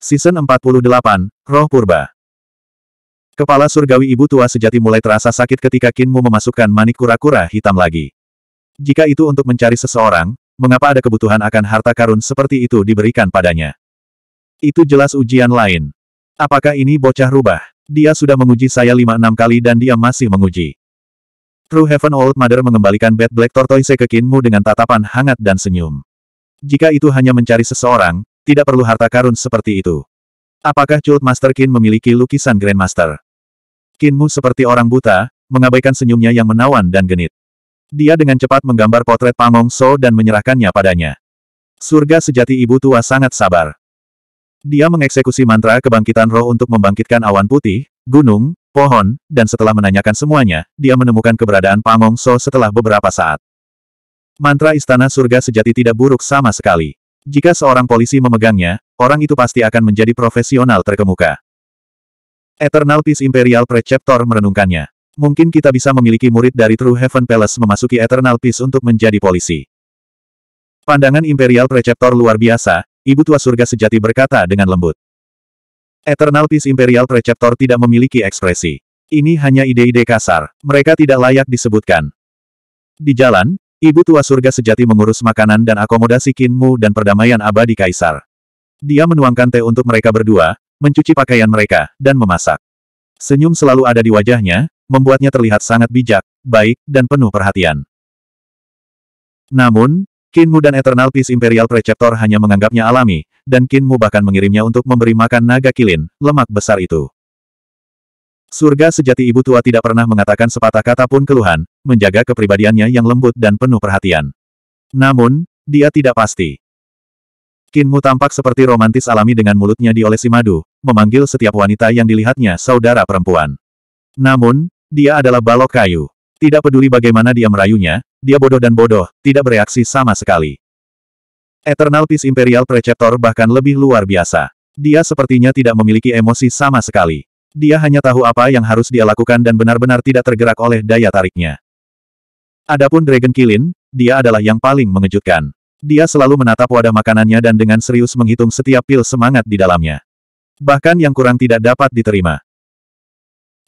Season 48, Roh Purba. Kepala surgawi ibu tua sejati mulai terasa sakit ketika Kinmu memasukkan manik kura-kura hitam lagi. Jika itu untuk mencari seseorang, mengapa ada kebutuhan akan harta karun seperti itu diberikan padanya? Itu jelas ujian lain. Apakah ini bocah rubah? Dia sudah menguji saya 5-6 kali dan dia masih menguji. True Heaven Old Mother mengembalikan Bad Black Tortoise ke Kinmu dengan tatapan hangat dan senyum. Jika itu hanya mencari seseorang, tidak perlu harta karun seperti itu. Apakah Cult Master Qin memiliki lukisan Grandmaster? Qinmu seperti orang buta, mengabaikan senyumnya yang menawan dan genit. Dia dengan cepat menggambar potret Pangong So dan menyerahkannya padanya. Surga sejati ibu tua sangat sabar. Dia mengeksekusi mantra kebangkitan roh untuk membangkitkan awan putih, gunung, pohon, dan setelah menanyakan semuanya, dia menemukan keberadaan Pangong So setelah beberapa saat. Mantra Istana Surga Sejati tidak buruk sama sekali. Jika seorang polisi memegangnya, orang itu pasti akan menjadi profesional terkemuka. Eternal Peace Imperial Preceptor merenungkannya. Mungkin kita bisa memiliki murid dari True Heaven Palace memasuki Eternal Peace untuk menjadi polisi. Pandangan Imperial Preceptor luar biasa, Ibu Tua Surga Sejati berkata dengan lembut. Eternal Peace Imperial Preceptor tidak memiliki ekspresi. Ini hanya ide-ide kasar. Mereka tidak layak disebutkan. Di jalan, Ibu tua surga sejati mengurus makanan dan akomodasi kinmu dan perdamaian abadi kaisar. Dia menuangkan teh untuk mereka berdua, mencuci pakaian mereka, dan memasak. Senyum selalu ada di wajahnya, membuatnya terlihat sangat bijak, baik, dan penuh perhatian. Namun, Kinmu dan Eternal Peace Imperial Preceptor hanya menganggapnya alami, dan Kinmu bahkan mengirimnya untuk memberi makan naga kilin, lemak besar itu. Surga sejati ibu tua tidak pernah mengatakan sepatah kata pun keluhan, menjaga kepribadiannya yang lembut dan penuh perhatian. Namun, dia tidak pasti. Kinmu tampak seperti romantis alami dengan mulutnya diolesi madu, memanggil setiap wanita yang dilihatnya saudara perempuan. Namun, dia adalah balok kayu. Tidak peduli bagaimana dia merayunya, dia bodoh dan bodoh, tidak bereaksi sama sekali. Eternal Peace Imperial Preceptor bahkan lebih luar biasa. Dia sepertinya tidak memiliki emosi sama sekali. Dia hanya tahu apa yang harus dia lakukan dan benar-benar tidak tergerak oleh daya tariknya. Adapun Dragon Kilin, dia adalah yang paling mengejutkan. Dia selalu menatap wadah makanannya dan dengan serius menghitung setiap pil semangat di dalamnya. Bahkan yang kurang tidak dapat diterima.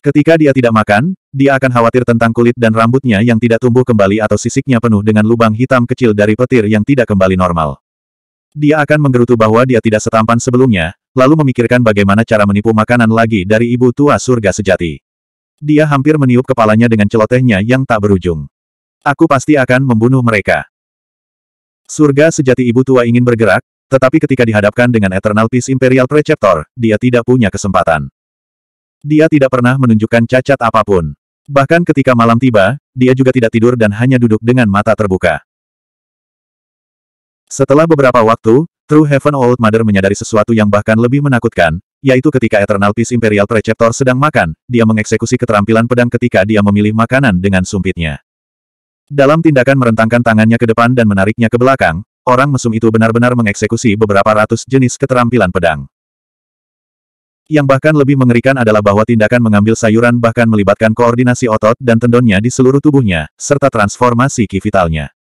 Ketika dia tidak makan, dia akan khawatir tentang kulit dan rambutnya yang tidak tumbuh kembali atau sisiknya penuh dengan lubang hitam kecil dari petir yang tidak kembali normal. Dia akan menggerutu bahwa dia tidak setampan sebelumnya, lalu memikirkan bagaimana cara menipu makanan lagi dari ibu tua surga sejati. Dia hampir meniup kepalanya dengan celotehnya yang tak berujung. Aku pasti akan membunuh mereka. Surga sejati ibu tua ingin bergerak, tetapi ketika dihadapkan dengan Eternal Peace Imperial Preceptor, dia tidak punya kesempatan. Dia tidak pernah menunjukkan cacat apapun. Bahkan ketika malam tiba, dia juga tidak tidur dan hanya duduk dengan mata terbuka. Setelah beberapa waktu, True Heaven Old Mother menyadari sesuatu yang bahkan lebih menakutkan, yaitu ketika Eternal Peace Imperial Preceptor sedang makan, dia mengeksekusi keterampilan pedang ketika dia memilih makanan dengan sumpitnya. Dalam tindakan merentangkan tangannya ke depan dan menariknya ke belakang, orang mesum itu benar-benar mengeksekusi beberapa ratus jenis keterampilan pedang. Yang bahkan lebih mengerikan adalah bahwa tindakan mengambil sayuran bahkan melibatkan koordinasi otot dan tendonnya di seluruh tubuhnya, serta transformasi kivitalnya. vitalnya.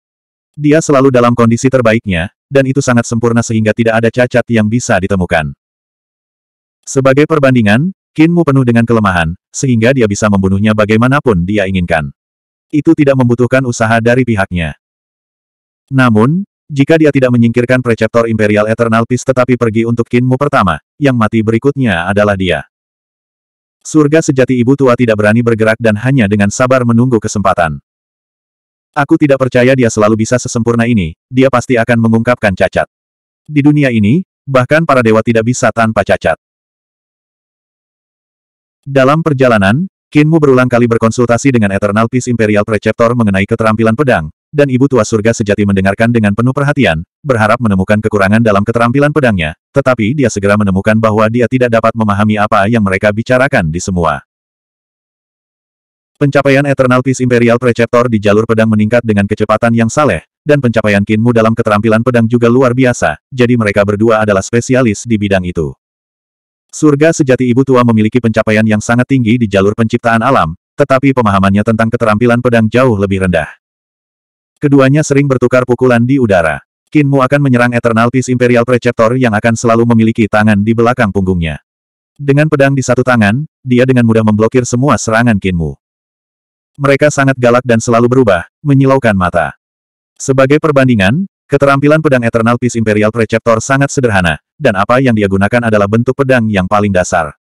Dia selalu dalam kondisi terbaiknya, dan itu sangat sempurna sehingga tidak ada cacat yang bisa ditemukan. Sebagai perbandingan, Kinmu penuh dengan kelemahan, sehingga dia bisa membunuhnya bagaimanapun dia inginkan. Itu tidak membutuhkan usaha dari pihaknya. Namun, jika dia tidak menyingkirkan Preceptor Imperial Eternal Peace tetapi pergi untuk Kinmu pertama, yang mati berikutnya adalah dia. Surga sejati ibu tua tidak berani bergerak dan hanya dengan sabar menunggu kesempatan. Aku tidak percaya dia selalu bisa sesempurna ini, dia pasti akan mengungkapkan cacat. Di dunia ini, bahkan para dewa tidak bisa tanpa cacat. Dalam perjalanan, Kinmu berulang kali berkonsultasi dengan Eternal Peace Imperial Preceptor mengenai keterampilan pedang, dan Ibu Tua Surga sejati mendengarkan dengan penuh perhatian, berharap menemukan kekurangan dalam keterampilan pedangnya, tetapi dia segera menemukan bahwa dia tidak dapat memahami apa yang mereka bicarakan di semua. Pencapaian Eternal Peace Imperial Preceptor di jalur pedang meningkat dengan kecepatan yang saleh, dan pencapaian Kinmu dalam keterampilan pedang juga luar biasa, jadi mereka berdua adalah spesialis di bidang itu. Surga sejati ibu tua memiliki pencapaian yang sangat tinggi di jalur penciptaan alam, tetapi pemahamannya tentang keterampilan pedang jauh lebih rendah. Keduanya sering bertukar pukulan di udara. Kinmu akan menyerang Eternal Peace Imperial Preceptor yang akan selalu memiliki tangan di belakang punggungnya. Dengan pedang di satu tangan, dia dengan mudah memblokir semua serangan Kinmu. Mereka sangat galak dan selalu berubah, menyilaukan mata. Sebagai perbandingan, keterampilan pedang Eternal Peace Imperial Preceptor sangat sederhana, dan apa yang dia gunakan adalah bentuk pedang yang paling dasar.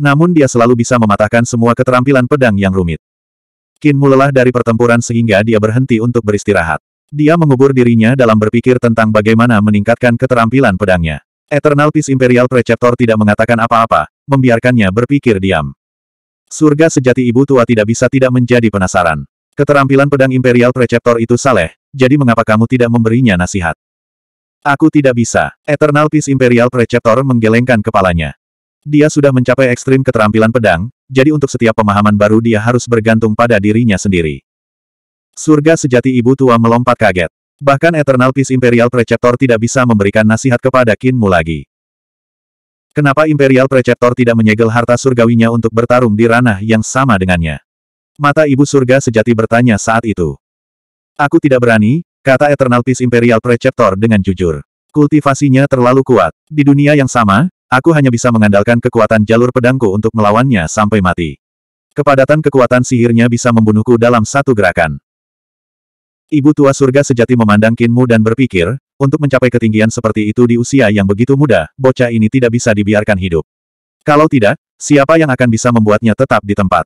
Namun dia selalu bisa mematahkan semua keterampilan pedang yang rumit. Kin lelah dari pertempuran sehingga dia berhenti untuk beristirahat. Dia mengubur dirinya dalam berpikir tentang bagaimana meningkatkan keterampilan pedangnya. Eternal Peace Imperial Preceptor tidak mengatakan apa-apa, membiarkannya berpikir diam. Surga sejati ibu tua tidak bisa tidak menjadi penasaran. Keterampilan pedang imperial preceptor itu saleh, jadi mengapa kamu tidak memberinya nasihat? Aku tidak bisa. Eternal Peace Imperial Preceptor menggelengkan kepalanya. Dia sudah mencapai ekstrim keterampilan pedang, jadi untuk setiap pemahaman baru dia harus bergantung pada dirinya sendiri. Surga sejati ibu tua melompat kaget. Bahkan Eternal Peace Imperial Preceptor tidak bisa memberikan nasihat kepada Kinmu lagi. Kenapa Imperial Preceptor tidak menyegel harta surgawinya untuk bertarung di ranah yang sama dengannya? Mata Ibu Surga sejati bertanya saat itu. Aku tidak berani, kata Eternal Peace Imperial Preceptor dengan jujur. Kultivasinya terlalu kuat. Di dunia yang sama, aku hanya bisa mengandalkan kekuatan jalur pedangku untuk melawannya sampai mati. Kepadatan kekuatan sihirnya bisa membunuhku dalam satu gerakan. Ibu tua surga sejati memandang Kinmu dan berpikir, untuk mencapai ketinggian seperti itu di usia yang begitu muda, bocah ini tidak bisa dibiarkan hidup. Kalau tidak, siapa yang akan bisa membuatnya tetap di tempat?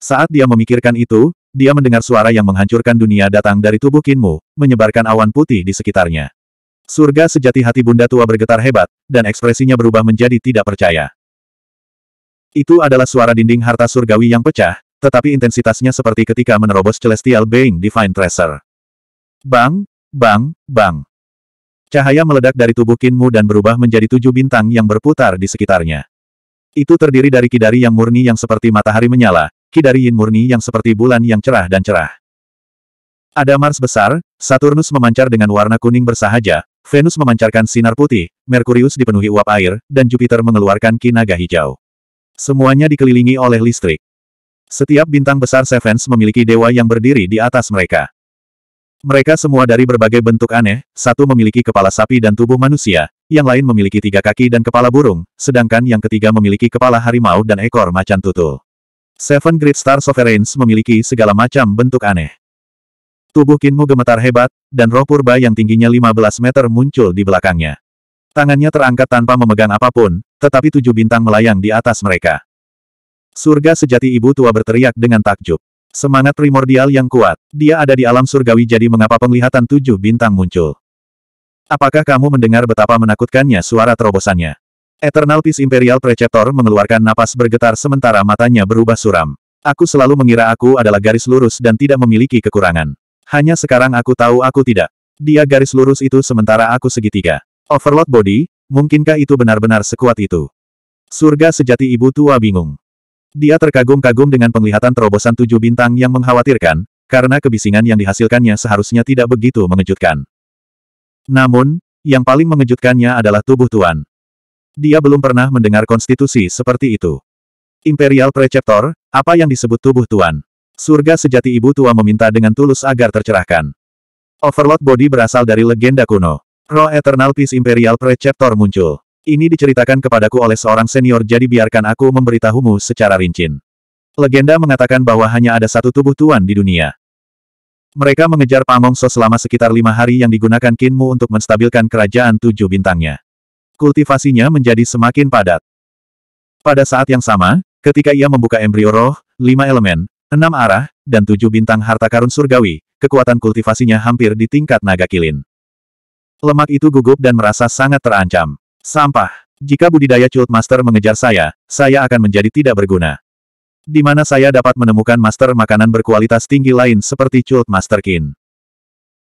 Saat dia memikirkan itu, dia mendengar suara yang menghancurkan dunia datang dari tubuh Kinmu, menyebarkan awan putih di sekitarnya. Surga sejati hati bunda tua bergetar hebat, dan ekspresinya berubah menjadi tidak percaya. Itu adalah suara dinding harta surgawi yang pecah, tetapi intensitasnya seperti ketika menerobos Celestial Being Divine Treasure. Bang, Bang, bang. Cahaya meledak dari tubuh Kinmu dan berubah menjadi tujuh bintang yang berputar di sekitarnya. Itu terdiri dari kidari yang murni yang seperti matahari menyala, kidari yin murni yang seperti bulan yang cerah dan cerah. Ada Mars besar, Saturnus memancar dengan warna kuning bersahaja, Venus memancarkan sinar putih, Merkurius dipenuhi uap air, dan Jupiter mengeluarkan kinaga hijau. Semuanya dikelilingi oleh listrik. Setiap bintang besar Sevens memiliki dewa yang berdiri di atas mereka. Mereka semua dari berbagai bentuk aneh, satu memiliki kepala sapi dan tubuh manusia, yang lain memiliki tiga kaki dan kepala burung, sedangkan yang ketiga memiliki kepala harimau dan ekor macan tutul. Seven Great Star Sovereigns memiliki segala macam bentuk aneh. Tubuh Kinmu gemetar hebat, dan roh purba yang tingginya 15 meter muncul di belakangnya. Tangannya terangkat tanpa memegang apapun, tetapi tujuh bintang melayang di atas mereka. Surga sejati ibu tua berteriak dengan takjub. Semangat primordial yang kuat. Dia ada di alam surgawi jadi mengapa penglihatan tujuh bintang muncul. Apakah kamu mendengar betapa menakutkannya suara terobosannya? Eternal Peace Imperial Preceptor mengeluarkan napas bergetar sementara matanya berubah suram. Aku selalu mengira aku adalah garis lurus dan tidak memiliki kekurangan. Hanya sekarang aku tahu aku tidak. Dia garis lurus itu sementara aku segitiga. Overload body, mungkinkah itu benar-benar sekuat itu? Surga sejati ibu tua bingung. Dia terkagum-kagum dengan penglihatan terobosan tujuh bintang yang mengkhawatirkan, karena kebisingan yang dihasilkannya seharusnya tidak begitu mengejutkan. Namun, yang paling mengejutkannya adalah tubuh Tuan. Dia belum pernah mendengar konstitusi seperti itu. Imperial Preceptor, apa yang disebut tubuh Tuan? Surga sejati ibu tua meminta dengan tulus agar tercerahkan. Overload Body berasal dari legenda kuno. Roh Eternal Peace Imperial Preceptor muncul. Ini diceritakan kepadaku oleh seorang senior jadi biarkan aku memberitahumu secara rinci. Legenda mengatakan bahwa hanya ada satu tubuh tuan di dunia. Mereka mengejar Pamongso selama sekitar lima hari yang digunakan Kinmu untuk menstabilkan kerajaan tujuh bintangnya. Kultivasinya menjadi semakin padat. Pada saat yang sama, ketika ia membuka embrio roh, lima elemen, enam arah, dan tujuh bintang harta karun surgawi, kekuatan kultivasinya hampir di tingkat naga kilin. Lemak itu gugup dan merasa sangat terancam. Sampah. Jika budidaya Cult Master mengejar saya, saya akan menjadi tidak berguna. Di mana saya dapat menemukan master makanan berkualitas tinggi lain seperti Cult Master Kin.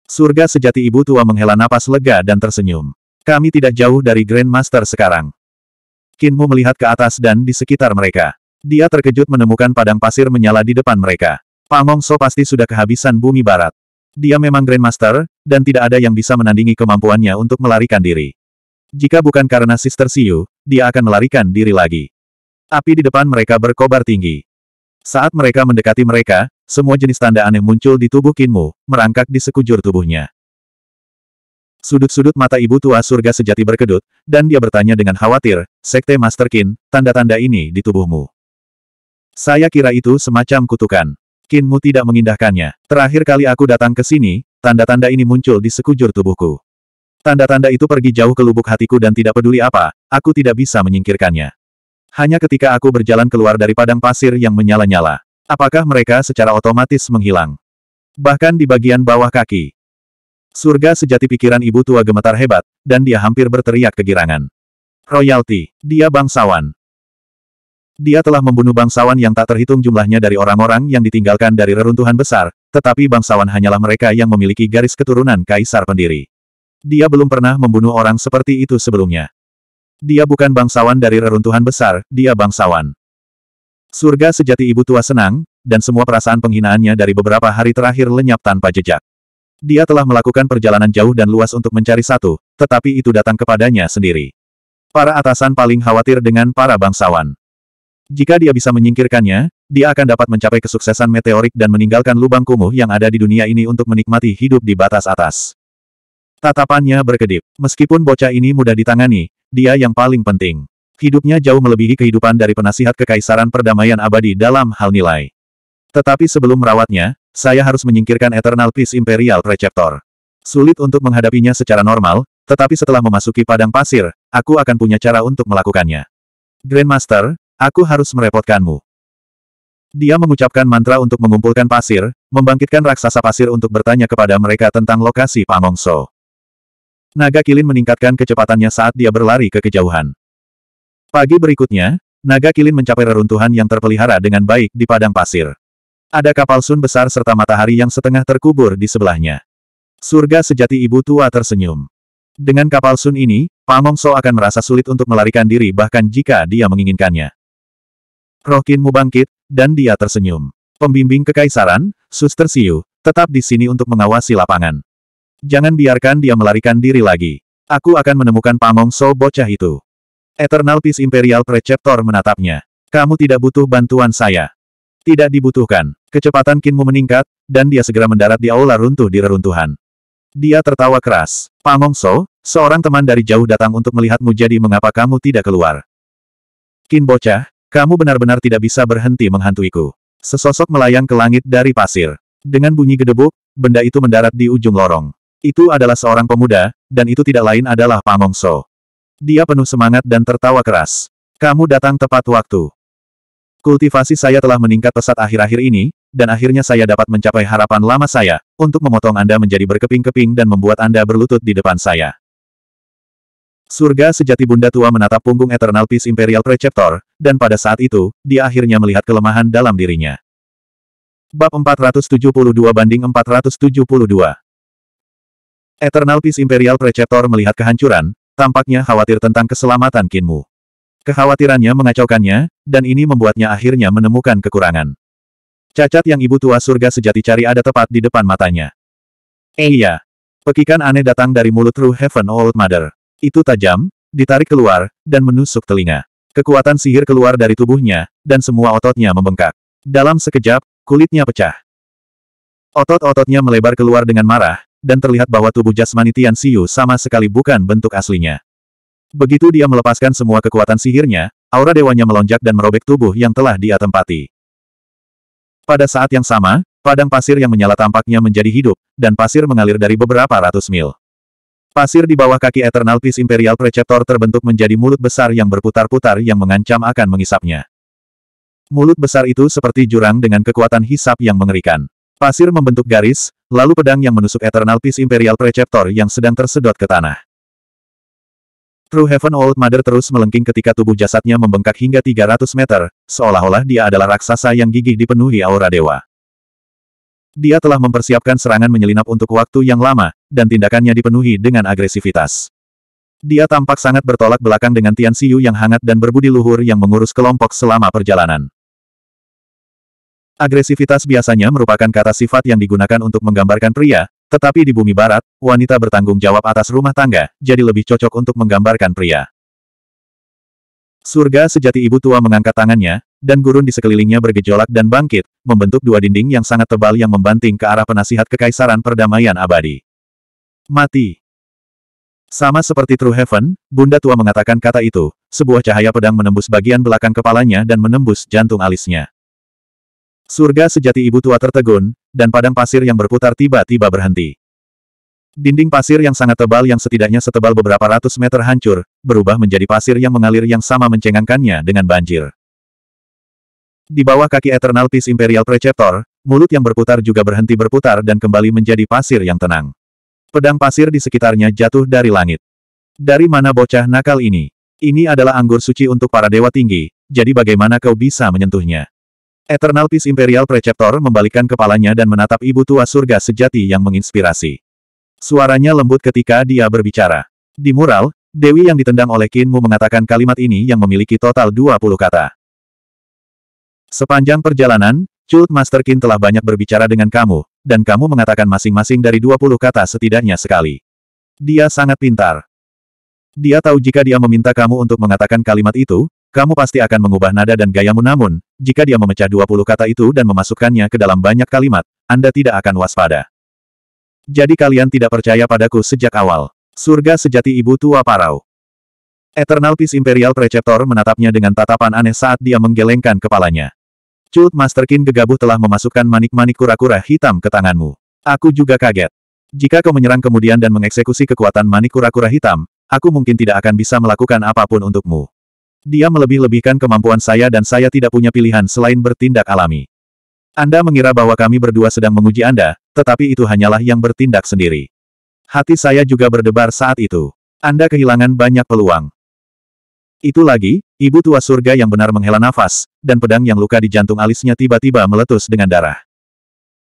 Surga sejati ibu tua menghela napas lega dan tersenyum. Kami tidak jauh dari Grand Master sekarang. Kinmu melihat ke atas dan di sekitar mereka. Dia terkejut menemukan padang pasir menyala di depan mereka. Pangongso pasti sudah kehabisan bumi barat. Dia memang Grandmaster, dan tidak ada yang bisa menandingi kemampuannya untuk melarikan diri. Jika bukan karena Sister Siu, dia akan melarikan diri lagi. Api di depan mereka berkobar tinggi. Saat mereka mendekati mereka, semua jenis tanda aneh muncul di tubuh Kinmu, merangkak di sekujur tubuhnya. Sudut-sudut mata ibu tua surga sejati berkedut, dan dia bertanya dengan khawatir, Sekte Master Kin, tanda-tanda ini di tubuhmu. Saya kira itu semacam kutukan. Kinmu tidak mengindahkannya. Terakhir kali aku datang ke sini, tanda-tanda ini muncul di sekujur tubuhku. Tanda-tanda itu pergi jauh ke lubuk hatiku dan tidak peduli apa, aku tidak bisa menyingkirkannya. Hanya ketika aku berjalan keluar dari padang pasir yang menyala-nyala. Apakah mereka secara otomatis menghilang? Bahkan di bagian bawah kaki. Surga sejati pikiran ibu tua gemetar hebat, dan dia hampir berteriak kegirangan. Royalty, dia bangsawan. Dia telah membunuh bangsawan yang tak terhitung jumlahnya dari orang-orang yang ditinggalkan dari reruntuhan besar, tetapi bangsawan hanyalah mereka yang memiliki garis keturunan kaisar pendiri. Dia belum pernah membunuh orang seperti itu sebelumnya. Dia bukan bangsawan dari reruntuhan besar, dia bangsawan. Surga sejati ibu tua senang, dan semua perasaan penghinaannya dari beberapa hari terakhir lenyap tanpa jejak. Dia telah melakukan perjalanan jauh dan luas untuk mencari satu, tetapi itu datang kepadanya sendiri. Para atasan paling khawatir dengan para bangsawan. Jika dia bisa menyingkirkannya, dia akan dapat mencapai kesuksesan meteorik dan meninggalkan lubang kumuh yang ada di dunia ini untuk menikmati hidup di batas atas. Tatapannya berkedip. Meskipun bocah ini mudah ditangani, dia yang paling penting. Hidupnya jauh melebihi kehidupan dari penasihat kekaisaran perdamaian abadi dalam hal nilai. Tetapi sebelum merawatnya, saya harus menyingkirkan Eternal Peace Imperial Receptor. Sulit untuk menghadapinya secara normal, tetapi setelah memasuki padang pasir, aku akan punya cara untuk melakukannya. Grandmaster, aku harus merepotkanmu. Dia mengucapkan mantra untuk mengumpulkan pasir, membangkitkan raksasa pasir untuk bertanya kepada mereka tentang lokasi Pangongso. Naga Kilin meningkatkan kecepatannya saat dia berlari ke kejauhan. Pagi berikutnya, Naga Kilin mencapai reruntuhan yang terpelihara dengan baik di padang pasir. Ada kapal sun besar serta matahari yang setengah terkubur di sebelahnya. Surga sejati ibu tua tersenyum. Dengan kapal sun ini, Pamong So akan merasa sulit untuk melarikan diri bahkan jika dia menginginkannya. Roh Kinmu bangkit, dan dia tersenyum. Pembimbing kekaisaran, Suster Siu, tetap di sini untuk mengawasi lapangan. Jangan biarkan dia melarikan diri lagi. Aku akan menemukan Pamong So bocah itu. Eternal Peace Imperial Preceptor menatapnya. Kamu tidak butuh bantuan saya. Tidak dibutuhkan. Kecepatan Kinmu meningkat, dan dia segera mendarat di aula runtuh di reruntuhan. Dia tertawa keras. Pamong So, seorang teman dari jauh datang untuk melihatmu jadi mengapa kamu tidak keluar. Kin bocah, kamu benar-benar tidak bisa berhenti menghantuiku. Sesosok melayang ke langit dari pasir. Dengan bunyi gedebuk, benda itu mendarat di ujung lorong. Itu adalah seorang pemuda, dan itu tidak lain adalah Pamong Dia penuh semangat dan tertawa keras. Kamu datang tepat waktu. Kultivasi saya telah meningkat pesat akhir-akhir ini, dan akhirnya saya dapat mencapai harapan lama saya, untuk memotong Anda menjadi berkeping-keping dan membuat Anda berlutut di depan saya. Surga sejati Bunda Tua menatap punggung Eternal Peace Imperial Preceptor, dan pada saat itu, dia akhirnya melihat kelemahan dalam dirinya. Bab 472 banding 472 Eternal Peace Imperial Preceptor melihat kehancuran, tampaknya khawatir tentang keselamatan Kinmu. Kekhawatirannya mengacaukannya, dan ini membuatnya akhirnya menemukan kekurangan. Cacat yang ibu tua surga sejati cari ada tepat di depan matanya. Eh iya. Pekikan aneh datang dari mulut True Heaven Old Mother. Itu tajam, ditarik keluar, dan menusuk telinga. Kekuatan sihir keluar dari tubuhnya, dan semua ototnya membengkak. Dalam sekejap, kulitnya pecah. Otot-ototnya melebar keluar dengan marah, dan terlihat bahwa tubuh jasmani Tian Xiu sama sekali bukan bentuk aslinya. Begitu dia melepaskan semua kekuatan sihirnya, aura dewanya melonjak dan merobek tubuh yang telah dia tempati. Pada saat yang sama, padang pasir yang menyala tampaknya menjadi hidup, dan pasir mengalir dari beberapa ratus mil. Pasir di bawah kaki Eternal Peace Imperial Preceptor terbentuk menjadi mulut besar yang berputar-putar yang mengancam akan mengisapnya. Mulut besar itu seperti jurang dengan kekuatan hisap yang mengerikan. Pasir membentuk garis, lalu pedang yang menusuk Eternal Peace Imperial Preceptor yang sedang tersedot ke tanah. True Heaven Old Mother terus melengking ketika tubuh jasadnya membengkak hingga 300 meter, seolah-olah dia adalah raksasa yang gigih dipenuhi aura dewa. Dia telah mempersiapkan serangan menyelinap untuk waktu yang lama, dan tindakannya dipenuhi dengan agresivitas. Dia tampak sangat bertolak belakang dengan Tian Siyu yang hangat dan berbudi luhur yang mengurus kelompok selama perjalanan. Agresivitas biasanya merupakan kata sifat yang digunakan untuk menggambarkan pria, tetapi di bumi barat, wanita bertanggung jawab atas rumah tangga, jadi lebih cocok untuk menggambarkan pria. Surga sejati ibu tua mengangkat tangannya, dan gurun di sekelilingnya bergejolak dan bangkit, membentuk dua dinding yang sangat tebal yang membanting ke arah penasihat kekaisaran perdamaian abadi. Mati. Sama seperti True Heaven, Bunda Tua mengatakan kata itu, sebuah cahaya pedang menembus bagian belakang kepalanya dan menembus jantung alisnya. Surga sejati ibu tua tertegun, dan padang pasir yang berputar tiba-tiba berhenti. Dinding pasir yang sangat tebal yang setidaknya setebal beberapa ratus meter hancur, berubah menjadi pasir yang mengalir yang sama mencengangkannya dengan banjir. Di bawah kaki Eternal Peace Imperial Preceptor, mulut yang berputar juga berhenti berputar dan kembali menjadi pasir yang tenang. Pedang pasir di sekitarnya jatuh dari langit. Dari mana bocah nakal ini? Ini adalah anggur suci untuk para dewa tinggi, jadi bagaimana kau bisa menyentuhnya? Eternal Peace Imperial Preceptor membalikkan kepalanya dan menatap ibu tua surga sejati yang menginspirasi. Suaranya lembut ketika dia berbicara. Di mural, Dewi yang ditendang oleh Kinmu mengatakan kalimat ini yang memiliki total 20 kata. Sepanjang perjalanan, Cult Master Kin telah banyak berbicara dengan kamu, dan kamu mengatakan masing-masing dari 20 kata setidaknya sekali. Dia sangat pintar. Dia tahu jika dia meminta kamu untuk mengatakan kalimat itu, kamu pasti akan mengubah nada dan gayamu namun, jika dia memecah 20 kata itu dan memasukkannya ke dalam banyak kalimat, Anda tidak akan waspada. Jadi kalian tidak percaya padaku sejak awal. Surga sejati ibu tua parau. Eternal Peace Imperial Preceptor menatapnya dengan tatapan aneh saat dia menggelengkan kepalanya. Cult Master King gegabah telah memasukkan manik-manik kura-kura hitam ke tanganmu. Aku juga kaget. Jika kau menyerang kemudian dan mengeksekusi kekuatan manik kura-kura hitam, aku mungkin tidak akan bisa melakukan apapun untukmu. Dia melebih-lebihkan kemampuan saya dan saya tidak punya pilihan selain bertindak alami. Anda mengira bahwa kami berdua sedang menguji Anda, tetapi itu hanyalah yang bertindak sendiri. Hati saya juga berdebar saat itu. Anda kehilangan banyak peluang. Itu lagi, ibu tua surga yang benar menghela nafas, dan pedang yang luka di jantung alisnya tiba-tiba meletus dengan darah.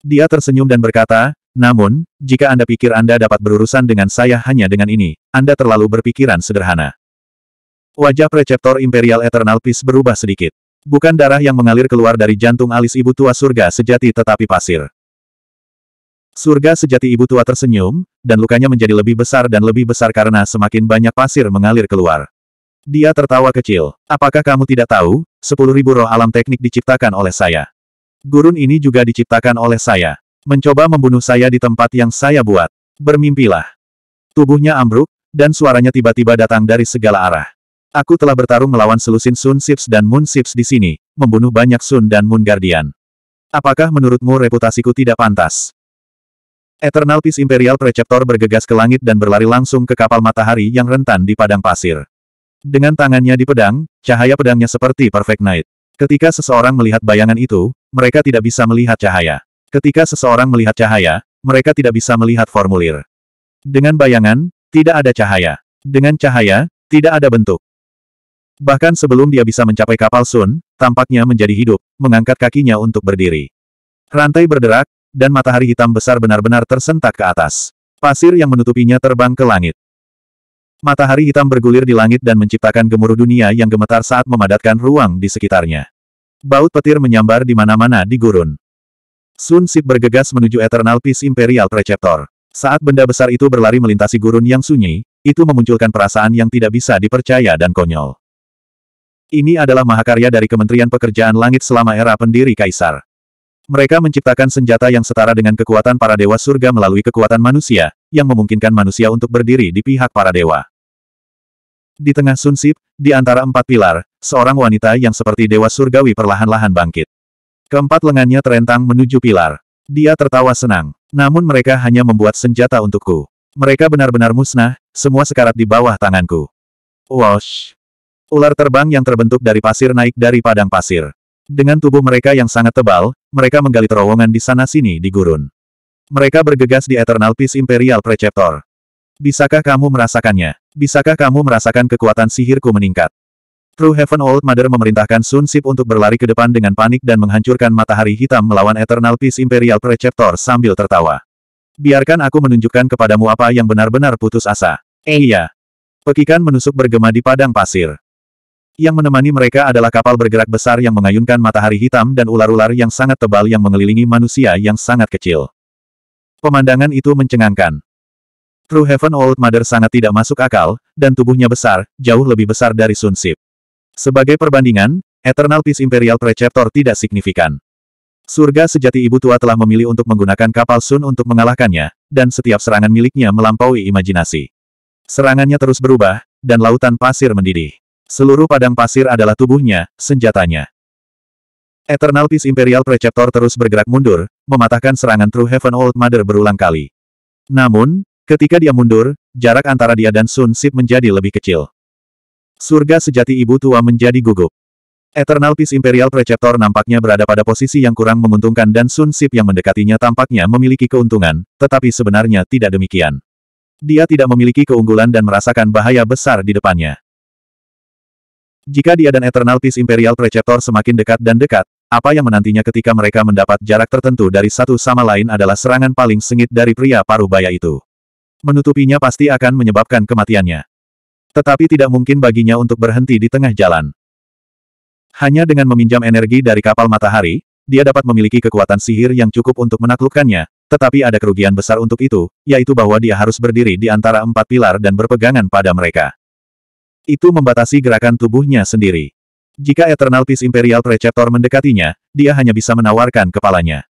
Dia tersenyum dan berkata, namun, jika Anda pikir Anda dapat berurusan dengan saya hanya dengan ini, Anda terlalu berpikiran sederhana. Wajah Preceptor Imperial Eternal Peace berubah sedikit. Bukan darah yang mengalir keluar dari jantung alis ibu tua surga sejati tetapi pasir. Surga sejati ibu tua tersenyum, dan lukanya menjadi lebih besar dan lebih besar karena semakin banyak pasir mengalir keluar. Dia tertawa kecil. Apakah kamu tidak tahu, sepuluh ribu roh alam teknik diciptakan oleh saya. Gurun ini juga diciptakan oleh saya. Mencoba membunuh saya di tempat yang saya buat. Bermimpilah. Tubuhnya ambruk, dan suaranya tiba-tiba datang dari segala arah. Aku telah bertarung melawan selusin Sun Sips dan Moon Sips di sini, membunuh banyak Sun dan Moon Guardian. Apakah menurutmu reputasiku tidak pantas? Eternal Peace Imperial Preceptor bergegas ke langit dan berlari langsung ke kapal matahari yang rentan di padang pasir. Dengan tangannya di pedang, cahaya pedangnya seperti Perfect Night. Ketika seseorang melihat bayangan itu, mereka tidak bisa melihat cahaya. Ketika seseorang melihat cahaya, mereka tidak bisa melihat formulir. Dengan bayangan, tidak ada cahaya. Dengan cahaya, tidak ada bentuk. Bahkan sebelum dia bisa mencapai kapal Sun, tampaknya menjadi hidup, mengangkat kakinya untuk berdiri. Rantai berderak, dan matahari hitam besar benar-benar tersentak ke atas. Pasir yang menutupinya terbang ke langit. Matahari hitam bergulir di langit dan menciptakan gemuruh dunia yang gemetar saat memadatkan ruang di sekitarnya. Baut petir menyambar di mana-mana di gurun. Sun Sip bergegas menuju Eternal Peace Imperial Preceptor. Saat benda besar itu berlari melintasi gurun yang sunyi, itu memunculkan perasaan yang tidak bisa dipercaya dan konyol. Ini adalah mahakarya dari Kementerian Pekerjaan Langit selama era pendiri Kaisar. Mereka menciptakan senjata yang setara dengan kekuatan para dewa surga melalui kekuatan manusia, yang memungkinkan manusia untuk berdiri di pihak para dewa. Di tengah Sunsip, di antara empat pilar, seorang wanita yang seperti dewa surgawi perlahan-lahan bangkit. Keempat lengannya terentang menuju pilar. Dia tertawa senang. Namun mereka hanya membuat senjata untukku. Mereka benar-benar musnah, semua sekarat di bawah tanganku. Wash! Ular terbang yang terbentuk dari pasir naik dari padang pasir. Dengan tubuh mereka yang sangat tebal, mereka menggali terowongan di sana-sini di gurun. Mereka bergegas di Eternal Peace Imperial Preceptor. Bisakah kamu merasakannya? Bisakah kamu merasakan kekuatan sihirku meningkat? True Heaven Old Mother memerintahkan Sun Sip untuk berlari ke depan dengan panik dan menghancurkan matahari hitam melawan Eternal Peace Imperial Preceptor sambil tertawa. Biarkan aku menunjukkan kepadamu apa yang benar-benar putus asa. Eh iya. Pekikan menusuk bergema di padang pasir. Yang menemani mereka adalah kapal bergerak besar yang mengayunkan matahari hitam dan ular-ular yang sangat tebal yang mengelilingi manusia yang sangat kecil. Pemandangan itu mencengangkan. True Heaven Old Mother sangat tidak masuk akal, dan tubuhnya besar, jauh lebih besar dari Sun Ship. Sebagai perbandingan, Eternal Peace Imperial Preceptor tidak signifikan. Surga sejati ibu tua telah memilih untuk menggunakan kapal Sun untuk mengalahkannya, dan setiap serangan miliknya melampaui imajinasi. Serangannya terus berubah, dan lautan pasir mendidih. Seluruh padang pasir adalah tubuhnya, senjatanya. Eternal Peace Imperial Preceptor terus bergerak mundur, mematahkan serangan True Heaven Old Mother berulang kali. Namun, ketika dia mundur, jarak antara dia dan Sun Sip menjadi lebih kecil. Surga sejati ibu tua menjadi gugup. Eternal Peace Imperial Preceptor nampaknya berada pada posisi yang kurang menguntungkan dan Sun Sip yang mendekatinya tampaknya memiliki keuntungan, tetapi sebenarnya tidak demikian. Dia tidak memiliki keunggulan dan merasakan bahaya besar di depannya. Jika dia dan Eternal Peace Imperial Preceptor semakin dekat dan dekat, apa yang menantinya ketika mereka mendapat jarak tertentu dari satu sama lain adalah serangan paling sengit dari pria paruh baya itu. Menutupinya pasti akan menyebabkan kematiannya. Tetapi tidak mungkin baginya untuk berhenti di tengah jalan. Hanya dengan meminjam energi dari kapal matahari, dia dapat memiliki kekuatan sihir yang cukup untuk menaklukkannya, tetapi ada kerugian besar untuk itu, yaitu bahwa dia harus berdiri di antara empat pilar dan berpegangan pada mereka. Itu membatasi gerakan tubuhnya sendiri. Jika Eternal Peace Imperial Preceptor mendekatinya, dia hanya bisa menawarkan kepalanya.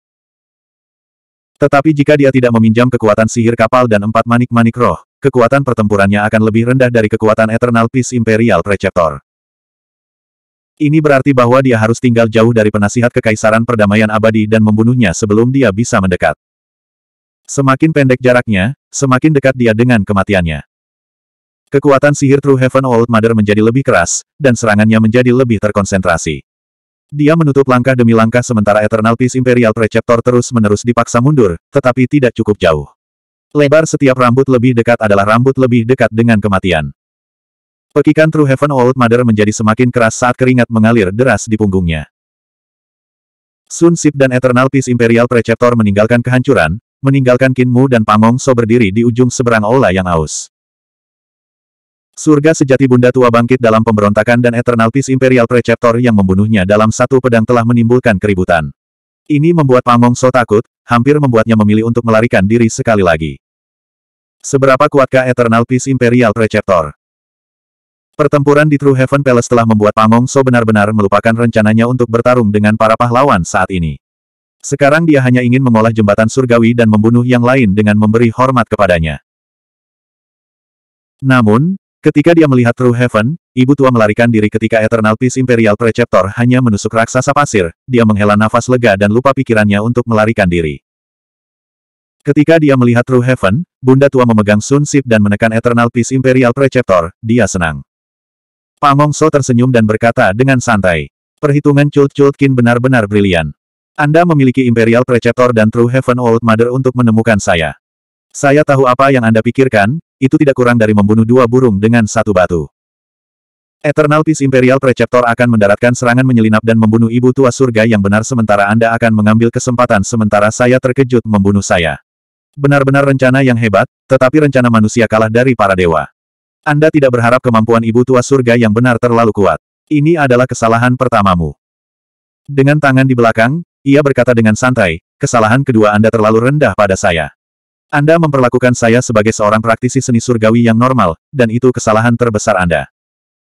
Tetapi jika dia tidak meminjam kekuatan sihir kapal dan empat manik-manik roh, kekuatan pertempurannya akan lebih rendah dari kekuatan Eternal Peace Imperial Preceptor. Ini berarti bahwa dia harus tinggal jauh dari penasihat kekaisaran perdamaian abadi dan membunuhnya sebelum dia bisa mendekat. Semakin pendek jaraknya, semakin dekat dia dengan kematiannya. Kekuatan sihir True Heaven Old Mother menjadi lebih keras, dan serangannya menjadi lebih terkonsentrasi. Dia menutup langkah demi langkah sementara Eternal Peace Imperial Preceptor terus-menerus dipaksa mundur, tetapi tidak cukup jauh. Lebar setiap rambut lebih dekat adalah rambut lebih dekat dengan kematian. Pekikan True Heaven Old Mother menjadi semakin keras saat keringat mengalir deras di punggungnya. Sun Sip dan Eternal Peace Imperial Preceptor meninggalkan kehancuran, meninggalkan Kinmu dan Pamong So berdiri di ujung seberang ola yang aus. Surga sejati Bunda Tua bangkit dalam pemberontakan dan Eternal Peace Imperial Preceptor yang membunuhnya dalam satu pedang telah menimbulkan keributan. Ini membuat Pamong So takut, hampir membuatnya memilih untuk melarikan diri sekali lagi. Seberapa kuatkah Eternal Peace Imperial Preceptor? Pertempuran di True Heaven Palace telah membuat Pamong So benar-benar melupakan rencananya untuk bertarung dengan para pahlawan saat ini. Sekarang dia hanya ingin mengolah jembatan surgawi dan membunuh yang lain dengan memberi hormat kepadanya. Namun, Ketika dia melihat True Heaven, ibu tua melarikan diri ketika Eternal Peace Imperial Preceptor hanya menusuk raksasa pasir, dia menghela nafas lega dan lupa pikirannya untuk melarikan diri. Ketika dia melihat True Heaven, Bunda Tua memegang Sun Sip dan menekan Eternal Peace Imperial Preceptor, dia senang. Pangong So tersenyum dan berkata dengan santai. Perhitungan Chult Chultkin benar-benar brilian. Anda memiliki Imperial Preceptor dan True Heaven Old Mother untuk menemukan saya. Saya tahu apa yang Anda pikirkan, itu tidak kurang dari membunuh dua burung dengan satu batu. Eternal Peace Imperial Preceptor akan mendaratkan serangan menyelinap dan membunuh ibu tua surga yang benar sementara Anda akan mengambil kesempatan sementara saya terkejut membunuh saya. Benar-benar rencana yang hebat, tetapi rencana manusia kalah dari para dewa. Anda tidak berharap kemampuan ibu tua surga yang benar terlalu kuat. Ini adalah kesalahan pertamamu. Dengan tangan di belakang, ia berkata dengan santai, kesalahan kedua Anda terlalu rendah pada saya. Anda memperlakukan saya sebagai seorang praktisi seni surgawi yang normal, dan itu kesalahan terbesar Anda.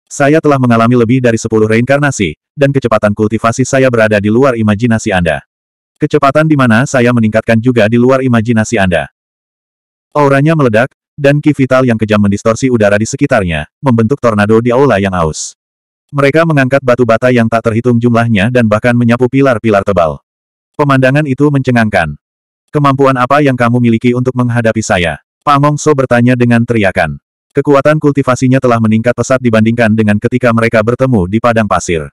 Saya telah mengalami lebih dari 10 reinkarnasi, dan kecepatan kultivasi saya berada di luar imajinasi Anda. Kecepatan di mana saya meningkatkan juga di luar imajinasi Anda. Auranya meledak, dan ki vital yang kejam mendistorsi udara di sekitarnya, membentuk tornado di aula yang aus. Mereka mengangkat batu bata yang tak terhitung jumlahnya dan bahkan menyapu pilar-pilar tebal. Pemandangan itu mencengangkan. Kemampuan apa yang kamu miliki untuk menghadapi saya? So? bertanya dengan teriakan. Kekuatan kultivasinya telah meningkat pesat dibandingkan dengan ketika mereka bertemu di padang pasir.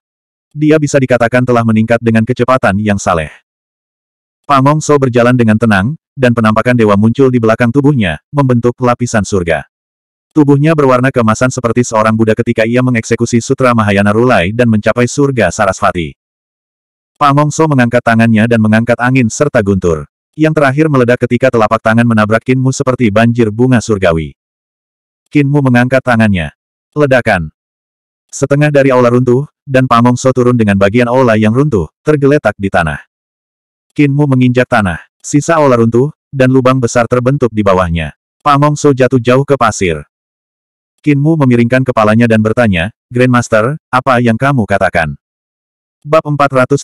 Dia bisa dikatakan telah meningkat dengan kecepatan yang saleh. So berjalan dengan tenang, dan penampakan dewa muncul di belakang tubuhnya, membentuk lapisan surga. Tubuhnya berwarna kemasan seperti seorang Buddha ketika ia mengeksekusi Sutra Mahayana Rulai dan mencapai surga Sarasvati. So mengangkat tangannya dan mengangkat angin serta guntur yang terakhir meledak ketika telapak tangan menabrak Kinmu seperti banjir bunga surgawi. Kinmu mengangkat tangannya. Ledakan. Setengah dari aula runtuh, dan Pamongso turun dengan bagian aula yang runtuh, tergeletak di tanah. Kinmu menginjak tanah, sisa aula runtuh, dan lubang besar terbentuk di bawahnya. Pamongso jatuh jauh ke pasir. Kinmu memiringkan kepalanya dan bertanya, Grandmaster, apa yang kamu katakan? Bab 473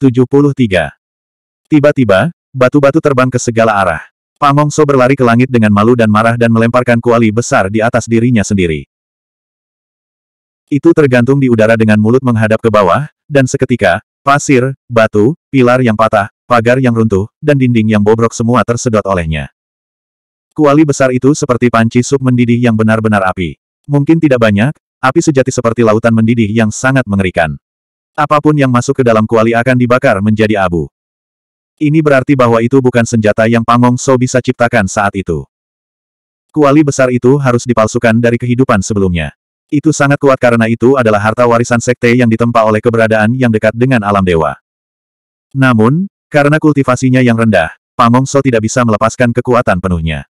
Tiba-tiba, Batu-batu terbang ke segala arah. Pangongso berlari ke langit dengan malu dan marah dan melemparkan kuali besar di atas dirinya sendiri. Itu tergantung di udara dengan mulut menghadap ke bawah, dan seketika, pasir, batu, pilar yang patah, pagar yang runtuh, dan dinding yang bobrok semua tersedot olehnya. Kuali besar itu seperti panci sup mendidih yang benar-benar api. Mungkin tidak banyak, api sejati seperti lautan mendidih yang sangat mengerikan. Apapun yang masuk ke dalam kuali akan dibakar menjadi abu. Ini berarti bahwa itu bukan senjata yang Pangong So bisa ciptakan saat itu. Kuali besar itu harus dipalsukan dari kehidupan sebelumnya. Itu sangat kuat karena itu adalah harta warisan sekte yang ditempa oleh keberadaan yang dekat dengan alam dewa. Namun, karena kultivasinya yang rendah, Pangong So tidak bisa melepaskan kekuatan penuhnya.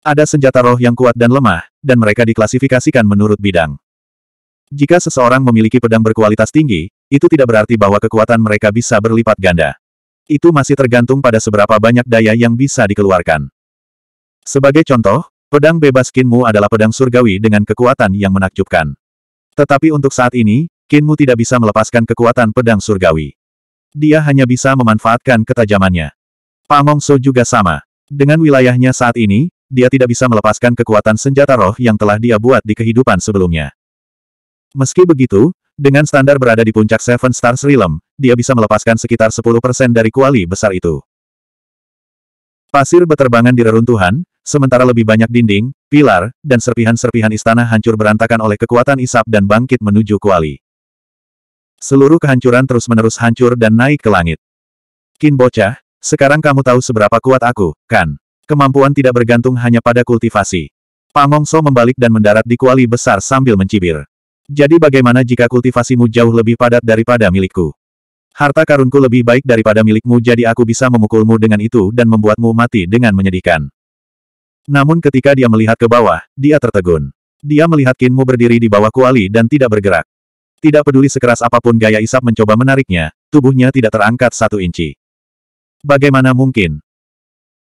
Ada senjata roh yang kuat dan lemah, dan mereka diklasifikasikan menurut bidang. Jika seseorang memiliki pedang berkualitas tinggi, itu tidak berarti bahwa kekuatan mereka bisa berlipat ganda itu masih tergantung pada seberapa banyak daya yang bisa dikeluarkan. Sebagai contoh, pedang bebas Kinmu adalah pedang surgawi dengan kekuatan yang menakjubkan. Tetapi untuk saat ini, Kinmu tidak bisa melepaskan kekuatan pedang surgawi. Dia hanya bisa memanfaatkan ketajamannya. Pamongso juga sama. Dengan wilayahnya saat ini, dia tidak bisa melepaskan kekuatan senjata roh yang telah dia buat di kehidupan sebelumnya. Meski begitu, dengan standar berada di puncak Seven Stars Realm, dia bisa melepaskan sekitar 10% dari kuali besar itu. Pasir beterbangan di reruntuhan, sementara lebih banyak dinding, pilar, dan serpihan-serpihan istana hancur berantakan oleh kekuatan isap dan bangkit menuju kuali. Seluruh kehancuran terus-menerus hancur dan naik ke langit. Kin bocah, sekarang kamu tahu seberapa kuat aku, kan? Kemampuan tidak bergantung hanya pada kultivasi. Pangongso membalik dan mendarat di kuali besar sambil mencibir. Jadi bagaimana jika kultivasimu jauh lebih padat daripada milikku? Harta karunku lebih baik daripada milikmu jadi aku bisa memukulmu dengan itu dan membuatmu mati dengan menyedihkan. Namun ketika dia melihat ke bawah, dia tertegun. Dia melihat Kinmu berdiri di bawah kuali dan tidak bergerak. Tidak peduli sekeras apapun gaya isap mencoba menariknya, tubuhnya tidak terangkat satu inci. Bagaimana mungkin?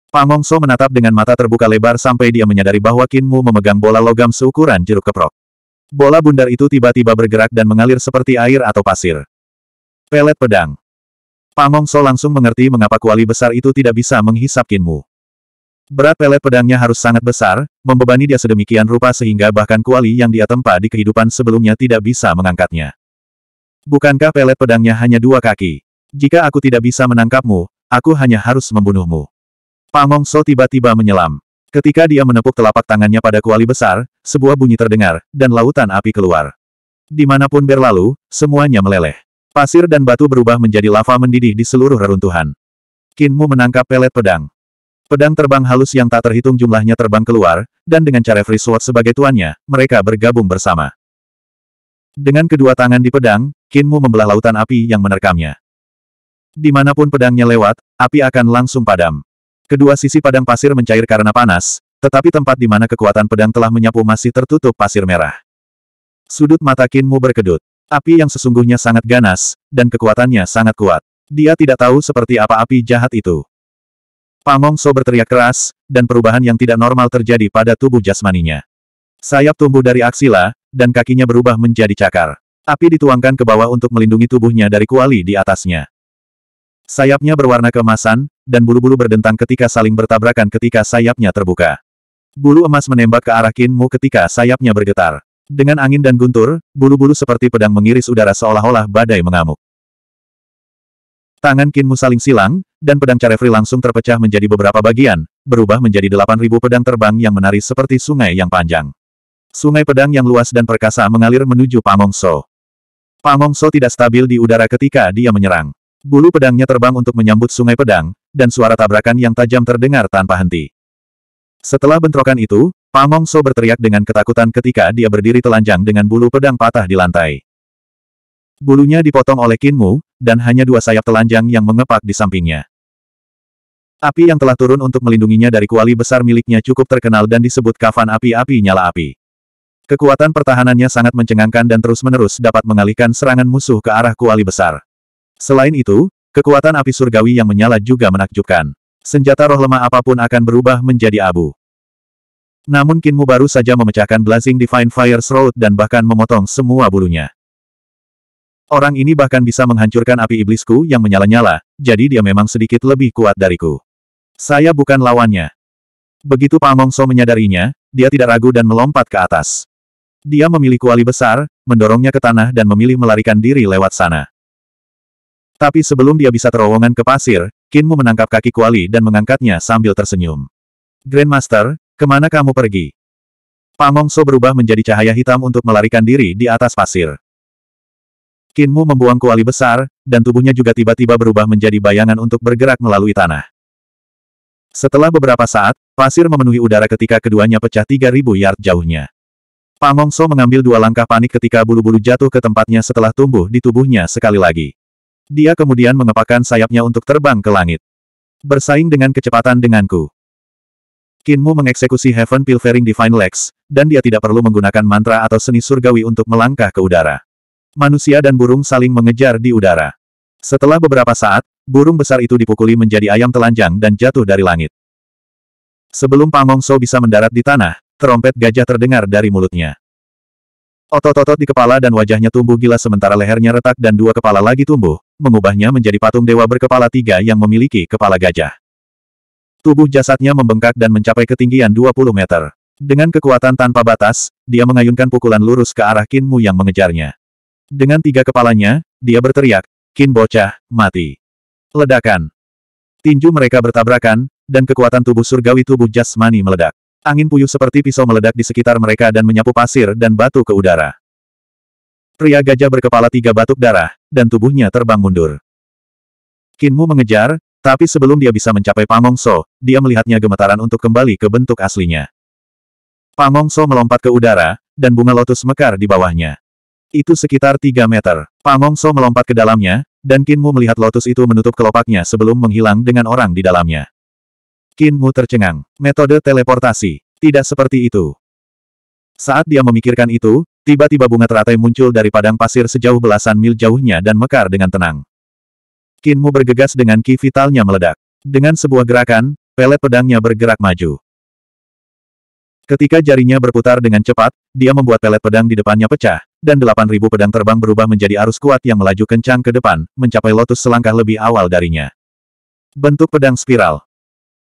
Pangongso menatap dengan mata terbuka lebar sampai dia menyadari bahwa Kinmu memegang bola logam seukuran jeruk keprok. Bola bundar itu tiba-tiba bergerak dan mengalir seperti air atau pasir. Pelet pedang. Pamong langsung mengerti mengapa kuali besar itu tidak bisa menghisap kinmu. Berat pelet pedangnya harus sangat besar, membebani dia sedemikian rupa sehingga bahkan kuali yang dia tempa di kehidupan sebelumnya tidak bisa mengangkatnya. Bukankah pelet pedangnya hanya dua kaki? Jika aku tidak bisa menangkapmu, aku hanya harus membunuhmu. Pangongso tiba-tiba menyelam. Ketika dia menepuk telapak tangannya pada kuali besar, sebuah bunyi terdengar, dan lautan api keluar. Dimanapun berlalu, semuanya meleleh. Pasir dan batu berubah menjadi lava mendidih di seluruh reruntuhan. Kinmu menangkap pelet pedang. Pedang terbang halus yang tak terhitung jumlahnya terbang keluar, dan dengan cara Free Sword sebagai tuannya, mereka bergabung bersama. Dengan kedua tangan di pedang, Kinmu membelah lautan api yang menerkamnya. Dimanapun pedangnya lewat, api akan langsung padam. Kedua sisi padang pasir mencair karena panas, tetapi tempat di mana kekuatan pedang telah menyapu masih tertutup pasir merah. Sudut mata Kinmu berkedut. Api yang sesungguhnya sangat ganas, dan kekuatannya sangat kuat. Dia tidak tahu seperti apa api jahat itu. Pamong So berteriak keras, dan perubahan yang tidak normal terjadi pada tubuh jasmaninya. Sayap tumbuh dari aksila, dan kakinya berubah menjadi cakar. Api dituangkan ke bawah untuk melindungi tubuhnya dari kuali di atasnya. Sayapnya berwarna kemasan dan bulu-bulu berdentang ketika saling bertabrakan ketika sayapnya terbuka. Bulu emas menembak ke arah Kinmu ketika sayapnya bergetar. Dengan angin dan guntur, bulu-bulu seperti pedang mengiris udara seolah-olah badai mengamuk. Tangan Kinmu saling silang, dan pedang Carefree langsung terpecah menjadi beberapa bagian, berubah menjadi 8.000 pedang terbang yang menari seperti sungai yang panjang. Sungai pedang yang luas dan perkasa mengalir menuju Pamongso. Pamongso tidak stabil di udara ketika dia menyerang. Bulu pedangnya terbang untuk menyambut sungai pedang, dan suara tabrakan yang tajam terdengar tanpa henti. Setelah bentrokan itu, Pamong So berteriak dengan ketakutan ketika dia berdiri telanjang dengan bulu pedang patah di lantai. Bulunya dipotong oleh Kinmu, dan hanya dua sayap telanjang yang mengepak di sampingnya. Api yang telah turun untuk melindunginya dari kuali besar miliknya cukup terkenal dan disebut kafan api-api nyala api. Kekuatan pertahanannya sangat mencengangkan dan terus-menerus dapat mengalihkan serangan musuh ke arah kuali besar. Selain itu, kekuatan api surgawi yang menyala juga menakjubkan. Senjata roh lemah apapun akan berubah menjadi abu. Namun Kinmu baru saja memecahkan Blazing Divine Fire Shroud dan bahkan memotong semua bulunya. Orang ini bahkan bisa menghancurkan api iblisku yang menyala-nyala, jadi dia memang sedikit lebih kuat dariku. Saya bukan lawannya. Begitu Pang menyadarinya, dia tidak ragu dan melompat ke atas. Dia memilih kuali besar, mendorongnya ke tanah dan memilih melarikan diri lewat sana. Tapi sebelum dia bisa terowongan ke pasir, Kinmu menangkap kaki kuali dan mengangkatnya sambil tersenyum. Grandmaster, Kemana kamu pergi? Pamongso berubah menjadi cahaya hitam untuk melarikan diri di atas pasir. Kinmu membuang kuali besar, dan tubuhnya juga tiba-tiba berubah menjadi bayangan untuk bergerak melalui tanah. Setelah beberapa saat, pasir memenuhi udara ketika keduanya pecah 3.000 yard jauhnya. Pamongso mengambil dua langkah panik ketika bulu-bulu jatuh ke tempatnya setelah tumbuh di tubuhnya sekali lagi. Dia kemudian mengepakkan sayapnya untuk terbang ke langit. Bersaing dengan kecepatan denganku. Kinmu mengeksekusi Heaven Pilfering Divine Lex, dan dia tidak perlu menggunakan mantra atau seni surgawi untuk melangkah ke udara. Manusia dan burung saling mengejar di udara. Setelah beberapa saat, burung besar itu dipukuli menjadi ayam telanjang dan jatuh dari langit. Sebelum Pangongso bisa mendarat di tanah, trompet gajah terdengar dari mulutnya. Otot-otot di kepala dan wajahnya tumbuh gila sementara lehernya retak dan dua kepala lagi tumbuh, mengubahnya menjadi patung dewa berkepala tiga yang memiliki kepala gajah. Tubuh jasadnya membengkak dan mencapai ketinggian 20 meter. Dengan kekuatan tanpa batas, dia mengayunkan pukulan lurus ke arah Kinmu yang mengejarnya. Dengan tiga kepalanya, dia berteriak, Kin bocah, mati. Ledakan. Tinju mereka bertabrakan, dan kekuatan tubuh surgawi tubuh jasmani meledak. Angin puyuh seperti pisau meledak di sekitar mereka dan menyapu pasir dan batu ke udara. Pria gajah berkepala tiga batuk darah, dan tubuhnya terbang mundur. Kinmu mengejar, tapi sebelum dia bisa mencapai Pangongso, dia melihatnya gemetaran untuk kembali ke bentuk aslinya. Pangongso melompat ke udara, dan bunga lotus mekar di bawahnya. Itu sekitar 3 meter. Pangongso melompat ke dalamnya, dan Kinmu melihat lotus itu menutup kelopaknya sebelum menghilang dengan orang di dalamnya. Kinmu tercengang. Metode teleportasi. Tidak seperti itu. Saat dia memikirkan itu, tiba-tiba bunga teratai muncul dari padang pasir sejauh belasan mil jauhnya dan mekar dengan tenang. Kinmu bergegas dengan ki vitalnya meledak. Dengan sebuah gerakan, pelet pedangnya bergerak maju. Ketika jarinya berputar dengan cepat, dia membuat pelet pedang di depannya pecah, dan 8.000 pedang terbang berubah menjadi arus kuat yang melaju kencang ke depan, mencapai lotus selangkah lebih awal darinya. Bentuk pedang spiral.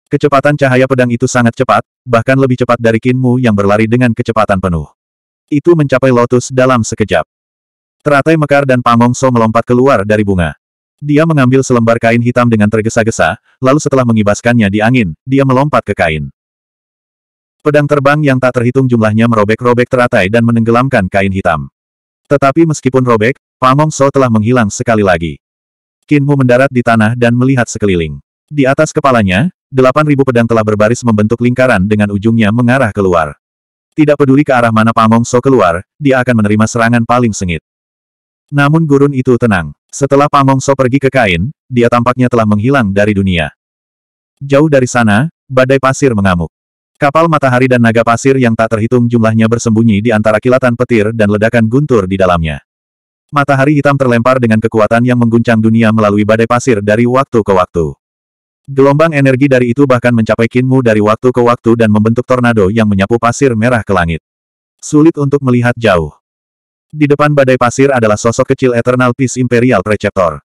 Kecepatan cahaya pedang itu sangat cepat, bahkan lebih cepat dari Kinmu yang berlari dengan kecepatan penuh. Itu mencapai lotus dalam sekejap. Teratai mekar dan Pamongso melompat keluar dari bunga. Dia mengambil selembar kain hitam dengan tergesa-gesa, lalu setelah mengibaskannya di angin, dia melompat ke kain. Pedang terbang yang tak terhitung jumlahnya merobek-robek teratai dan menenggelamkan kain hitam. Tetapi meskipun robek, Pamong So telah menghilang sekali lagi. Kinmu mendarat di tanah dan melihat sekeliling. Di atas kepalanya, delapan ribu pedang telah berbaris membentuk lingkaran dengan ujungnya mengarah keluar. Tidak peduli ke arah mana Pamong So keluar, dia akan menerima serangan paling sengit. Namun gurun itu tenang. Setelah Pamongso pergi ke kain, dia tampaknya telah menghilang dari dunia. Jauh dari sana, badai pasir mengamuk. Kapal matahari dan naga pasir yang tak terhitung jumlahnya bersembunyi di antara kilatan petir dan ledakan guntur di dalamnya. Matahari hitam terlempar dengan kekuatan yang mengguncang dunia melalui badai pasir dari waktu ke waktu. Gelombang energi dari itu bahkan mencapai kinmu dari waktu ke waktu dan membentuk tornado yang menyapu pasir merah ke langit. Sulit untuk melihat jauh. Di depan badai pasir adalah sosok kecil Eternal Peace Imperial Preceptor.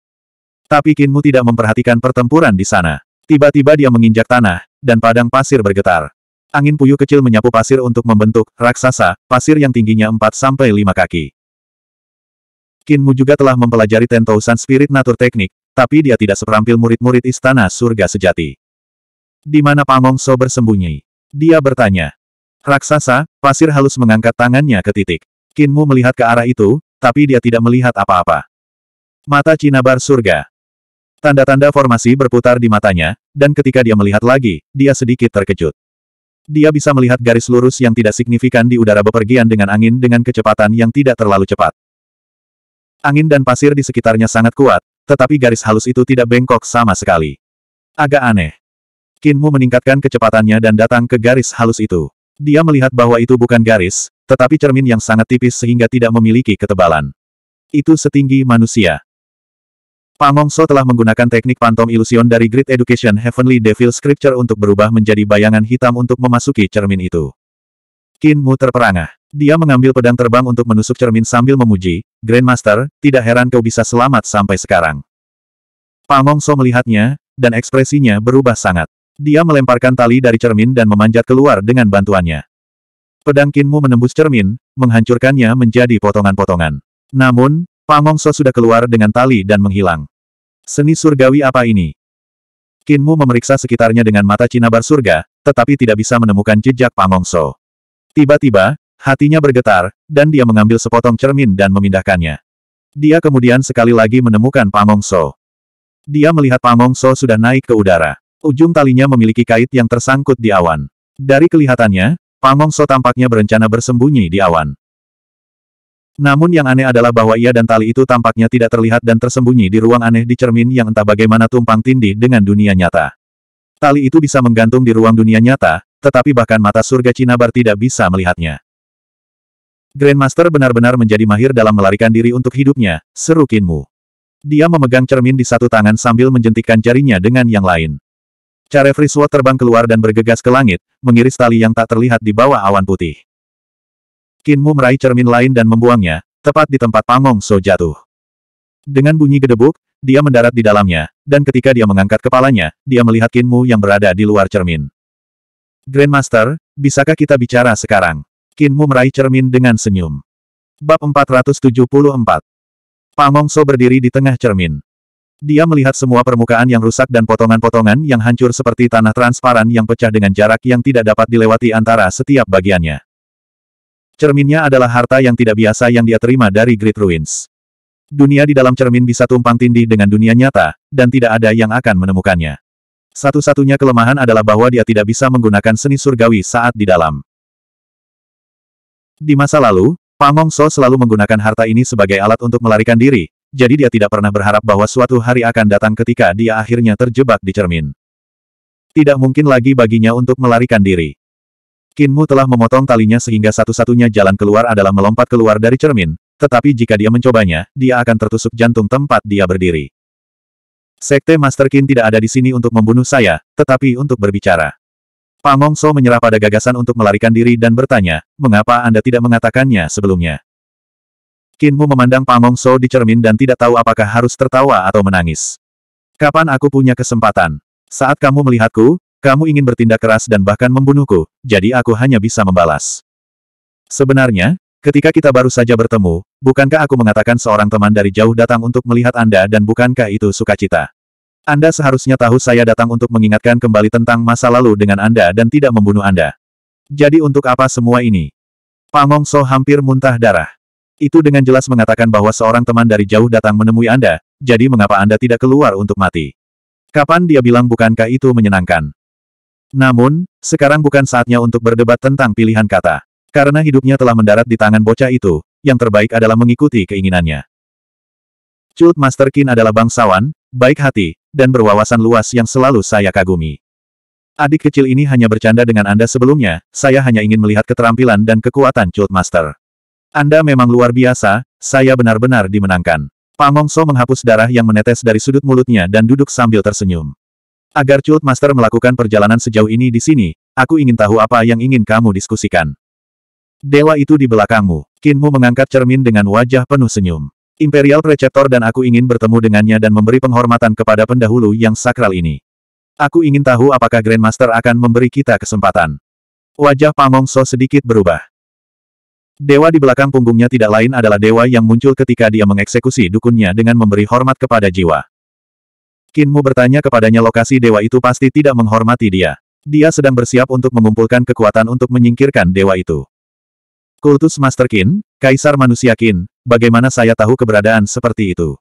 Tapi Kinmu tidak memperhatikan pertempuran di sana. Tiba-tiba dia menginjak tanah, dan padang pasir bergetar. Angin puyuh kecil menyapu pasir untuk membentuk raksasa, pasir yang tingginya 4-5 kaki. Kinmu juga telah mempelajari Tentousan Spirit Natur Teknik, tapi dia tidak seperampil murid-murid istana surga sejati. Di mana pamong So bersembunyi? Dia bertanya. Raksasa, pasir halus mengangkat tangannya ke titik. Kinmu melihat ke arah itu, tapi dia tidak melihat apa-apa. Mata Cinabar Surga. Tanda-tanda formasi berputar di matanya, dan ketika dia melihat lagi, dia sedikit terkejut. Dia bisa melihat garis lurus yang tidak signifikan di udara bepergian dengan angin dengan kecepatan yang tidak terlalu cepat. Angin dan pasir di sekitarnya sangat kuat, tetapi garis halus itu tidak bengkok sama sekali. Agak aneh. Kinmu meningkatkan kecepatannya dan datang ke garis halus itu. Dia melihat bahwa itu bukan garis, tetapi cermin yang sangat tipis sehingga tidak memiliki ketebalan. Itu setinggi manusia. Pamongso telah menggunakan teknik pantom ilusion dari Great Education Heavenly Devil Scripture untuk berubah menjadi bayangan hitam untuk memasuki cermin itu. Qin Mu terperangah. Dia mengambil pedang terbang untuk menusuk cermin sambil memuji, Grandmaster, tidak heran kau bisa selamat sampai sekarang. Pamongso melihatnya, dan ekspresinya berubah sangat. Dia melemparkan tali dari cermin dan memanjat keluar dengan bantuannya. Pedang Kinmu menembus cermin, menghancurkannya menjadi potongan-potongan. Namun, Pangongso sudah keluar dengan tali dan menghilang. Seni surgawi apa ini? Kinmu memeriksa sekitarnya dengan mata cinabar surga, tetapi tidak bisa menemukan jejak Pangongso. Tiba-tiba, hatinya bergetar, dan dia mengambil sepotong cermin dan memindahkannya. Dia kemudian sekali lagi menemukan Pangongso. Dia melihat Pangongso sudah naik ke udara. Ujung talinya memiliki kait yang tersangkut di awan. Dari kelihatannya, Pangongso tampaknya berencana bersembunyi di awan. Namun yang aneh adalah bahwa ia dan tali itu tampaknya tidak terlihat dan tersembunyi di ruang aneh di cermin yang entah bagaimana tumpang tindih dengan dunia nyata. Tali itu bisa menggantung di ruang dunia nyata, tetapi bahkan mata surga Cinabar tidak bisa melihatnya. Grandmaster benar-benar menjadi mahir dalam melarikan diri untuk hidupnya, seru Kinmu. Dia memegang cermin di satu tangan sambil menjentikkan jarinya dengan yang lain. Carefree Sword terbang keluar dan bergegas ke langit, mengiris tali yang tak terlihat di bawah awan putih. Kinmu meraih cermin lain dan membuangnya, tepat di tempat Pangong So jatuh. Dengan bunyi gedebuk, dia mendarat di dalamnya, dan ketika dia mengangkat kepalanya, dia melihat Kinmu yang berada di luar cermin. Grandmaster, bisakah kita bicara sekarang? Kinmu meraih cermin dengan senyum. Bab 474 Pangong So berdiri di tengah cermin. Dia melihat semua permukaan yang rusak dan potongan-potongan yang hancur seperti tanah transparan yang pecah dengan jarak yang tidak dapat dilewati antara setiap bagiannya. Cerminnya adalah harta yang tidak biasa yang dia terima dari Great Ruins. Dunia di dalam cermin bisa tumpang tindih dengan dunia nyata, dan tidak ada yang akan menemukannya. Satu-satunya kelemahan adalah bahwa dia tidak bisa menggunakan seni surgawi saat di dalam. Di masa lalu, Pangong So selalu menggunakan harta ini sebagai alat untuk melarikan diri, jadi dia tidak pernah berharap bahwa suatu hari akan datang ketika dia akhirnya terjebak di cermin. Tidak mungkin lagi baginya untuk melarikan diri. Kinmu telah memotong talinya sehingga satu-satunya jalan keluar adalah melompat keluar dari cermin, tetapi jika dia mencobanya, dia akan tertusuk jantung tempat dia berdiri. Sekte Master Kin tidak ada di sini untuk membunuh saya, tetapi untuk berbicara. Pangong So menyerah pada gagasan untuk melarikan diri dan bertanya, mengapa Anda tidak mengatakannya sebelumnya? Kinmu memandang Pangong So di cermin dan tidak tahu apakah harus tertawa atau menangis. Kapan aku punya kesempatan? Saat kamu melihatku, kamu ingin bertindak keras dan bahkan membunuhku, jadi aku hanya bisa membalas. Sebenarnya, ketika kita baru saja bertemu, bukankah aku mengatakan seorang teman dari jauh datang untuk melihat Anda dan bukankah itu sukacita? Anda seharusnya tahu saya datang untuk mengingatkan kembali tentang masa lalu dengan Anda dan tidak membunuh Anda. Jadi untuk apa semua ini? Pangong So hampir muntah darah. Itu dengan jelas mengatakan bahwa seorang teman dari jauh datang menemui Anda, jadi mengapa Anda tidak keluar untuk mati? Kapan dia bilang bukankah itu menyenangkan? Namun, sekarang bukan saatnya untuk berdebat tentang pilihan kata. Karena hidupnya telah mendarat di tangan bocah itu, yang terbaik adalah mengikuti keinginannya. Cut Master Qin adalah bangsawan, baik hati, dan berwawasan luas yang selalu saya kagumi. Adik kecil ini hanya bercanda dengan Anda sebelumnya, saya hanya ingin melihat keterampilan dan kekuatan Cut Master. Anda memang luar biasa, saya benar-benar dimenangkan. Pangongso menghapus darah yang menetes dari sudut mulutnya dan duduk sambil tersenyum. Agar Cult Master melakukan perjalanan sejauh ini di sini, aku ingin tahu apa yang ingin kamu diskusikan. Dewa itu di belakangmu. Kinmu mengangkat cermin dengan wajah penuh senyum. Imperial Preceptor dan aku ingin bertemu dengannya dan memberi penghormatan kepada pendahulu yang sakral ini. Aku ingin tahu apakah Grandmaster akan memberi kita kesempatan. Wajah Pamongso sedikit berubah. Dewa di belakang punggungnya tidak lain adalah dewa yang muncul ketika dia mengeksekusi dukunnya dengan memberi hormat kepada jiwa. Kinmu bertanya kepadanya lokasi dewa itu pasti tidak menghormati dia. Dia sedang bersiap untuk mengumpulkan kekuatan untuk menyingkirkan dewa itu. Kultus Master Kin, Kaisar Manusia Kin, bagaimana saya tahu keberadaan seperti itu?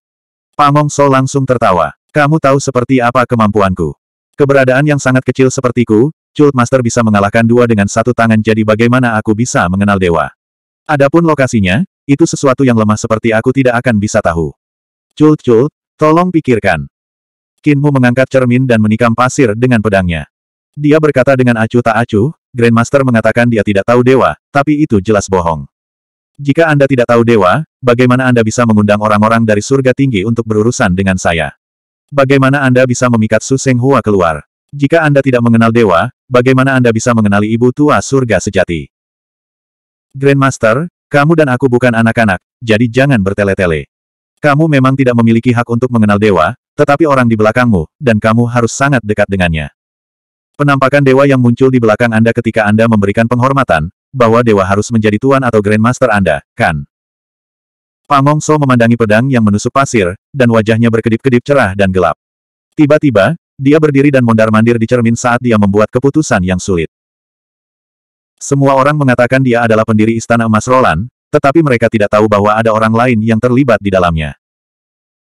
Pamong So langsung tertawa. Kamu tahu seperti apa kemampuanku. Keberadaan yang sangat kecil sepertiku, Cult Master bisa mengalahkan dua dengan satu tangan jadi bagaimana aku bisa mengenal dewa. Adapun lokasinya, itu sesuatu yang lemah seperti aku tidak akan bisa tahu. Cul cul, tolong pikirkan. Kinmu mengangkat cermin dan menikam pasir dengan pedangnya. Dia berkata dengan acuh tak acuh, Grandmaster mengatakan dia tidak tahu dewa, tapi itu jelas bohong. Jika Anda tidak tahu dewa, bagaimana Anda bisa mengundang orang-orang dari surga tinggi untuk berurusan dengan saya? Bagaimana Anda bisa memikat Su Seng Hua keluar? Jika Anda tidak mengenal dewa, bagaimana Anda bisa mengenali ibu tua surga sejati? Grandmaster, kamu dan aku bukan anak-anak, jadi jangan bertele-tele. Kamu memang tidak memiliki hak untuk mengenal dewa, tetapi orang di belakangmu, dan kamu harus sangat dekat dengannya. Penampakan dewa yang muncul di belakang Anda ketika Anda memberikan penghormatan, bahwa dewa harus menjadi tuan atau grandmaster Anda, kan? Pangong So memandangi pedang yang menusuk pasir, dan wajahnya berkedip-kedip cerah dan gelap. Tiba-tiba, dia berdiri dan mondar-mandir di cermin saat dia membuat keputusan yang sulit. Semua orang mengatakan dia adalah pendiri Istana Emas Roland, tetapi mereka tidak tahu bahwa ada orang lain yang terlibat di dalamnya.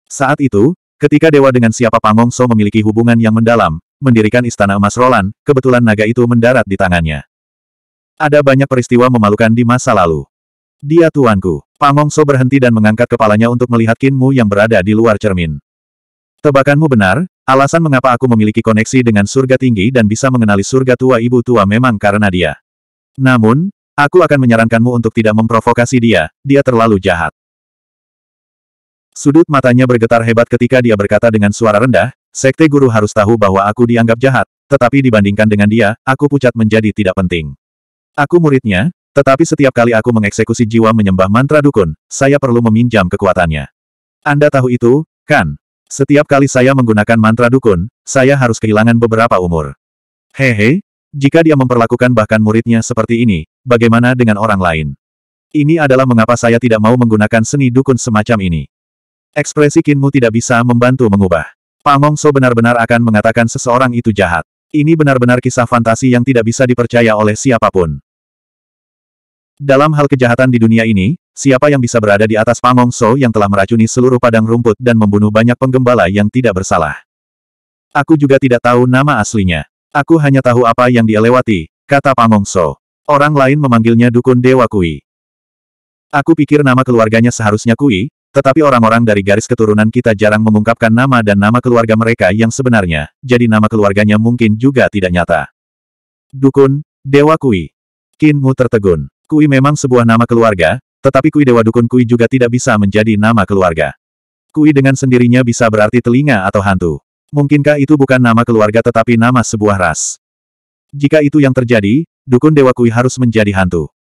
Saat itu, ketika dewa dengan siapa Pangong So memiliki hubungan yang mendalam, mendirikan Istana Emas Roland, kebetulan naga itu mendarat di tangannya. Ada banyak peristiwa memalukan di masa lalu. Dia tuanku. Pangong So berhenti dan mengangkat kepalanya untuk melihat Kinmu yang berada di luar cermin. Tebakanmu benar, alasan mengapa aku memiliki koneksi dengan surga tinggi dan bisa mengenali surga tua ibu tua memang karena dia. Namun, aku akan menyarankanmu untuk tidak memprovokasi dia, dia terlalu jahat. Sudut matanya bergetar hebat ketika dia berkata dengan suara rendah, Sekte Guru harus tahu bahwa aku dianggap jahat, tetapi dibandingkan dengan dia, aku pucat menjadi tidak penting. Aku muridnya, tetapi setiap kali aku mengeksekusi jiwa menyembah mantra dukun, saya perlu meminjam kekuatannya. Anda tahu itu, kan? Setiap kali saya menggunakan mantra dukun, saya harus kehilangan beberapa umur. Hehe, jika dia memperlakukan bahkan muridnya seperti ini, bagaimana dengan orang lain? Ini adalah mengapa saya tidak mau menggunakan seni dukun semacam ini. Ekspresi Kinmu tidak bisa membantu mengubah. Pamongso benar-benar akan mengatakan seseorang itu jahat. Ini benar-benar kisah fantasi yang tidak bisa dipercaya oleh siapapun. Dalam hal kejahatan di dunia ini, siapa yang bisa berada di atas Pamongso yang telah meracuni seluruh padang rumput dan membunuh banyak penggembala yang tidak bersalah? Aku juga tidak tahu nama aslinya. Aku hanya tahu apa yang dia lewati, kata Pangongso. Orang lain memanggilnya Dukun Dewa Kui. Aku pikir nama keluarganya seharusnya Kui, tetapi orang-orang dari garis keturunan kita jarang mengungkapkan nama dan nama keluarga mereka yang sebenarnya, jadi nama keluarganya mungkin juga tidak nyata. Dukun, Dewa Kui. Kinmu tertegun. Kui memang sebuah nama keluarga, tetapi Kui Dewa Dukun Kui juga tidak bisa menjadi nama keluarga. Kui dengan sendirinya bisa berarti telinga atau hantu. Mungkinkah itu bukan nama keluarga tetapi nama sebuah ras? Jika itu yang terjadi, Dukun Dewa Kui harus menjadi hantu.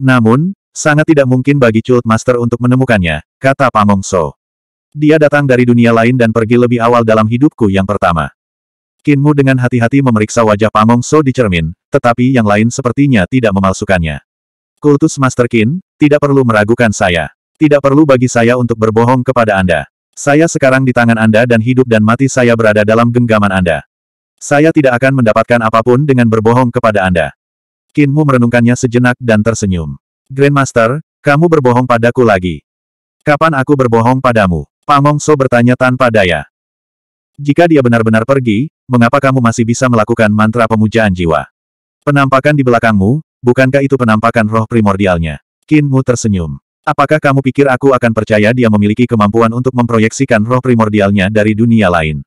Namun, sangat tidak mungkin bagi Chult Master untuk menemukannya, kata Pamong Dia datang dari dunia lain dan pergi lebih awal dalam hidupku yang pertama. Kinmu dengan hati-hati memeriksa wajah Pamong di cermin, tetapi yang lain sepertinya tidak memalsukannya. Kultus Master Kin, tidak perlu meragukan saya. Tidak perlu bagi saya untuk berbohong kepada Anda. Saya sekarang di tangan Anda dan hidup dan mati saya berada dalam genggaman Anda. Saya tidak akan mendapatkan apapun dengan berbohong kepada Anda. Kinmu merenungkannya sejenak dan tersenyum. Grandmaster, kamu berbohong padaku lagi. Kapan aku berbohong padamu? Pamong So bertanya tanpa daya. Jika dia benar-benar pergi, mengapa kamu masih bisa melakukan mantra pemujaan jiwa? Penampakan di belakangmu, bukankah itu penampakan roh primordialnya? Kinmu tersenyum. Apakah kamu pikir aku akan percaya dia memiliki kemampuan untuk memproyeksikan roh primordialnya dari dunia lain?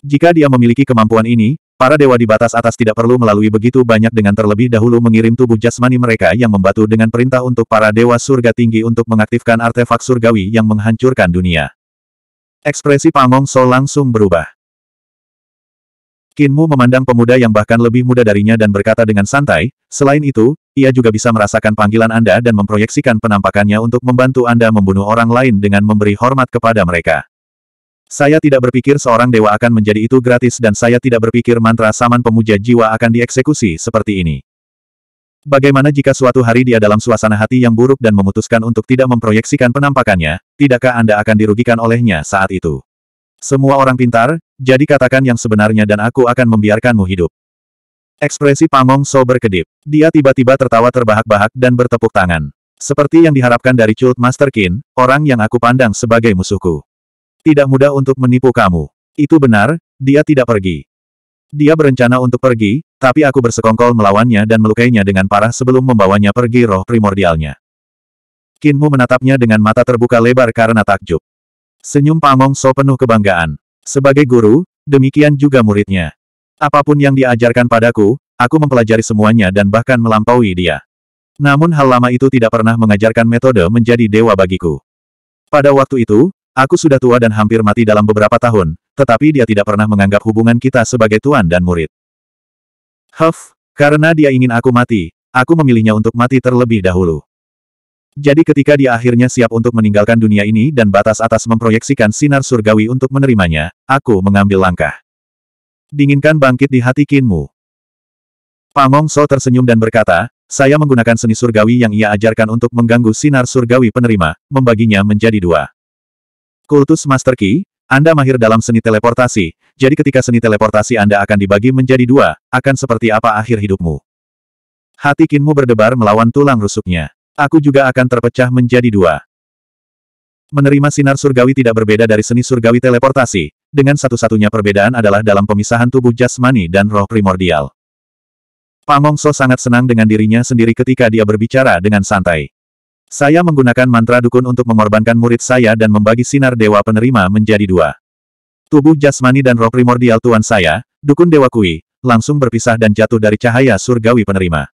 Jika dia memiliki kemampuan ini, para dewa di batas atas tidak perlu melalui begitu banyak dengan terlebih dahulu mengirim tubuh jasmani mereka yang membatu dengan perintah untuk para dewa surga tinggi untuk mengaktifkan artefak surgawi yang menghancurkan dunia. Ekspresi Pangong So langsung berubah. Kinmu memandang pemuda yang bahkan lebih muda darinya dan berkata dengan santai, selain itu, ia juga bisa merasakan panggilan Anda dan memproyeksikan penampakannya untuk membantu Anda membunuh orang lain dengan memberi hormat kepada mereka. Saya tidak berpikir seorang dewa akan menjadi itu gratis dan saya tidak berpikir mantra saman pemuja jiwa akan dieksekusi seperti ini. Bagaimana jika suatu hari dia dalam suasana hati yang buruk dan memutuskan untuk tidak memproyeksikan penampakannya, tidakkah Anda akan dirugikan olehnya saat itu? Semua orang pintar, jadi katakan yang sebenarnya dan aku akan membiarkanmu hidup. Ekspresi pamong So berkedip. Dia tiba-tiba tertawa terbahak-bahak dan bertepuk tangan. Seperti yang diharapkan dari Cult Master Qin, orang yang aku pandang sebagai musuhku. Tidak mudah untuk menipu kamu. Itu benar, dia tidak pergi. Dia berencana untuk pergi, tapi aku bersekongkol melawannya dan melukainya dengan parah sebelum membawanya pergi roh primordialnya. Kinmu menatapnya dengan mata terbuka lebar karena takjub. Senyum Pamong So penuh kebanggaan. Sebagai guru, demikian juga muridnya. Apapun yang diajarkan padaku, aku mempelajari semuanya dan bahkan melampaui dia. Namun hal lama itu tidak pernah mengajarkan metode menjadi dewa bagiku. Pada waktu itu, aku sudah tua dan hampir mati dalam beberapa tahun, tetapi dia tidak pernah menganggap hubungan kita sebagai tuan dan murid. Huff, karena dia ingin aku mati, aku memilihnya untuk mati terlebih dahulu. Jadi ketika dia akhirnya siap untuk meninggalkan dunia ini dan batas atas memproyeksikan sinar surgawi untuk menerimanya, aku mengambil langkah. Dinginkan bangkit di hati Kinmu. Pamong So tersenyum dan berkata, saya menggunakan seni surgawi yang ia ajarkan untuk mengganggu sinar surgawi penerima, membaginya menjadi dua. Kultus Master Ki, Anda mahir dalam seni teleportasi, jadi ketika seni teleportasi Anda akan dibagi menjadi dua, akan seperti apa akhir hidupmu. Hati Kinmu berdebar melawan tulang rusuknya. Aku juga akan terpecah menjadi dua. Menerima sinar surgawi tidak berbeda dari seni surgawi teleportasi, dengan satu-satunya perbedaan adalah dalam pemisahan tubuh jasmani dan roh primordial. Pangongso sangat senang dengan dirinya sendiri ketika dia berbicara dengan santai. Saya menggunakan mantra dukun untuk mengorbankan murid saya dan membagi sinar dewa penerima menjadi dua. Tubuh jasmani dan roh primordial tuan saya, dukun dewa kui, langsung berpisah dan jatuh dari cahaya surgawi penerima.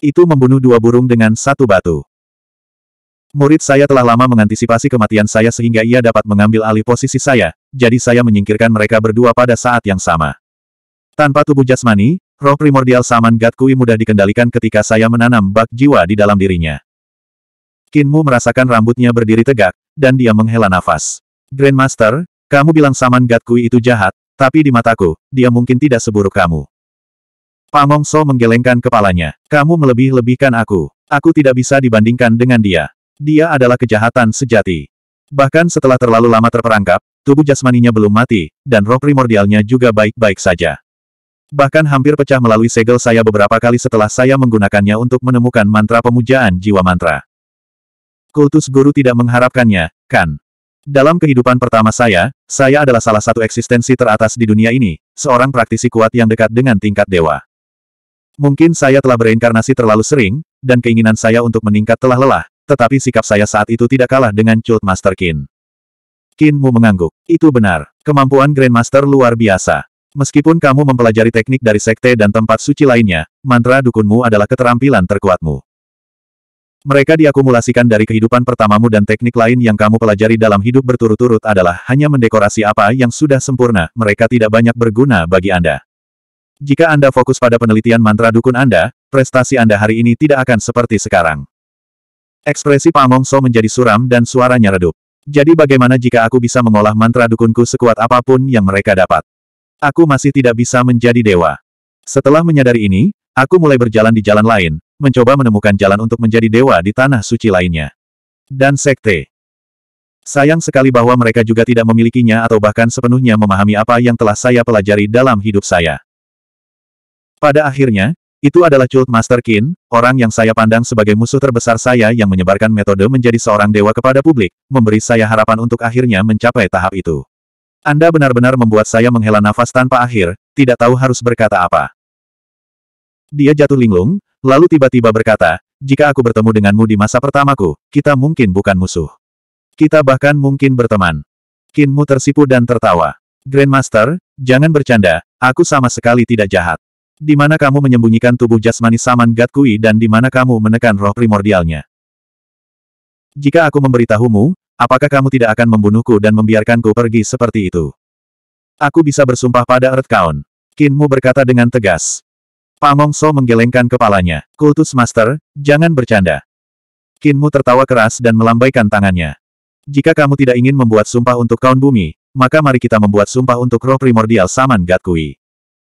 Itu membunuh dua burung dengan satu batu. Murid saya telah lama mengantisipasi kematian saya sehingga ia dapat mengambil alih posisi saya, jadi saya menyingkirkan mereka berdua pada saat yang sama. Tanpa tubuh jasmani, roh primordial Saman Gatkui mudah dikendalikan ketika saya menanam bak jiwa di dalam dirinya. Kinmu merasakan rambutnya berdiri tegak, dan dia menghela nafas. Grandmaster, kamu bilang Saman Gatkui itu jahat, tapi di mataku, dia mungkin tidak seburuk kamu. Pak menggelengkan kepalanya. Kamu melebih-lebihkan aku. Aku tidak bisa dibandingkan dengan dia. Dia adalah kejahatan sejati. Bahkan setelah terlalu lama terperangkap, tubuh jasmaninya belum mati, dan roh primordialnya juga baik-baik saja. Bahkan hampir pecah melalui segel saya beberapa kali setelah saya menggunakannya untuk menemukan mantra pemujaan jiwa mantra. Kultus guru tidak mengharapkannya, kan? Dalam kehidupan pertama saya, saya adalah salah satu eksistensi teratas di dunia ini, seorang praktisi kuat yang dekat dengan tingkat dewa. Mungkin saya telah bereinkarnasi terlalu sering, dan keinginan saya untuk meningkat telah lelah, tetapi sikap saya saat itu tidak kalah dengan Chult Master Qin. Qin Mu mengangguk. Itu benar. Kemampuan Grandmaster luar biasa. Meskipun kamu mempelajari teknik dari sekte dan tempat suci lainnya, mantra dukunmu adalah keterampilan terkuatmu. Mereka diakumulasikan dari kehidupan pertamamu dan teknik lain yang kamu pelajari dalam hidup berturut-turut adalah hanya mendekorasi apa yang sudah sempurna, mereka tidak banyak berguna bagi Anda. Jika Anda fokus pada penelitian mantra dukun Anda, prestasi Anda hari ini tidak akan seperti sekarang. Ekspresi pamongso So menjadi suram dan suaranya redup. Jadi bagaimana jika aku bisa mengolah mantra dukunku sekuat apapun yang mereka dapat? Aku masih tidak bisa menjadi dewa. Setelah menyadari ini, aku mulai berjalan di jalan lain, mencoba menemukan jalan untuk menjadi dewa di tanah suci lainnya. Dan sekte. Sayang sekali bahwa mereka juga tidak memilikinya atau bahkan sepenuhnya memahami apa yang telah saya pelajari dalam hidup saya. Pada akhirnya, itu adalah Cult Master Kin, orang yang saya pandang sebagai musuh terbesar saya yang menyebarkan metode menjadi seorang dewa kepada publik, memberi saya harapan untuk akhirnya mencapai tahap itu. Anda benar-benar membuat saya menghela nafas tanpa akhir, tidak tahu harus berkata apa. Dia jatuh linglung, lalu tiba-tiba berkata, jika aku bertemu denganmu di masa pertamaku, kita mungkin bukan musuh. Kita bahkan mungkin berteman. Kinmu tersipu dan tertawa. Grandmaster, jangan bercanda, aku sama sekali tidak jahat. Di mana kamu menyembunyikan tubuh jasmani Saman Kui dan di mana kamu menekan roh primordialnya? Jika aku memberitahumu, apakah kamu tidak akan membunuhku dan membiarkanku pergi seperti itu? Aku bisa bersumpah pada Earth Kaon. Kinmu berkata dengan tegas. Pamong So menggelengkan kepalanya. Kultus Master, jangan bercanda. Kinmu tertawa keras dan melambaikan tangannya. Jika kamu tidak ingin membuat sumpah untuk kaun bumi, maka mari kita membuat sumpah untuk roh primordial Saman Kui.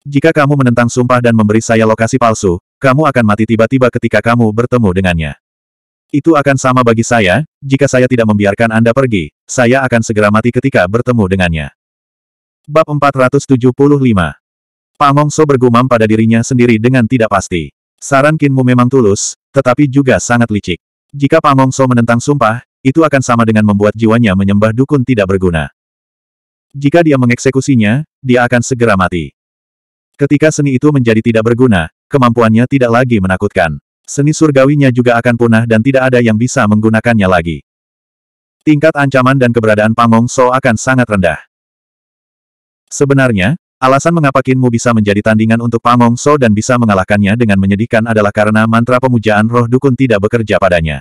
Jika kamu menentang sumpah dan memberi saya lokasi palsu, kamu akan mati tiba-tiba ketika kamu bertemu dengannya. Itu akan sama bagi saya, jika saya tidak membiarkan Anda pergi, saya akan segera mati ketika bertemu dengannya. Bab 475 So bergumam pada dirinya sendiri dengan tidak pasti. Saran Kinmu memang tulus, tetapi juga sangat licik. Jika So menentang sumpah, itu akan sama dengan membuat jiwanya menyembah dukun tidak berguna. Jika dia mengeksekusinya, dia akan segera mati. Ketika seni itu menjadi tidak berguna, kemampuannya tidak lagi menakutkan. Seni surgawinya juga akan punah dan tidak ada yang bisa menggunakannya lagi. Tingkat ancaman dan keberadaan Pangong So akan sangat rendah. Sebenarnya, alasan mengapa Kinmu bisa menjadi tandingan untuk Pangong So dan bisa mengalahkannya dengan menyedihkan adalah karena mantra pemujaan roh dukun tidak bekerja padanya.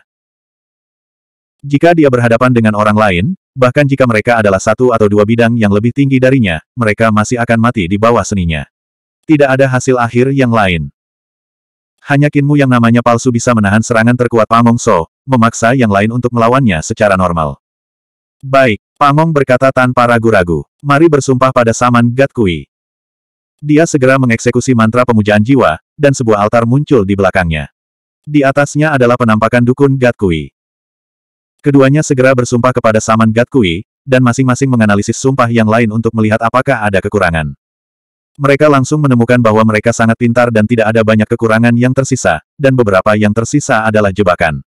Jika dia berhadapan dengan orang lain, bahkan jika mereka adalah satu atau dua bidang yang lebih tinggi darinya, mereka masih akan mati di bawah seninya. Tidak ada hasil akhir yang lain. Hanya Kinmu yang namanya palsu bisa menahan serangan terkuat Pangong So, memaksa yang lain untuk melawannya secara normal. Baik, Pangong berkata tanpa ragu-ragu. Mari bersumpah pada Saman Gat Kui. Dia segera mengeksekusi mantra pemujaan jiwa, dan sebuah altar muncul di belakangnya. Di atasnya adalah penampakan dukun Gat Kui. Keduanya segera bersumpah kepada Saman Gat Kui, dan masing-masing menganalisis sumpah yang lain untuk melihat apakah ada kekurangan mereka langsung menemukan bahwa mereka sangat pintar dan tidak ada banyak kekurangan yang tersisa, dan beberapa yang tersisa adalah jebakan.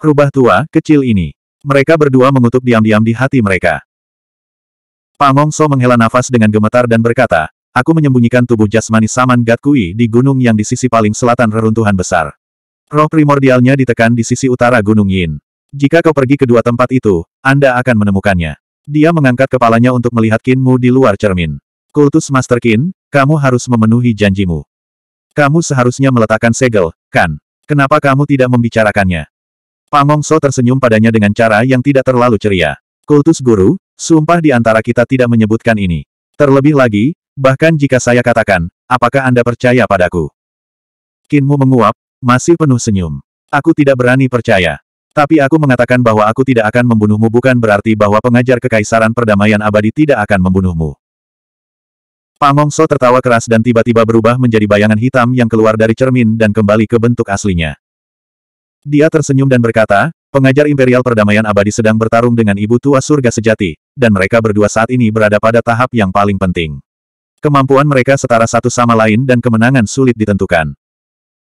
Rubah tua, kecil ini. Mereka berdua mengutuk diam-diam di hati mereka. Pangong So menghela nafas dengan gemetar dan berkata, Aku menyembunyikan tubuh jasmani Saman Gatkui di gunung yang di sisi paling selatan reruntuhan besar. Roh primordialnya ditekan di sisi utara Gunung Yin. Jika kau pergi ke dua tempat itu, Anda akan menemukannya. Dia mengangkat kepalanya untuk melihat Kinmu di luar cermin. Kultus Master Qin, kamu harus memenuhi janjimu. Kamu seharusnya meletakkan segel, kan? Kenapa kamu tidak membicarakannya? So tersenyum padanya dengan cara yang tidak terlalu ceria. Kultus guru, sumpah di antara kita tidak menyebutkan ini. Terlebih lagi, bahkan jika saya katakan, apakah Anda percaya padaku? Kinmu menguap, masih penuh senyum. Aku tidak berani percaya. Tapi aku mengatakan bahwa aku tidak akan membunuhmu bukan berarti bahwa pengajar kekaisaran perdamaian abadi tidak akan membunuhmu. Pamongso tertawa keras dan tiba-tiba berubah menjadi bayangan hitam yang keluar dari cermin dan kembali ke bentuk aslinya. Dia tersenyum dan berkata, pengajar Imperial Perdamaian Abadi sedang bertarung dengan Ibu Tua Surga Sejati, dan mereka berdua saat ini berada pada tahap yang paling penting. Kemampuan mereka setara satu sama lain dan kemenangan sulit ditentukan.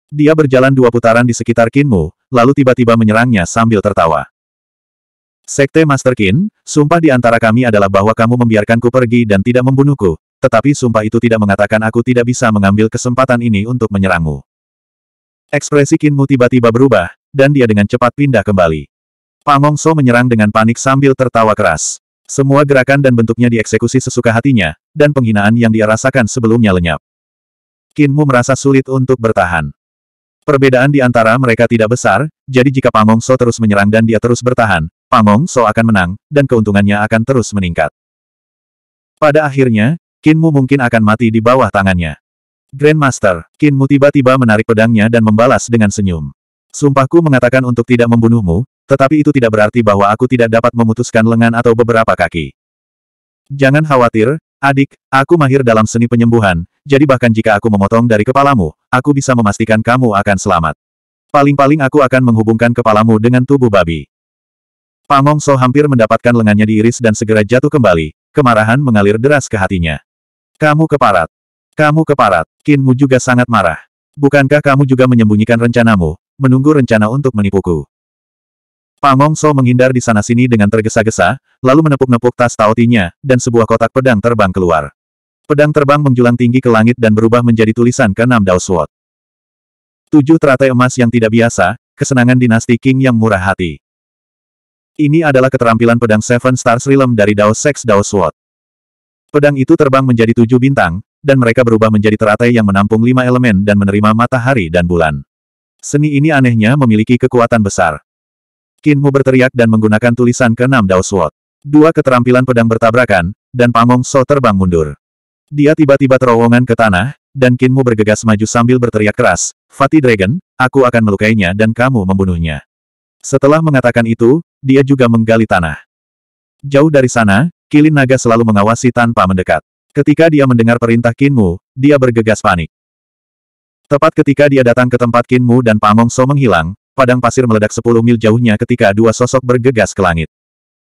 Dia berjalan dua putaran di sekitar Kinmu, lalu tiba-tiba menyerangnya sambil tertawa. Sekte Master Kin, sumpah di antara kami adalah bahwa kamu membiarkanku pergi dan tidak membunuhku, tetapi sumpah itu tidak mengatakan aku tidak bisa mengambil kesempatan ini untuk menyerangmu. Ekspresi Kinmu tiba-tiba berubah, dan dia dengan cepat pindah kembali. Pangong So menyerang dengan panik sambil tertawa keras. Semua gerakan dan bentuknya dieksekusi sesuka hatinya, dan penghinaan yang dia rasakan sebelumnya lenyap. Kinmu merasa sulit untuk bertahan. Perbedaan di antara mereka tidak besar, jadi jika Pangong So terus menyerang dan dia terus bertahan, Pangong So akan menang, dan keuntungannya akan terus meningkat. Pada akhirnya, Kinmu mungkin akan mati di bawah tangannya. Grandmaster, Kinmu tiba-tiba menarik pedangnya dan membalas dengan senyum. Sumpahku mengatakan untuk tidak membunuhmu, tetapi itu tidak berarti bahwa aku tidak dapat memutuskan lengan atau beberapa kaki. Jangan khawatir, adik, aku mahir dalam seni penyembuhan, jadi bahkan jika aku memotong dari kepalamu, aku bisa memastikan kamu akan selamat. Paling-paling aku akan menghubungkan kepalamu dengan tubuh babi. Pangongso hampir mendapatkan lengannya diiris dan segera jatuh kembali, kemarahan mengalir deras ke hatinya. Kamu keparat. Kamu keparat. Kinmu juga sangat marah. Bukankah kamu juga menyembunyikan rencanamu, menunggu rencana untuk menipuku? Pangong So menghindar di sana-sini dengan tergesa-gesa, lalu menepuk-nepuk tas taotinya, dan sebuah kotak pedang terbang keluar. Pedang terbang menjulang tinggi ke langit dan berubah menjadi tulisan ke-6 Dao Tujuh teratai emas yang tidak biasa, kesenangan dinasti King yang murah hati. Ini adalah keterampilan pedang Seven Stars Realm dari Dao Sex Dao Sword. Pedang itu terbang menjadi tujuh bintang, dan mereka berubah menjadi teratai yang menampung lima elemen dan menerima matahari dan bulan. Seni ini anehnya memiliki kekuatan besar. Kinmu berteriak dan menggunakan tulisan keenam Dao Sword. Dua keterampilan pedang bertabrakan, dan Pangong So terbang mundur. Dia tiba-tiba terowongan ke tanah, dan Kinmu bergegas maju sambil berteriak keras, Fatih Dragon, aku akan melukainya dan kamu membunuhnya. Setelah mengatakan itu, dia juga menggali tanah. Jauh dari sana, Kilin naga selalu mengawasi tanpa mendekat. Ketika dia mendengar perintah Kinmu, dia bergegas panik. Tepat ketika dia datang ke tempat Kinmu dan Pamong So menghilang, padang pasir meledak 10 mil jauhnya ketika dua sosok bergegas ke langit.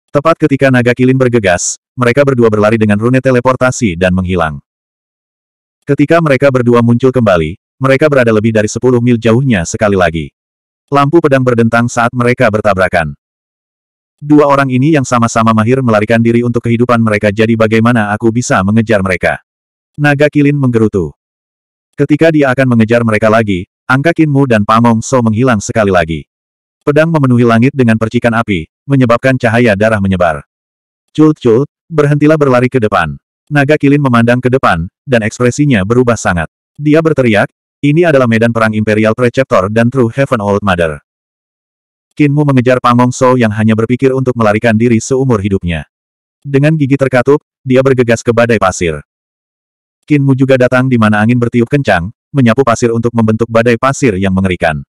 Tepat ketika naga Kilin bergegas, mereka berdua berlari dengan rune teleportasi dan menghilang. Ketika mereka berdua muncul kembali, mereka berada lebih dari 10 mil jauhnya sekali lagi. Lampu pedang berdentang saat mereka bertabrakan. Dua orang ini yang sama-sama mahir melarikan diri untuk kehidupan mereka jadi bagaimana aku bisa mengejar mereka? Naga Kilin menggerutu. Ketika dia akan mengejar mereka lagi, angka Kinmu dan Pamong So menghilang sekali lagi. Pedang memenuhi langit dengan percikan api, menyebabkan cahaya darah menyebar. Cult-cult, berhentilah berlari ke depan. Naga Kilin memandang ke depan, dan ekspresinya berubah sangat. Dia berteriak, ini adalah medan perang Imperial Preceptor dan True Heaven Old Mother. Kinmu mengejar Pangong So yang hanya berpikir untuk melarikan diri seumur hidupnya. Dengan gigi terkatup, dia bergegas ke badai pasir. Kinmu juga datang di mana angin bertiup kencang, menyapu pasir untuk membentuk badai pasir yang mengerikan.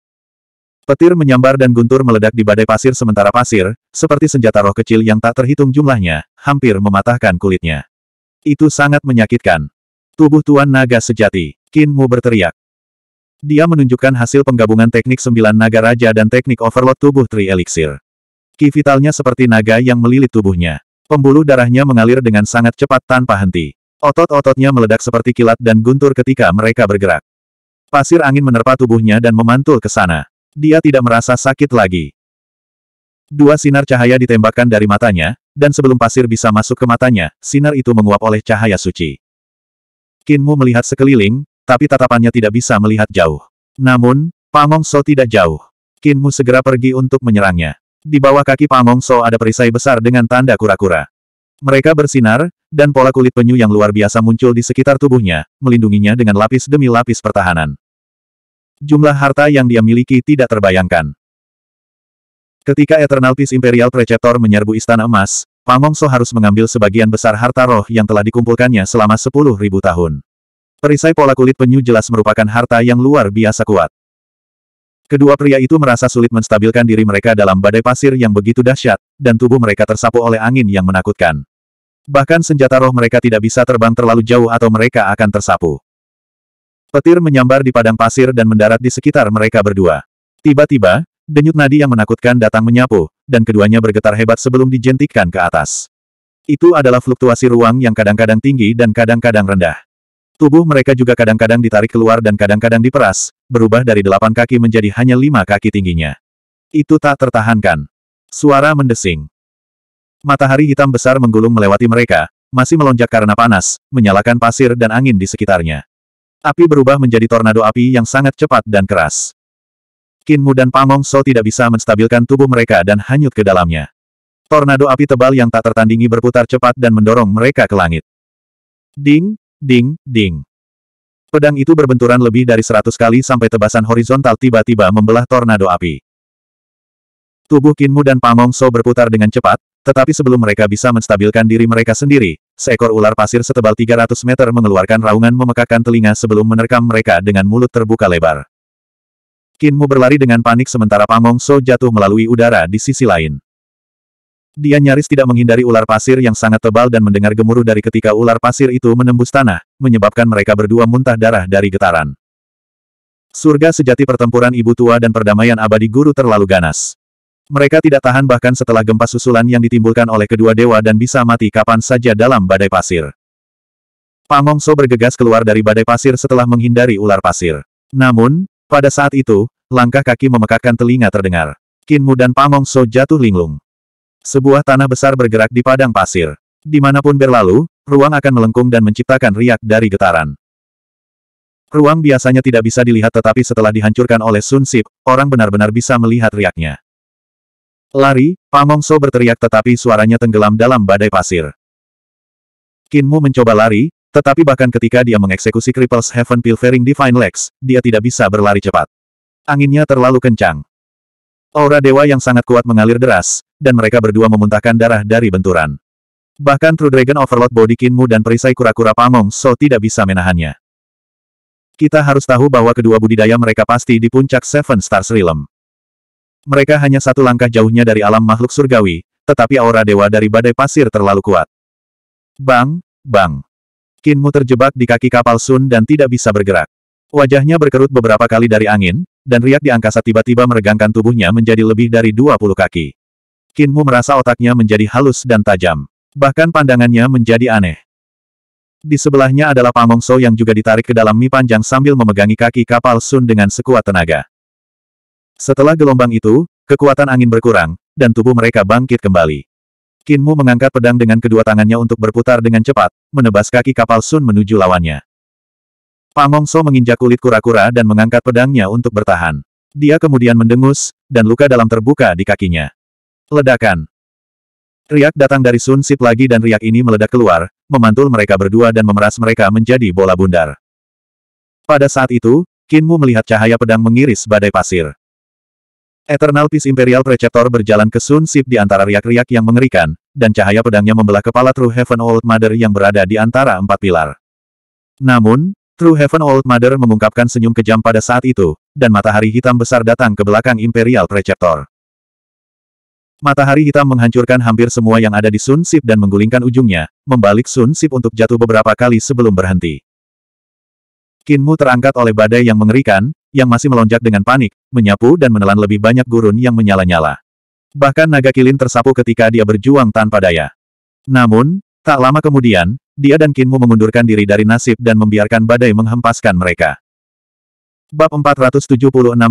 Petir menyambar dan guntur meledak di badai pasir sementara pasir, seperti senjata roh kecil yang tak terhitung jumlahnya, hampir mematahkan kulitnya. Itu sangat menyakitkan. Tubuh Tuan Naga sejati, Kinmu berteriak. Dia menunjukkan hasil penggabungan teknik sembilan naga raja dan teknik overload tubuh tri elixir. Ki vitalnya seperti naga yang melilit tubuhnya. Pembuluh darahnya mengalir dengan sangat cepat tanpa henti. Otot-ototnya meledak seperti kilat dan guntur ketika mereka bergerak. Pasir angin menerpa tubuhnya dan memantul ke sana. Dia tidak merasa sakit lagi. Dua sinar cahaya ditembakkan dari matanya, dan sebelum pasir bisa masuk ke matanya, sinar itu menguap oleh cahaya suci. Kinmu melihat sekeliling, tapi tatapannya tidak bisa melihat jauh. Namun, Pangongso tidak jauh. Kinmu segera pergi untuk menyerangnya. Di bawah kaki Pangongso ada perisai besar dengan tanda kura-kura. Mereka bersinar, dan pola kulit penyu yang luar biasa muncul di sekitar tubuhnya, melindunginya dengan lapis demi lapis pertahanan. Jumlah harta yang dia miliki tidak terbayangkan. Ketika Eternal Peace Imperial Preceptor menyerbu Istana Emas, Pangongso harus mengambil sebagian besar harta roh yang telah dikumpulkannya selama 10.000 tahun. Perisai pola kulit penyu jelas merupakan harta yang luar biasa kuat. Kedua pria itu merasa sulit menstabilkan diri mereka dalam badai pasir yang begitu dahsyat, dan tubuh mereka tersapu oleh angin yang menakutkan. Bahkan senjata roh mereka tidak bisa terbang terlalu jauh atau mereka akan tersapu. Petir menyambar di padang pasir dan mendarat di sekitar mereka berdua. Tiba-tiba, denyut nadi yang menakutkan datang menyapu, dan keduanya bergetar hebat sebelum dijentikkan ke atas. Itu adalah fluktuasi ruang yang kadang-kadang tinggi dan kadang-kadang rendah. Tubuh mereka juga kadang-kadang ditarik keluar dan kadang-kadang diperas, berubah dari delapan kaki menjadi hanya lima kaki tingginya. Itu tak tertahankan. Suara mendesing. Matahari hitam besar menggulung melewati mereka, masih melonjak karena panas, menyalakan pasir dan angin di sekitarnya. Api berubah menjadi tornado api yang sangat cepat dan keras. Kinmu dan Pangong So tidak bisa menstabilkan tubuh mereka dan hanyut ke dalamnya. Tornado api tebal yang tak tertandingi berputar cepat dan mendorong mereka ke langit. Ding, Ding, ding. Pedang itu berbenturan lebih dari seratus kali sampai tebasan horizontal tiba-tiba membelah tornado api. Tubuh Kinmu dan Pamong So berputar dengan cepat, tetapi sebelum mereka bisa menstabilkan diri mereka sendiri, seekor ular pasir setebal 300 meter mengeluarkan raungan memekakan telinga sebelum menerkam mereka dengan mulut terbuka lebar. Kinmu berlari dengan panik sementara Pamong So jatuh melalui udara di sisi lain. Dia nyaris tidak menghindari ular pasir yang sangat tebal dan mendengar gemuruh dari ketika ular pasir itu menembus tanah, menyebabkan mereka berdua muntah darah dari getaran. Surga sejati pertempuran ibu tua dan perdamaian abadi guru terlalu ganas. Mereka tidak tahan bahkan setelah gempa susulan yang ditimbulkan oleh kedua dewa dan bisa mati kapan saja dalam badai pasir. Pangongso bergegas keluar dari badai pasir setelah menghindari ular pasir. Namun, pada saat itu, langkah kaki memekakkan telinga terdengar. Kinmu dan Pangongso jatuh linglung. Sebuah tanah besar bergerak di padang pasir. Dimanapun berlalu, ruang akan melengkung dan menciptakan riak dari getaran. Ruang biasanya tidak bisa dilihat tetapi setelah dihancurkan oleh Sun Sip, orang benar-benar bisa melihat riaknya. Lari, Pamong So berteriak tetapi suaranya tenggelam dalam badai pasir. Kinmu mencoba lari, tetapi bahkan ketika dia mengeksekusi Cripple's Heaven Pilfering Divine Legs, dia tidak bisa berlari cepat. Anginnya terlalu kencang. Aura dewa yang sangat kuat mengalir deras, dan mereka berdua memuntahkan darah dari benturan. Bahkan True Dragon Overlord Bodikinmu dan perisai kura-kura pamong So tidak bisa menahannya. Kita harus tahu bahwa kedua budidaya mereka pasti di puncak Seven Stars Realm. Mereka hanya satu langkah jauhnya dari alam makhluk surgawi, tetapi aura dewa dari badai pasir terlalu kuat. Bang, bang. Kinmu terjebak di kaki kapal Sun dan tidak bisa bergerak. Wajahnya berkerut beberapa kali dari angin, dan riak di angkasa tiba-tiba meregangkan tubuhnya menjadi lebih dari 20 kaki. Kinmu merasa otaknya menjadi halus dan tajam. Bahkan pandangannya menjadi aneh. Di sebelahnya adalah Pangongso yang juga ditarik ke dalam mie panjang sambil memegangi kaki kapal Sun dengan sekuat tenaga. Setelah gelombang itu, kekuatan angin berkurang, dan tubuh mereka bangkit kembali. Kinmu mengangkat pedang dengan kedua tangannya untuk berputar dengan cepat, menebas kaki kapal Sun menuju lawannya. Pangongso menginjak kulit kura-kura dan mengangkat pedangnya untuk bertahan. Dia kemudian mendengus, dan luka dalam terbuka di kakinya. Ledakan. Riak datang dari Sun Sip lagi dan riak ini meledak keluar, memantul mereka berdua dan memeras mereka menjadi bola bundar. Pada saat itu, Kinmu melihat cahaya pedang mengiris badai pasir. Eternal Peace Imperial Preceptor berjalan ke Sun Sip di antara riak-riak yang mengerikan, dan cahaya pedangnya membelah kepala True Heaven Old Mother yang berada di antara empat pilar. Namun, True Heaven Old Mother mengungkapkan senyum kejam pada saat itu, dan matahari hitam besar datang ke belakang Imperial Preceptor. Matahari hitam menghancurkan hampir semua yang ada di Sun Sip dan menggulingkan ujungnya, membalik Sun Sip untuk jatuh beberapa kali sebelum berhenti. Kinmu terangkat oleh badai yang mengerikan, yang masih melonjak dengan panik, menyapu dan menelan lebih banyak gurun yang menyala-nyala. Bahkan naga kilin tersapu ketika dia berjuang tanpa daya. Namun, tak lama kemudian, dia dan Kinmu mengundurkan diri dari nasib dan membiarkan badai menghempaskan mereka. Bab 476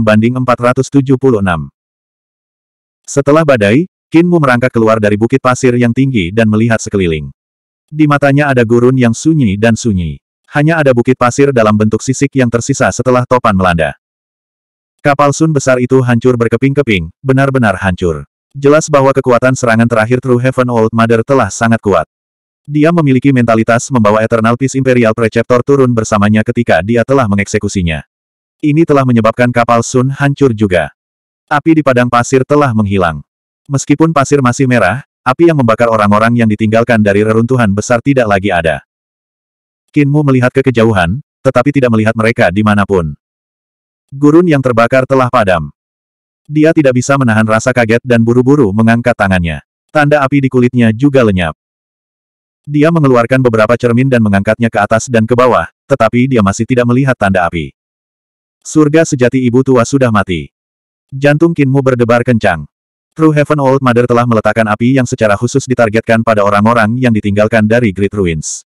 banding 476 setelah badai, Kinmu merangkak keluar dari bukit pasir yang tinggi dan melihat sekeliling. Di matanya ada gurun yang sunyi dan sunyi. Hanya ada bukit pasir dalam bentuk sisik yang tersisa setelah topan melanda. Kapal Sun besar itu hancur berkeping-keping, benar-benar hancur. Jelas bahwa kekuatan serangan terakhir True Heaven Old Mother telah sangat kuat. Dia memiliki mentalitas membawa Eternal Peace Imperial Preceptor turun bersamanya ketika dia telah mengeksekusinya. Ini telah menyebabkan kapal Sun hancur juga. Api di padang pasir telah menghilang. Meskipun pasir masih merah, api yang membakar orang-orang yang ditinggalkan dari reruntuhan besar tidak lagi ada. Kinmu melihat ke kejauhan, tetapi tidak melihat mereka di dimanapun. Gurun yang terbakar telah padam. Dia tidak bisa menahan rasa kaget dan buru-buru mengangkat tangannya. Tanda api di kulitnya juga lenyap. Dia mengeluarkan beberapa cermin dan mengangkatnya ke atas dan ke bawah, tetapi dia masih tidak melihat tanda api. Surga sejati ibu tua sudah mati. Jantung Kinmu berdebar kencang. True Heaven Old Mother telah meletakkan api yang secara khusus ditargetkan pada orang-orang yang ditinggalkan dari Great Ruins.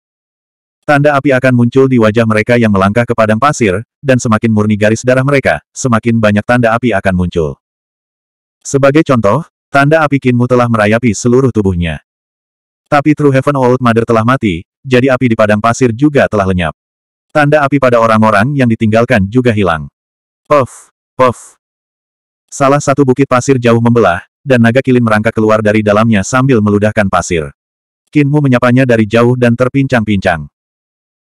Tanda api akan muncul di wajah mereka yang melangkah ke padang pasir, dan semakin murni garis darah mereka, semakin banyak tanda api akan muncul. Sebagai contoh, tanda api Kinmu telah merayapi seluruh tubuhnya. Tapi True Heaven Old Mother telah mati, jadi api di padang pasir juga telah lenyap. Tanda api pada orang-orang yang ditinggalkan juga hilang. Puff, puff, Salah satu bukit pasir jauh membelah, dan naga kilin merangkak keluar dari dalamnya sambil meludahkan pasir. Kinmu menyapanya dari jauh dan terpincang-pincang.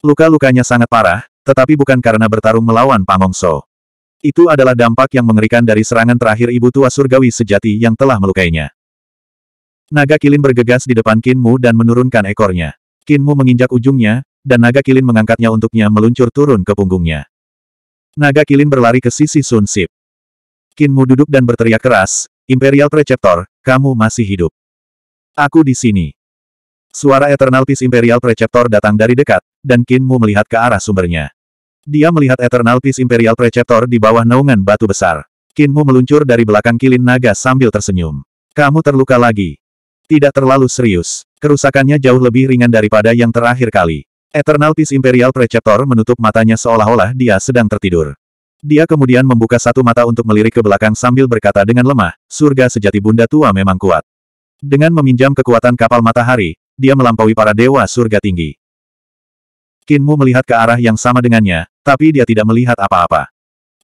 Luka-lukanya sangat parah, tetapi bukan karena bertarung melawan Pangongso. Itu adalah dampak yang mengerikan dari serangan terakhir ibu tua surgawi sejati yang telah melukainya. Naga kilin bergegas di depan Kinmu dan menurunkan ekornya. Kinmu menginjak ujungnya, dan naga kilin mengangkatnya untuknya meluncur turun ke punggungnya. Naga kilin berlari ke sisi Sun Sip. Kinmu duduk dan berteriak keras, Imperial Preceptor, kamu masih hidup. Aku di sini. Suara Eternal Peace Imperial Preceptor datang dari dekat, dan Kinmu melihat ke arah sumbernya. Dia melihat Eternal Peace Imperial Preceptor di bawah naungan batu besar. Kinmu meluncur dari belakang kilin naga sambil tersenyum. Kamu terluka lagi. Tidak terlalu serius. Kerusakannya jauh lebih ringan daripada yang terakhir kali. Eternal Peace Imperial Preceptor menutup matanya seolah-olah dia sedang tertidur. Dia kemudian membuka satu mata untuk melirik ke belakang sambil berkata dengan lemah, surga sejati bunda tua memang kuat. Dengan meminjam kekuatan kapal matahari, dia melampaui para dewa surga tinggi. Kinmu melihat ke arah yang sama dengannya, tapi dia tidak melihat apa-apa.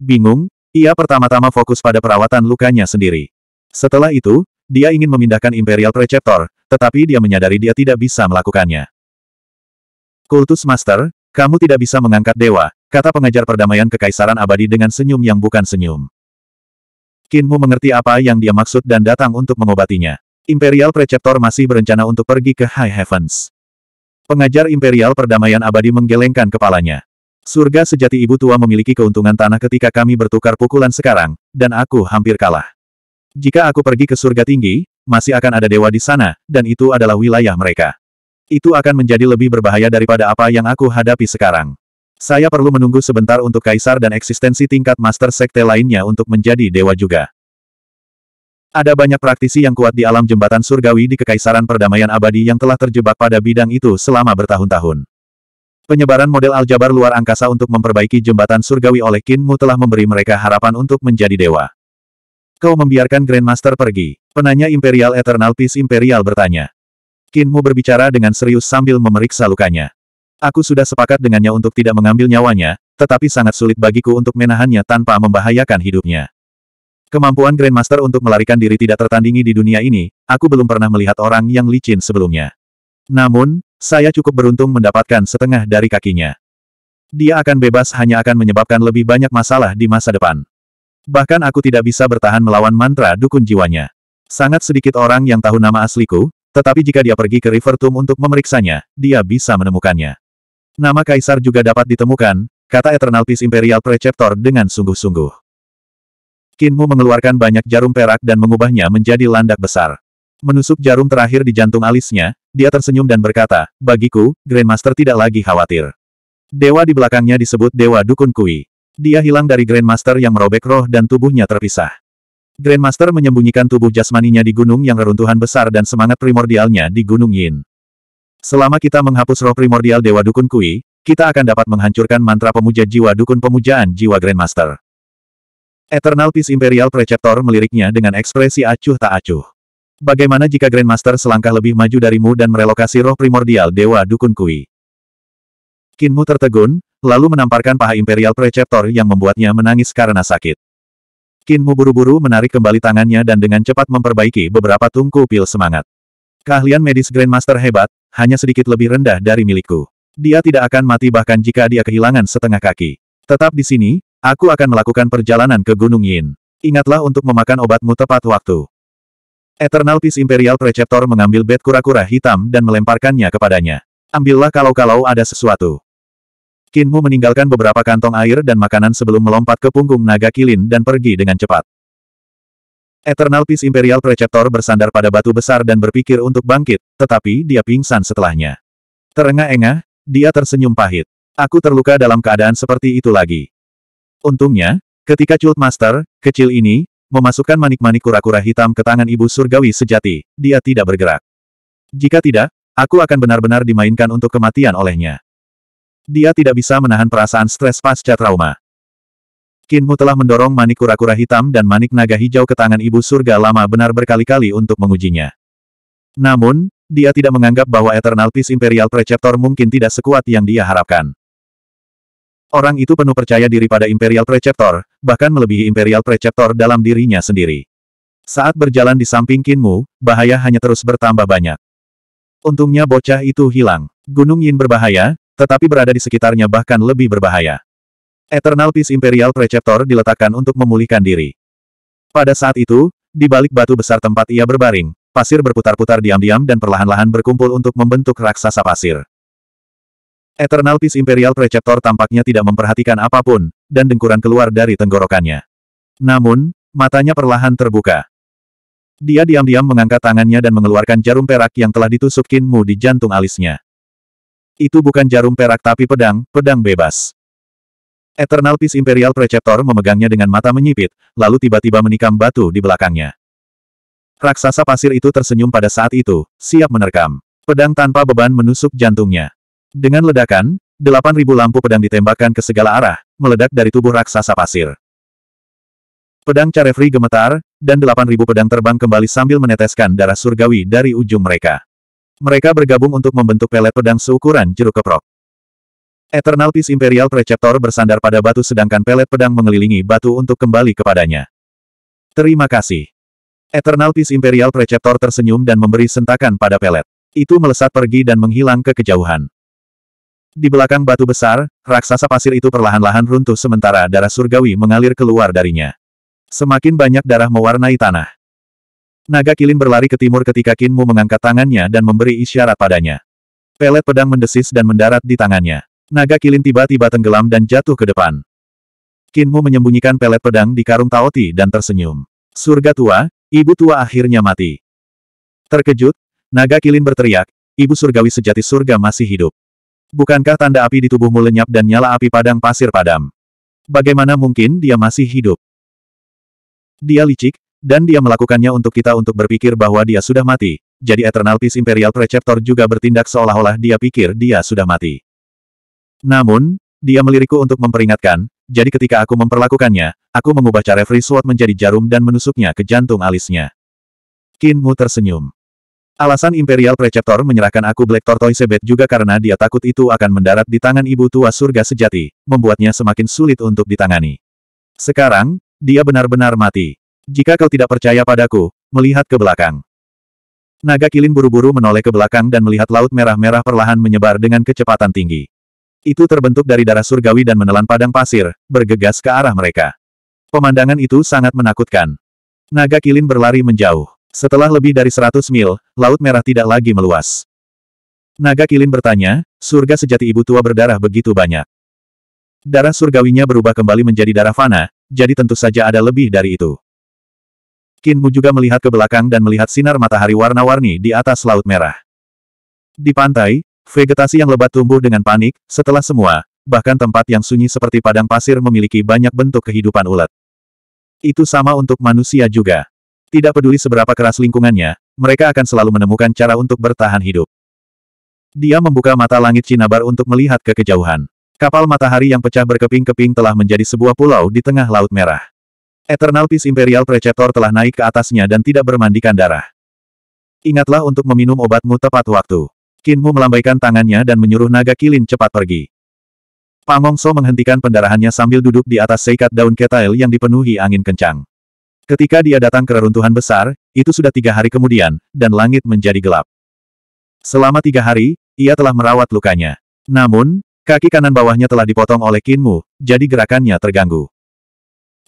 Bingung, ia pertama-tama fokus pada perawatan lukanya sendiri. Setelah itu, dia ingin memindahkan Imperial Preceptor, tetapi dia menyadari dia tidak bisa melakukannya. Kultus Master, kamu tidak bisa mengangkat dewa, kata pengajar perdamaian kekaisaran abadi dengan senyum yang bukan senyum. Kinmu mengerti apa yang dia maksud dan datang untuk mengobatinya. Imperial Preceptor masih berencana untuk pergi ke High Heavens. Pengajar Imperial Perdamaian Abadi menggelengkan kepalanya. Surga sejati ibu tua memiliki keuntungan tanah ketika kami bertukar pukulan sekarang, dan aku hampir kalah. Jika aku pergi ke surga tinggi, masih akan ada dewa di sana, dan itu adalah wilayah mereka. Itu akan menjadi lebih berbahaya daripada apa yang aku hadapi sekarang. Saya perlu menunggu sebentar untuk kaisar dan eksistensi tingkat master sekte lainnya untuk menjadi dewa juga. Ada banyak praktisi yang kuat di alam jembatan surgawi di Kekaisaran Perdamaian Abadi yang telah terjebak pada bidang itu selama bertahun-tahun. Penyebaran model aljabar luar angkasa untuk memperbaiki jembatan surgawi oleh Kinmu telah memberi mereka harapan untuk menjadi dewa. Kau membiarkan Grandmaster pergi, penanya Imperial Eternal Peace Imperial bertanya. Kinmu berbicara dengan serius sambil memeriksa lukanya. Aku sudah sepakat dengannya untuk tidak mengambil nyawanya, tetapi sangat sulit bagiku untuk menahannya tanpa membahayakan hidupnya. Kemampuan Grandmaster untuk melarikan diri tidak tertandingi di dunia ini, aku belum pernah melihat orang yang licin sebelumnya. Namun, saya cukup beruntung mendapatkan setengah dari kakinya. Dia akan bebas hanya akan menyebabkan lebih banyak masalah di masa depan. Bahkan aku tidak bisa bertahan melawan mantra dukun jiwanya. Sangat sedikit orang yang tahu nama asliku, tetapi jika dia pergi ke River Tomb untuk memeriksanya, dia bisa menemukannya. Nama kaisar juga dapat ditemukan, kata Eternal Peace Imperial Preceptor dengan sungguh-sungguh. Kinmu mengeluarkan banyak jarum perak dan mengubahnya menjadi landak besar. Menusuk jarum terakhir di jantung alisnya, dia tersenyum dan berkata, bagiku, Grandmaster tidak lagi khawatir. Dewa di belakangnya disebut Dewa Dukun Kui. Dia hilang dari Grandmaster yang merobek roh dan tubuhnya terpisah. Grandmaster menyembunyikan tubuh jasmaninya di gunung yang reruntuhan besar dan semangat primordialnya di Gunung Yin. Selama kita menghapus roh primordial Dewa Dukun Kui, kita akan dapat menghancurkan mantra pemuja jiwa dukun pemujaan jiwa Grandmaster. Eternal Peace Imperial Preceptor meliriknya dengan ekspresi acuh tak acuh. Bagaimana jika Grandmaster selangkah lebih maju darimu dan merelokasi roh primordial Dewa Dukun Kui? Kinmu tertegun, lalu menamparkan paha Imperial Preceptor yang membuatnya menangis karena sakit. Kinmu buru-buru menarik kembali tangannya dan dengan cepat memperbaiki beberapa tungku pil semangat. Keahlian medis Grandmaster hebat, hanya sedikit lebih rendah dari milikku. Dia tidak akan mati bahkan jika dia kehilangan setengah kaki. Tetap di sini, aku akan melakukan perjalanan ke Gunung Yin. Ingatlah untuk memakan obatmu tepat waktu. Eternal Peace Imperial Preceptor mengambil bed kura-kura hitam dan melemparkannya kepadanya. Ambillah kalau-kalau ada sesuatu. Kinmu meninggalkan beberapa kantong air dan makanan sebelum melompat ke punggung naga kilin dan pergi dengan cepat. Eternal Peace Imperial Preceptor bersandar pada batu besar dan berpikir untuk bangkit, tetapi dia pingsan setelahnya. Terengah-engah, dia tersenyum pahit. Aku terluka dalam keadaan seperti itu lagi. Untungnya, ketika Cult Master, kecil ini, memasukkan manik-manik kura-kura hitam ke tangan ibu surgawi sejati, dia tidak bergerak. Jika tidak, aku akan benar-benar dimainkan untuk kematian olehnya. Dia tidak bisa menahan perasaan stres pasca trauma. Kinmu telah mendorong manik kura-kura hitam dan manik naga hijau ke tangan ibu surga lama benar berkali-kali untuk mengujinya. Namun, dia tidak menganggap bahwa Eternal Peace Imperial Preceptor mungkin tidak sekuat yang dia harapkan. Orang itu penuh percaya diri pada Imperial Preceptor, bahkan melebihi Imperial Preceptor dalam dirinya sendiri. Saat berjalan di samping Kinmu, bahaya hanya terus bertambah banyak. Untungnya bocah itu hilang. Gunung Yin berbahaya, tetapi berada di sekitarnya bahkan lebih berbahaya. Eternal Peace Imperial Preceptor diletakkan untuk memulihkan diri. Pada saat itu, di balik batu besar tempat ia berbaring, pasir berputar-putar diam-diam dan perlahan-lahan berkumpul untuk membentuk raksasa pasir. Eternal Peace Imperial Preceptor tampaknya tidak memperhatikan apapun, dan dengkuran keluar dari tenggorokannya. Namun, matanya perlahan terbuka. Dia diam-diam mengangkat tangannya dan mengeluarkan jarum perak yang telah ditusuk Kinmu di jantung alisnya. Itu bukan jarum perak tapi pedang, pedang bebas. Eternal Peace Imperial Preceptor memegangnya dengan mata menyipit, lalu tiba-tiba menikam batu di belakangnya. Raksasa pasir itu tersenyum pada saat itu, siap menerkam. Pedang tanpa beban menusuk jantungnya. Dengan ledakan, 8.000 lampu pedang ditembakkan ke segala arah, meledak dari tubuh raksasa pasir. Pedang Carefree gemetar, dan 8.000 pedang terbang kembali sambil meneteskan darah surgawi dari ujung mereka. Mereka bergabung untuk membentuk pelet pedang seukuran jeruk keprok. Eternal Peace Imperial Preceptor bersandar pada batu sedangkan pelet pedang mengelilingi batu untuk kembali kepadanya. Terima kasih. Eternal Peace Imperial Preceptor tersenyum dan memberi sentakan pada pelet. Itu melesat pergi dan menghilang ke kejauhan. Di belakang batu besar, raksasa pasir itu perlahan-lahan runtuh sementara darah surgawi mengalir keluar darinya. Semakin banyak darah mewarnai tanah. Naga Kilin berlari ke timur ketika Kinmu mengangkat tangannya dan memberi isyarat padanya. Pelet pedang mendesis dan mendarat di tangannya. Naga kilin tiba-tiba tenggelam dan jatuh ke depan. Kinmu menyembunyikan pelet pedang di karung Taoti dan tersenyum. Surga tua, ibu tua akhirnya mati. Terkejut, naga kilin berteriak, ibu surgawi sejati surga masih hidup. Bukankah tanda api di tubuhmu lenyap dan nyala api padang pasir padam? Bagaimana mungkin dia masih hidup? Dia licik, dan dia melakukannya untuk kita untuk berpikir bahwa dia sudah mati, jadi Eternal Peace Imperial Preceptor juga bertindak seolah-olah dia pikir dia sudah mati. Namun, dia melirikku untuk memperingatkan, jadi ketika aku memperlakukannya, aku mengubah cara Free Sword menjadi jarum dan menusuknya ke jantung alisnya. Qin Mu tersenyum. Alasan Imperial Preceptor menyerahkan aku Black Tortoise Bed juga karena dia takut itu akan mendarat di tangan ibu tua surga sejati, membuatnya semakin sulit untuk ditangani. Sekarang, dia benar-benar mati. Jika kau tidak percaya padaku, melihat ke belakang. Naga kilin buru-buru menoleh ke belakang dan melihat laut merah-merah perlahan menyebar dengan kecepatan tinggi. Itu terbentuk dari darah surgawi dan menelan padang pasir, bergegas ke arah mereka. Pemandangan itu sangat menakutkan. Naga kilin berlari menjauh. Setelah lebih dari seratus mil, Laut Merah tidak lagi meluas. Naga kilin bertanya, surga sejati ibu tua berdarah begitu banyak. Darah surgawinya berubah kembali menjadi darah fana, jadi tentu saja ada lebih dari itu. Kinmu juga melihat ke belakang dan melihat sinar matahari warna-warni di atas Laut Merah. Di pantai, Vegetasi yang lebat tumbuh dengan panik, setelah semua, bahkan tempat yang sunyi seperti padang pasir memiliki banyak bentuk kehidupan ulat. Itu sama untuk manusia juga. Tidak peduli seberapa keras lingkungannya, mereka akan selalu menemukan cara untuk bertahan hidup. Dia membuka mata langit Cinabar untuk melihat ke kejauhan. Kapal matahari yang pecah berkeping-keping telah menjadi sebuah pulau di tengah Laut Merah. Eternal Peace Imperial Preceptor telah naik ke atasnya dan tidak bermandikan darah. Ingatlah untuk meminum obatmu tepat waktu. Kinmu melambaikan tangannya dan menyuruh naga kilin cepat pergi. Pangongso menghentikan pendarahannya sambil duduk di atas seikat daun ketail yang dipenuhi angin kencang. Ketika dia datang ke reruntuhan besar, itu sudah tiga hari kemudian, dan langit menjadi gelap. Selama tiga hari, ia telah merawat lukanya. Namun, kaki kanan bawahnya telah dipotong oleh Kinmu, jadi gerakannya terganggu.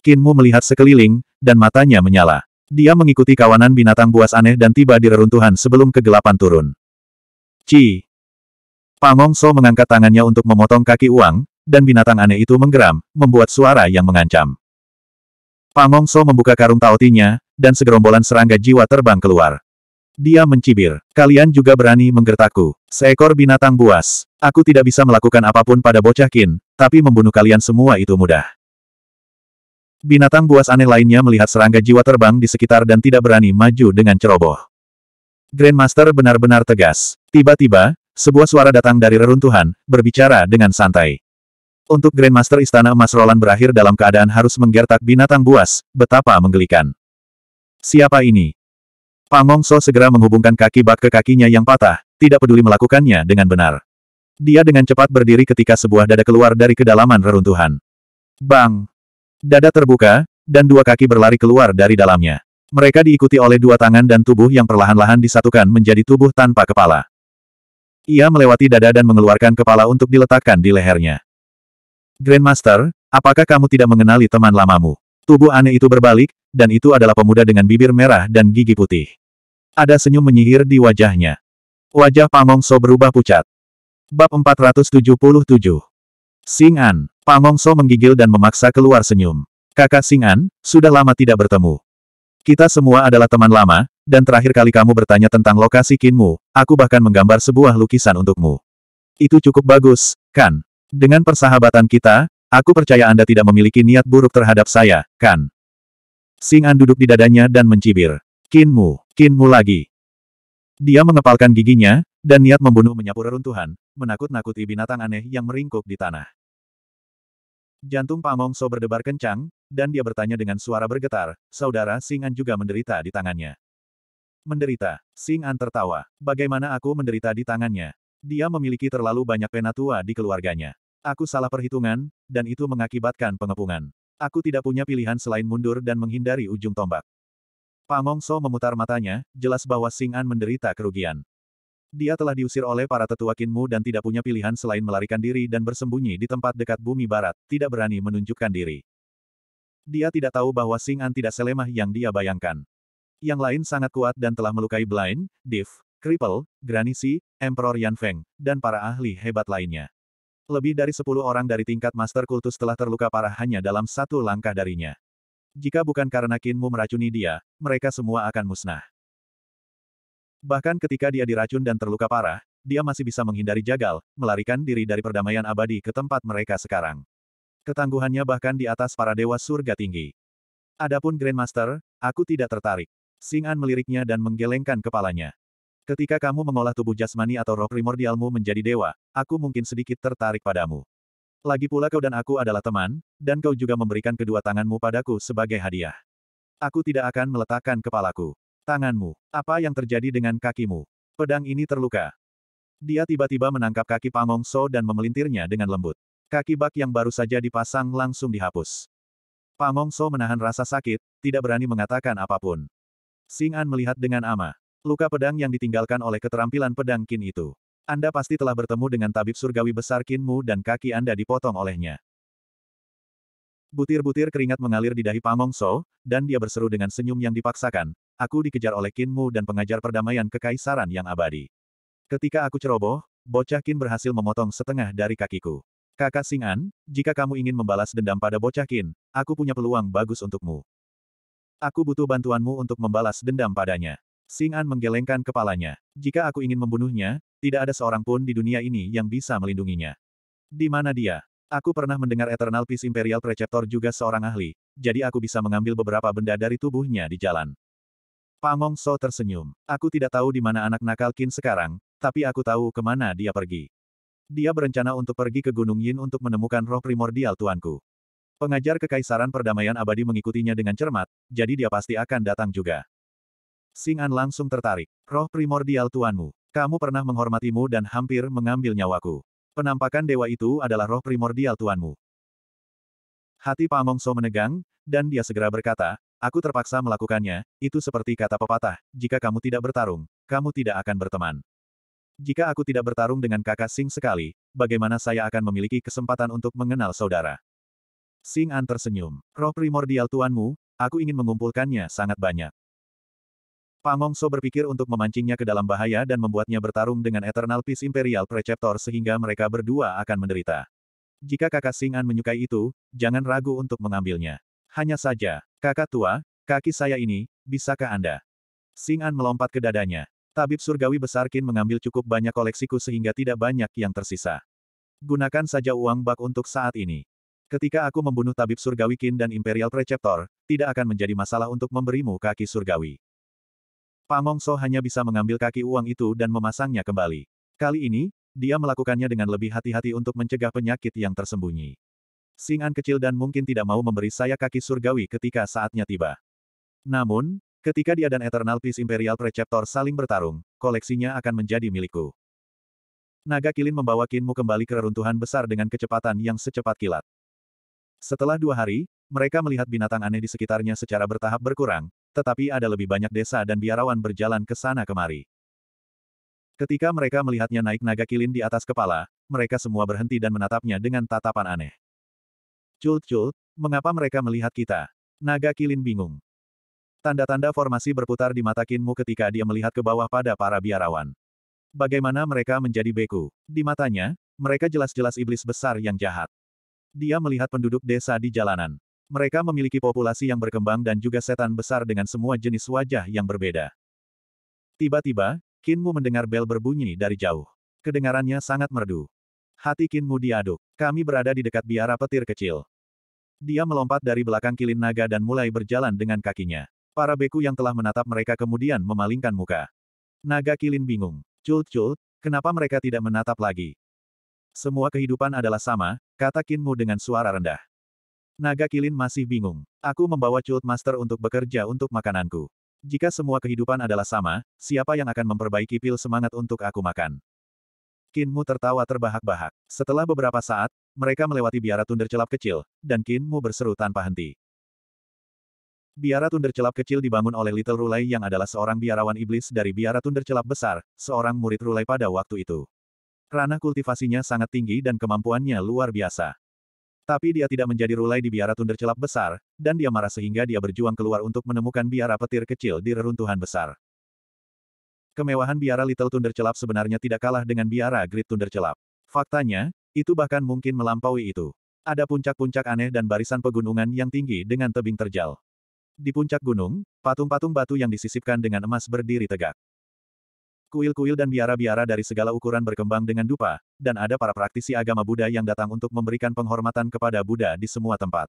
Kinmu melihat sekeliling, dan matanya menyala. Dia mengikuti kawanan binatang buas aneh dan tiba di reruntuhan sebelum kegelapan turun. Ci. Pangongso mengangkat tangannya untuk memotong kaki uang, dan binatang aneh itu menggeram, membuat suara yang mengancam. Pangongso membuka karung taotinya, dan segerombolan serangga jiwa terbang keluar. Dia mencibir, kalian juga berani menggertakku, seekor binatang buas. Aku tidak bisa melakukan apapun pada bocah kin, tapi membunuh kalian semua itu mudah. Binatang buas aneh lainnya melihat serangga jiwa terbang di sekitar dan tidak berani maju dengan ceroboh. Grandmaster benar-benar tegas. Tiba-tiba, sebuah suara datang dari reruntuhan, berbicara dengan santai. Untuk Grandmaster Istana Emas Roland berakhir dalam keadaan harus menggertak binatang buas, betapa menggelikan. Siapa ini? Pangongso segera menghubungkan kaki bak ke kakinya yang patah, tidak peduli melakukannya dengan benar. Dia dengan cepat berdiri ketika sebuah dada keluar dari kedalaman reruntuhan. Bang! Dada terbuka, dan dua kaki berlari keluar dari dalamnya. Mereka diikuti oleh dua tangan dan tubuh yang perlahan-lahan disatukan menjadi tubuh tanpa kepala. Ia melewati dada dan mengeluarkan kepala untuk diletakkan di lehernya. Grandmaster, apakah kamu tidak mengenali teman lamamu? Tubuh aneh itu berbalik, dan itu adalah pemuda dengan bibir merah dan gigi putih. Ada senyum menyihir di wajahnya. Wajah Pangongso berubah pucat. Bab 477 Sing An, Pangongso menggigil dan memaksa keluar senyum. Kakak Singan, sudah lama tidak bertemu. Kita semua adalah teman lama, dan terakhir kali kamu bertanya tentang lokasi kinmu, aku bahkan menggambar sebuah lukisan untukmu. Itu cukup bagus, kan? Dengan persahabatan kita, aku percaya Anda tidak memiliki niat buruk terhadap saya, kan? Sing duduk di dadanya dan mencibir. Kinmu, kinmu lagi. Dia mengepalkan giginya, dan niat membunuh menyapu reruntuhan, menakut-nakuti binatang aneh yang meringkuk di tanah. Jantung Mongso berdebar kencang, dan dia bertanya dengan suara bergetar, saudara Singan juga menderita di tangannya. Menderita. Singan tertawa. Bagaimana aku menderita di tangannya? Dia memiliki terlalu banyak penatua di keluarganya. Aku salah perhitungan, dan itu mengakibatkan pengepungan. Aku tidak punya pilihan selain mundur dan menghindari ujung tombak. Mongso memutar matanya, jelas bahwa Singan menderita kerugian. Dia telah diusir oleh para tetua Kinmu dan tidak punya pilihan selain melarikan diri dan bersembunyi di tempat dekat bumi barat, tidak berani menunjukkan diri. Dia tidak tahu bahwa Sing tidak selemah yang dia bayangkan. Yang lain sangat kuat dan telah melukai Blind, Div, Cripple, Granisi, Emperor Yan Feng, dan para ahli hebat lainnya. Lebih dari sepuluh orang dari tingkat Master Kultus telah terluka parah hanya dalam satu langkah darinya. Jika bukan karena Kinmu meracuni dia, mereka semua akan musnah. Bahkan ketika dia diracun dan terluka parah, dia masih bisa menghindari jagal, melarikan diri dari perdamaian abadi ke tempat mereka sekarang. Ketangguhannya bahkan di atas para dewa surga tinggi. Adapun Grandmaster, aku tidak tertarik. Singan meliriknya dan menggelengkan kepalanya. Ketika kamu mengolah tubuh jasmani atau roh primordialmu menjadi dewa, aku mungkin sedikit tertarik padamu. Lagi pula kau dan aku adalah teman, dan kau juga memberikan kedua tanganmu padaku sebagai hadiah. Aku tidak akan meletakkan kepalaku. Tanganmu. Apa yang terjadi dengan kakimu? Pedang ini terluka. Dia tiba-tiba menangkap kaki Pangong So dan memelintirnya dengan lembut. Kaki bak yang baru saja dipasang langsung dihapus. Pangong So menahan rasa sakit, tidak berani mengatakan apapun. Sing An melihat dengan amah. Luka pedang yang ditinggalkan oleh keterampilan pedang Kin itu. Anda pasti telah bertemu dengan tabib surgawi besar Kinmu dan kaki Anda dipotong olehnya. Butir-butir keringat mengalir di dahi Pamong So, dan dia berseru dengan senyum yang dipaksakan, aku dikejar oleh Kinmu dan pengajar perdamaian kekaisaran yang abadi. Ketika aku ceroboh, bocah Kin berhasil memotong setengah dari kakiku. Kakak Singan, jika kamu ingin membalas dendam pada bocah Kin, aku punya peluang bagus untukmu. Aku butuh bantuanmu untuk membalas dendam padanya. Singan menggelengkan kepalanya. Jika aku ingin membunuhnya, tidak ada seorang pun di dunia ini yang bisa melindunginya. Di mana dia? Aku pernah mendengar Eternal Peace Imperial Preceptor juga seorang ahli, jadi aku bisa mengambil beberapa benda dari tubuhnya di jalan. Pamong So tersenyum. Aku tidak tahu di mana anak nakal Kin sekarang, tapi aku tahu kemana dia pergi. Dia berencana untuk pergi ke Gunung Yin untuk menemukan roh primordial tuanku. Pengajar Kekaisaran Perdamaian Abadi mengikutinya dengan cermat, jadi dia pasti akan datang juga. Sing An langsung tertarik. Roh primordial tuanmu. Kamu pernah menghormatimu dan hampir mengambil nyawaku. Penampakan dewa itu adalah roh primordial tuanmu. Hati Pamong So menegang, dan dia segera berkata, Aku terpaksa melakukannya, itu seperti kata pepatah, jika kamu tidak bertarung, kamu tidak akan berteman. Jika aku tidak bertarung dengan kakak Sing sekali, bagaimana saya akan memiliki kesempatan untuk mengenal saudara? Sing An tersenyum. Roh primordial tuanmu, aku ingin mengumpulkannya sangat banyak. So berpikir untuk memancingnya ke dalam bahaya dan membuatnya bertarung dengan Eternal Peace Imperial Preceptor sehingga mereka berdua akan menderita. Jika kakak Sing An menyukai itu, jangan ragu untuk mengambilnya. Hanya saja, Kakak tua, kaki saya ini, bisakah Anda? Singan melompat ke dadanya. Tabib surgawi besar Kin mengambil cukup banyak koleksiku sehingga tidak banyak yang tersisa. Gunakan saja uang bak untuk saat ini. Ketika aku membunuh tabib surgawi Kin dan Imperial Preceptor, tidak akan menjadi masalah untuk memberimu kaki surgawi. Pangong So hanya bisa mengambil kaki uang itu dan memasangnya kembali. Kali ini, dia melakukannya dengan lebih hati-hati untuk mencegah penyakit yang tersembunyi. Singan kecil dan mungkin tidak mau memberi saya kaki surgawi ketika saatnya tiba. Namun, ketika dia dan Eternal Peace Imperial Preceptor saling bertarung, koleksinya akan menjadi milikku. Naga Kilin membawa Kinmu kembali ke reruntuhan besar dengan kecepatan yang secepat kilat. Setelah dua hari, mereka melihat binatang aneh di sekitarnya secara bertahap berkurang, tetapi ada lebih banyak desa dan biarawan berjalan ke sana kemari. Ketika mereka melihatnya naik naga kilin di atas kepala, mereka semua berhenti dan menatapnya dengan tatapan aneh. Cult-cult, mengapa mereka melihat kita? Naga Kilin bingung. Tanda-tanda formasi berputar di mata Kinmu ketika dia melihat ke bawah pada para biarawan. Bagaimana mereka menjadi beku? Di matanya, mereka jelas-jelas iblis besar yang jahat. Dia melihat penduduk desa di jalanan. Mereka memiliki populasi yang berkembang dan juga setan besar dengan semua jenis wajah yang berbeda. Tiba-tiba, Kinmu mendengar bel berbunyi dari jauh. Kedengarannya sangat merdu. Hati Kinmu diaduk. Kami berada di dekat biara petir kecil. Dia melompat dari belakang kilin naga dan mulai berjalan dengan kakinya. Para beku yang telah menatap mereka kemudian memalingkan muka. Naga kilin bingung. Cult-cult, kenapa mereka tidak menatap lagi? Semua kehidupan adalah sama, kata Kinmu dengan suara rendah. Naga kilin masih bingung. Aku membawa Cult Master untuk bekerja untuk makananku. Jika semua kehidupan adalah sama, siapa yang akan memperbaiki pil semangat untuk aku makan? Kinmu tertawa terbahak-bahak. Setelah beberapa saat, mereka melewati biara tunder celap kecil, dan Kinmu berseru tanpa henti. Biara tunder celap kecil dibangun oleh Little Rulai yang adalah seorang biarawan iblis dari biara tunder celap besar, seorang murid Rulai pada waktu itu. Ranah kultivasinya sangat tinggi dan kemampuannya luar biasa. Tapi dia tidak menjadi Rulai di biara tunder celap besar, dan dia marah sehingga dia berjuang keluar untuk menemukan biara petir kecil di reruntuhan besar. Kemewahan biara Little Thunder Celap sebenarnya tidak kalah dengan biara Great Thunder Celap. Faktanya, itu bahkan mungkin melampaui itu. Ada puncak-puncak aneh dan barisan pegunungan yang tinggi dengan tebing terjal. Di puncak gunung, patung-patung batu yang disisipkan dengan emas berdiri tegak. Kuil-kuil dan biara-biara dari segala ukuran berkembang dengan dupa, dan ada para praktisi agama Buddha yang datang untuk memberikan penghormatan kepada Buddha di semua tempat.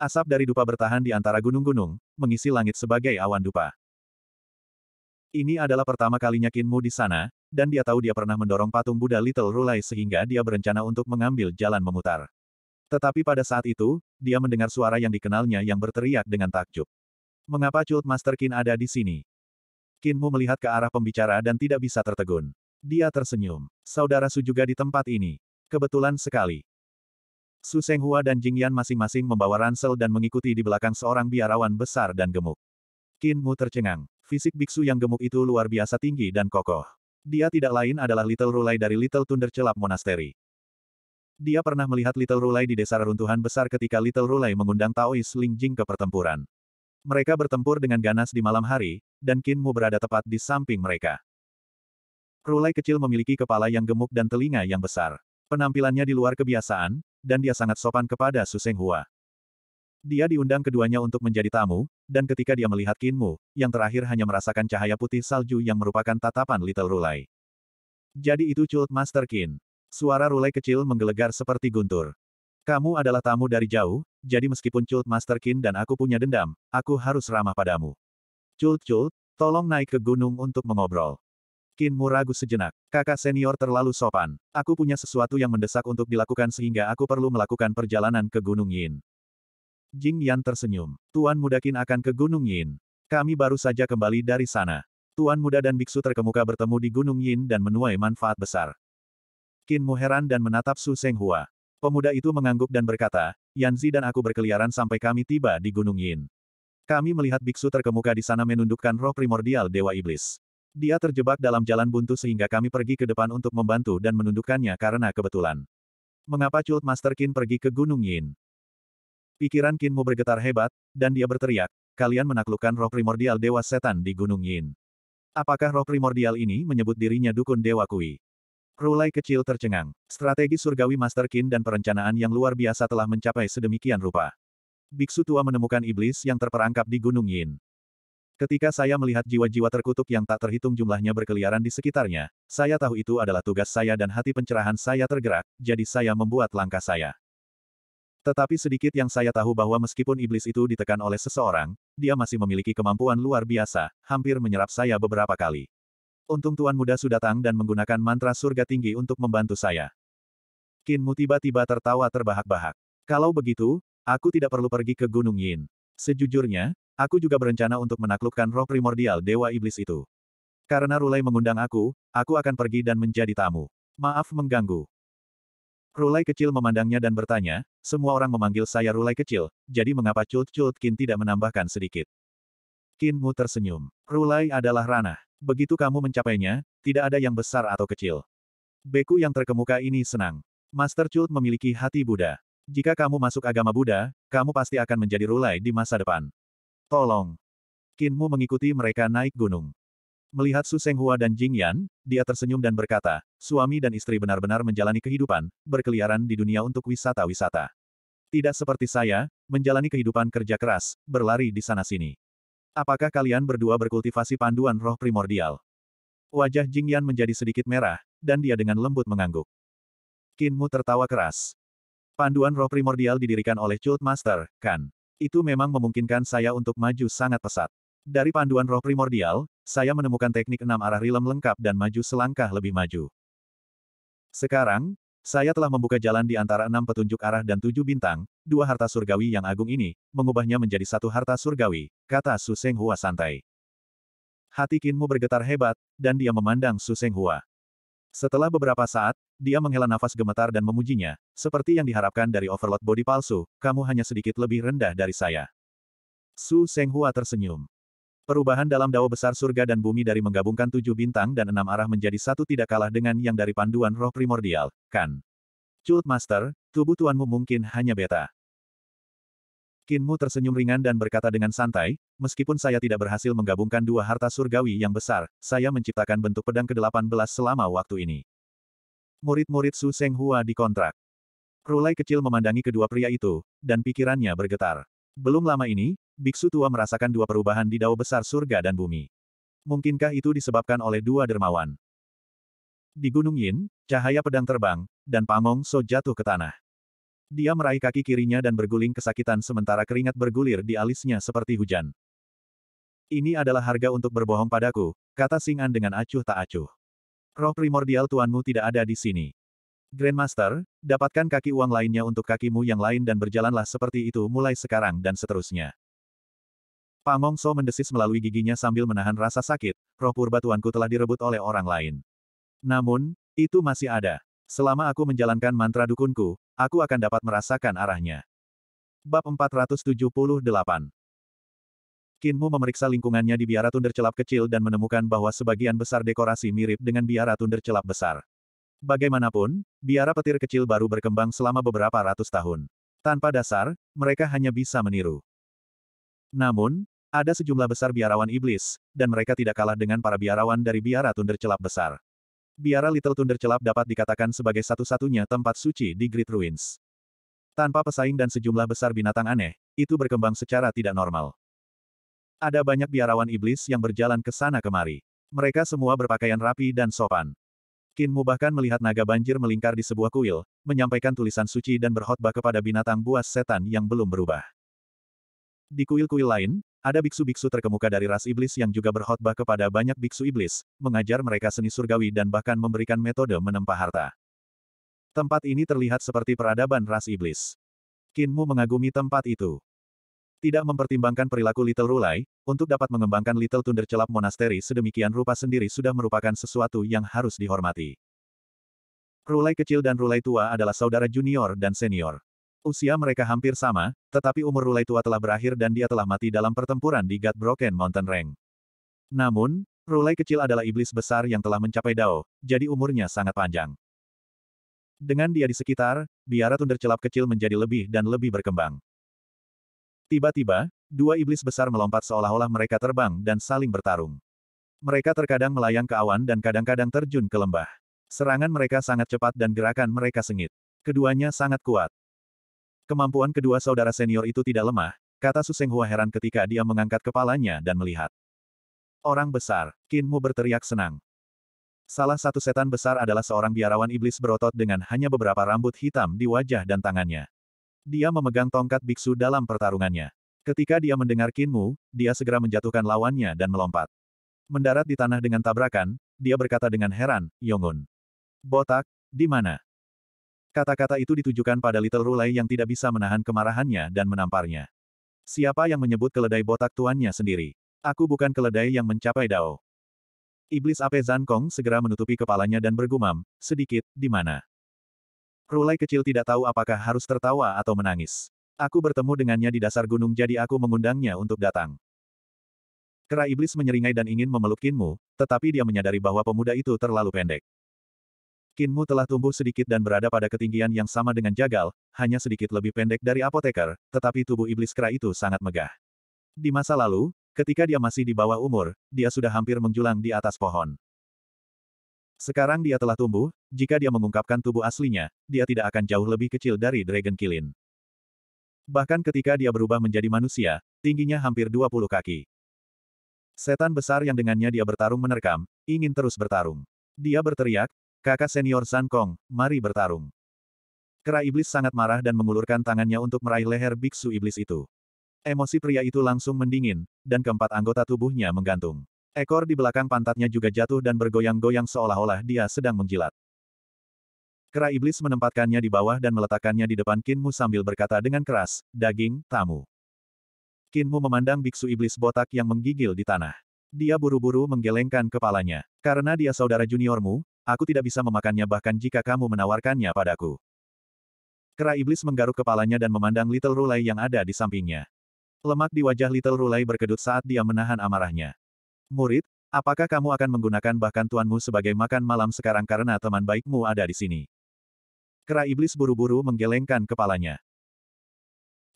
Asap dari dupa bertahan di antara gunung-gunung, mengisi langit sebagai awan dupa. Ini adalah pertama kalinya Kinmu di sana, dan dia tahu dia pernah mendorong patung Buddha Little Rulai sehingga dia berencana untuk mengambil jalan memutar. Tetapi pada saat itu, dia mendengar suara yang dikenalnya yang berteriak dengan takjub. Mengapa Cult Master Kin ada di sini? Kinmu melihat ke arah pembicara dan tidak bisa tertegun. Dia tersenyum. Saudara Su juga di tempat ini. Kebetulan sekali. Su Senghua dan Jing Yan masing-masing membawa ransel dan mengikuti di belakang seorang biarawan besar dan gemuk. Kinmu tercengang. Fisik biksu yang gemuk itu luar biasa tinggi dan kokoh. Dia tidak lain adalah Little Rulai dari Little Thunder Celap Monastery. Dia pernah melihat Little Rulai di desa reruntuhan besar ketika Little Rulai mengundang Taois Lingjing ke pertempuran. Mereka bertempur dengan ganas di malam hari, dan Qin Mu berada tepat di samping mereka. Rulai kecil memiliki kepala yang gemuk dan telinga yang besar. Penampilannya di luar kebiasaan, dan dia sangat sopan kepada Suseng Hua. Dia diundang keduanya untuk menjadi tamu, dan ketika dia melihat Kinmu, yang terakhir hanya merasakan cahaya putih salju yang merupakan tatapan Little Rulai. Jadi itu Cult Master Kin. Suara Rulai kecil menggelegar seperti guntur. Kamu adalah tamu dari jauh, jadi meskipun Cult Master Kin dan aku punya dendam, aku harus ramah padamu. Cult Cult, tolong naik ke gunung untuk mengobrol. Kinmu ragu sejenak. Kakak senior terlalu sopan. Aku punya sesuatu yang mendesak untuk dilakukan sehingga aku perlu melakukan perjalanan ke Gunung Yin. Jing Yan tersenyum. Tuan muda Qin akan ke Gunung Yin. Kami baru saja kembali dari sana. Tuan muda dan biksu terkemuka bertemu di Gunung Yin dan menuai manfaat besar. Qin Mu heran dan menatap Su Seng Hua. Pemuda itu mengangguk dan berkata, Yanzi dan aku berkeliaran sampai kami tiba di Gunung Yin. Kami melihat biksu terkemuka di sana menundukkan roh primordial Dewa Iblis. Dia terjebak dalam jalan buntu sehingga kami pergi ke depan untuk membantu dan menundukkannya karena kebetulan. Mengapa Cult Master Qin pergi ke Gunung Yin? Pikiran Kinmu bergetar hebat, dan dia berteriak, kalian menaklukkan roh primordial Dewa Setan di Gunung Yin. Apakah roh primordial ini menyebut dirinya Dukun Dewa Kui? Rulai kecil tercengang. Strategi surgawi Master Kin dan perencanaan yang luar biasa telah mencapai sedemikian rupa. Biksu tua menemukan iblis yang terperangkap di Gunung Yin. Ketika saya melihat jiwa-jiwa terkutuk yang tak terhitung jumlahnya berkeliaran di sekitarnya, saya tahu itu adalah tugas saya dan hati pencerahan saya tergerak, jadi saya membuat langkah saya. Tetapi sedikit yang saya tahu bahwa meskipun iblis itu ditekan oleh seseorang, dia masih memiliki kemampuan luar biasa, hampir menyerap saya beberapa kali. Untung Tuan Muda sudah datang dan menggunakan mantra surga tinggi untuk membantu saya. Kinmu tiba-tiba tertawa terbahak-bahak. Kalau begitu, aku tidak perlu pergi ke Gunung Yin. Sejujurnya, aku juga berencana untuk menaklukkan roh primordial Dewa Iblis itu. Karena Rulai mengundang aku, aku akan pergi dan menjadi tamu. Maaf mengganggu. Rulai kecil memandangnya dan bertanya, semua orang memanggil saya Rulai kecil, jadi mengapa Cult-Cult Kin tidak menambahkan sedikit? Kinmu tersenyum. Rulai adalah ranah. Begitu kamu mencapainya, tidak ada yang besar atau kecil. Beku yang terkemuka ini senang. Master Cult memiliki hati Buddha. Jika kamu masuk agama Buddha, kamu pasti akan menjadi Rulai di masa depan. Tolong. Kinmu mengikuti mereka naik gunung. Melihat Su Senghua dan Jing Yan, dia tersenyum dan berkata, suami dan istri benar-benar menjalani kehidupan, berkeliaran di dunia untuk wisata-wisata. Tidak seperti saya, menjalani kehidupan kerja keras, berlari di sana-sini. Apakah kalian berdua berkultivasi panduan roh primordial? Wajah Jing Yan menjadi sedikit merah, dan dia dengan lembut mengangguk. Qin Mu tertawa keras. Panduan roh primordial didirikan oleh Cult Master, kan? Itu memang memungkinkan saya untuk maju sangat pesat. Dari panduan roh primordial, saya menemukan teknik enam arah rilem lengkap dan maju selangkah lebih maju. Sekarang, saya telah membuka jalan di antara enam petunjuk arah dan tujuh bintang, dua harta surgawi yang agung ini, mengubahnya menjadi satu harta surgawi, kata Su Seng Hua santai. Hati Kinmu bergetar hebat, dan dia memandang Su Seng Hua. Setelah beberapa saat, dia menghela nafas gemetar dan memujinya, seperti yang diharapkan dari overload body palsu, kamu hanya sedikit lebih rendah dari saya. Su Seng Hua tersenyum. Perubahan dalam dao besar surga dan bumi dari menggabungkan tujuh bintang dan enam arah menjadi satu tidak kalah dengan yang dari panduan roh primordial, kan? Cult Master, tubuh tuanmu mungkin hanya beta. Kinmu tersenyum ringan dan berkata dengan santai, meskipun saya tidak berhasil menggabungkan dua harta surgawi yang besar, saya menciptakan bentuk pedang ke-18 selama waktu ini. Murid-murid Su Seng Hua dikontrak. Rulai kecil memandangi kedua pria itu, dan pikirannya bergetar. Belum lama ini, biksu tua merasakan dua perubahan di dao besar surga dan bumi. Mungkinkah itu disebabkan oleh dua dermawan? Di Gunung Yin, cahaya pedang terbang, dan pamong so jatuh ke tanah. Dia meraih kaki kirinya dan berguling kesakitan sementara keringat bergulir di alisnya seperti hujan. Ini adalah harga untuk berbohong padaku, kata Singan dengan acuh tak acuh. Roh primordial tuanmu tidak ada di sini. Grandmaster, dapatkan kaki uang lainnya untuk kakimu yang lain dan berjalanlah seperti itu mulai sekarang dan seterusnya. Pamong So mendesis melalui giginya sambil menahan rasa sakit, roh purba tuanku telah direbut oleh orang lain. Namun, itu masih ada. Selama aku menjalankan mantra dukunku, aku akan dapat merasakan arahnya. Bab 478 Kinmu memeriksa lingkungannya di biara tunder celap kecil dan menemukan bahwa sebagian besar dekorasi mirip dengan biara tunder celap besar. Bagaimanapun, biara petir kecil baru berkembang selama beberapa ratus tahun. Tanpa dasar, mereka hanya bisa meniru. Namun, ada sejumlah besar biarawan iblis, dan mereka tidak kalah dengan para biarawan dari biara Tunder Celap besar. Biara Little Thunder Celap dapat dikatakan sebagai satu-satunya tempat suci di Great Ruins. Tanpa pesaing dan sejumlah besar binatang aneh, itu berkembang secara tidak normal. Ada banyak biarawan iblis yang berjalan ke sana kemari. Mereka semua berpakaian rapi dan sopan. Kinmu bahkan melihat naga banjir melingkar di sebuah kuil, menyampaikan tulisan suci dan berkhotbah kepada binatang buas setan yang belum berubah. Di kuil-kuil lain, ada biksu-biksu terkemuka dari ras iblis yang juga berkhotbah kepada banyak biksu iblis, mengajar mereka seni surgawi dan bahkan memberikan metode menempa harta. Tempat ini terlihat seperti peradaban ras iblis. Kinmu mengagumi tempat itu. Tidak mempertimbangkan perilaku Little Rulai, untuk dapat mengembangkan Little Thunder celap Monastery sedemikian rupa sendiri sudah merupakan sesuatu yang harus dihormati. Rulai kecil dan Rulai tua adalah saudara junior dan senior. Usia mereka hampir sama, tetapi umur Rulai tua telah berakhir dan dia telah mati dalam pertempuran di Broken Mountain Range. Namun, Rulai kecil adalah iblis besar yang telah mencapai Dao, jadi umurnya sangat panjang. Dengan dia di sekitar, biara Tundercelap kecil menjadi lebih dan lebih berkembang. Tiba-tiba, dua iblis besar melompat seolah-olah mereka terbang dan saling bertarung. Mereka terkadang melayang ke awan dan kadang-kadang terjun ke lembah. Serangan mereka sangat cepat dan gerakan mereka sengit. Keduanya sangat kuat. Kemampuan kedua saudara senior itu tidak lemah, kata Susenghua heran ketika dia mengangkat kepalanya dan melihat. Orang besar, Kinmu berteriak senang. Salah satu setan besar adalah seorang biarawan iblis berotot dengan hanya beberapa rambut hitam di wajah dan tangannya. Dia memegang tongkat biksu dalam pertarungannya. Ketika dia mendengar Kinmu, dia segera menjatuhkan lawannya dan melompat. Mendarat di tanah dengan tabrakan, dia berkata dengan heran, Yongun. Botak, di mana? Kata-kata itu ditujukan pada Little Rulai yang tidak bisa menahan kemarahannya dan menamparnya. Siapa yang menyebut keledai botak tuannya sendiri? Aku bukan keledai yang mencapai Dao. Iblis Ape Zankong segera menutupi kepalanya dan bergumam, sedikit, di mana? Rulai kecil tidak tahu apakah harus tertawa atau menangis. Aku bertemu dengannya di dasar gunung jadi aku mengundangnya untuk datang. Kera iblis menyeringai dan ingin memeluk Kinmu, tetapi dia menyadari bahwa pemuda itu terlalu pendek. Kinmu telah tumbuh sedikit dan berada pada ketinggian yang sama dengan Jagal, hanya sedikit lebih pendek dari apoteker, tetapi tubuh iblis kera itu sangat megah. Di masa lalu, ketika dia masih di bawah umur, dia sudah hampir menjulang di atas pohon. Sekarang dia telah tumbuh, jika dia mengungkapkan tubuh aslinya, dia tidak akan jauh lebih kecil dari Dragon Kilin. Bahkan ketika dia berubah menjadi manusia, tingginya hampir 20 kaki. Setan besar yang dengannya dia bertarung menerkam, ingin terus bertarung. Dia berteriak, kakak senior San Kong, mari bertarung. Kera iblis sangat marah dan mengulurkan tangannya untuk meraih leher biksu iblis itu. Emosi pria itu langsung mendingin, dan keempat anggota tubuhnya menggantung. Ekor di belakang pantatnya juga jatuh dan bergoyang-goyang seolah-olah dia sedang menjilat. Kera iblis menempatkannya di bawah dan meletakkannya di depan Kinmu sambil berkata dengan keras, daging, tamu. Kinmu memandang biksu iblis botak yang menggigil di tanah. Dia buru-buru menggelengkan kepalanya. Karena dia saudara juniormu, aku tidak bisa memakannya bahkan jika kamu menawarkannya padaku. Kera iblis menggaruk kepalanya dan memandang Little Rulai yang ada di sampingnya. Lemak di wajah Little Rulai berkedut saat dia menahan amarahnya. Murid, apakah kamu akan menggunakan bahkan tuanmu sebagai makan malam sekarang karena teman baikmu ada di sini? Kera iblis buru-buru menggelengkan kepalanya.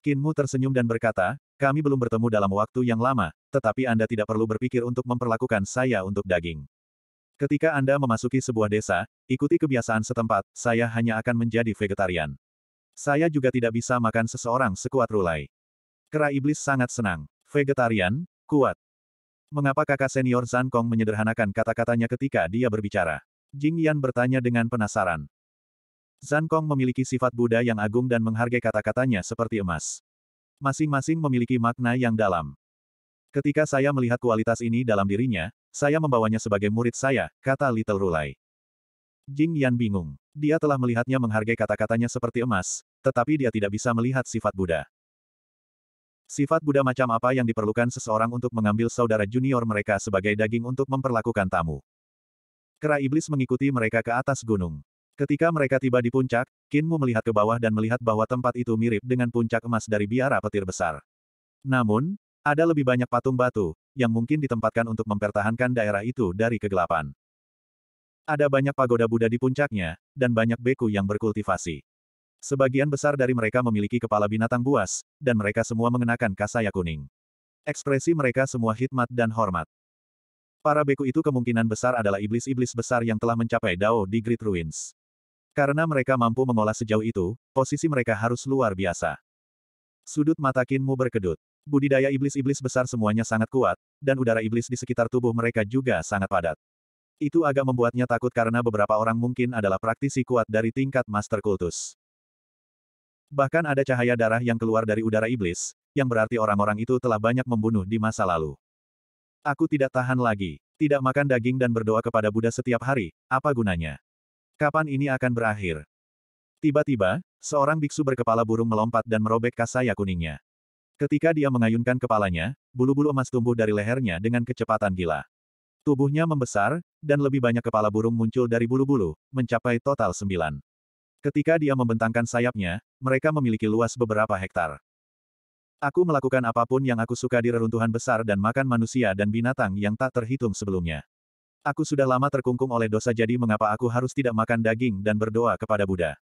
Kinmu tersenyum dan berkata, kami belum bertemu dalam waktu yang lama, tetapi Anda tidak perlu berpikir untuk memperlakukan saya untuk daging. Ketika Anda memasuki sebuah desa, ikuti kebiasaan setempat, saya hanya akan menjadi vegetarian. Saya juga tidak bisa makan seseorang sekuat Rulai. Kera iblis sangat senang. Vegetarian, kuat. Mengapa kakak senior Zan Kong menyederhanakan kata-katanya ketika dia berbicara? Jing Yan bertanya dengan penasaran. Zan Kong memiliki sifat Buddha yang agung dan menghargai kata-katanya seperti emas. Masing-masing memiliki makna yang dalam. Ketika saya melihat kualitas ini dalam dirinya, saya membawanya sebagai murid saya, kata Little Rulai. Jing Yan bingung. Dia telah melihatnya menghargai kata-katanya seperti emas, tetapi dia tidak bisa melihat sifat Buddha. Sifat Buddha macam apa yang diperlukan seseorang untuk mengambil saudara junior mereka sebagai daging untuk memperlakukan tamu? Kera iblis mengikuti mereka ke atas gunung. Ketika mereka tiba di puncak, Kinmu melihat ke bawah dan melihat bahwa tempat itu mirip dengan puncak emas dari biara petir besar. Namun, ada lebih banyak patung batu, yang mungkin ditempatkan untuk mempertahankan daerah itu dari kegelapan. Ada banyak pagoda Buddha di puncaknya, dan banyak beku yang berkultivasi. Sebagian besar dari mereka memiliki kepala binatang buas, dan mereka semua mengenakan kasaya kuning. Ekspresi mereka semua hikmat dan hormat. Para beku itu kemungkinan besar adalah iblis-iblis besar yang telah mencapai Dao di Great Ruins. Karena mereka mampu mengolah sejauh itu, posisi mereka harus luar biasa. Sudut mata Kinmu berkedut. Budidaya iblis-iblis besar semuanya sangat kuat, dan udara iblis di sekitar tubuh mereka juga sangat padat. Itu agak membuatnya takut karena beberapa orang mungkin adalah praktisi kuat dari tingkat master kultus. Bahkan ada cahaya darah yang keluar dari udara iblis, yang berarti orang-orang itu telah banyak membunuh di masa lalu. Aku tidak tahan lagi. Tidak makan daging dan berdoa kepada Buddha setiap hari, apa gunanya? Kapan ini akan berakhir? Tiba-tiba, seorang biksu berkepala burung melompat dan merobek kasaya kuningnya. Ketika dia mengayunkan kepalanya, bulu-bulu emas tumbuh dari lehernya dengan kecepatan gila. Tubuhnya membesar, dan lebih banyak kepala burung muncul dari bulu-bulu, mencapai total sembilan. Ketika dia membentangkan sayapnya, mereka memiliki luas beberapa hektar. Aku melakukan apapun yang aku suka di reruntuhan besar dan makan manusia dan binatang yang tak terhitung sebelumnya. Aku sudah lama terkungkung oleh dosa jadi mengapa aku harus tidak makan daging dan berdoa kepada Buddha.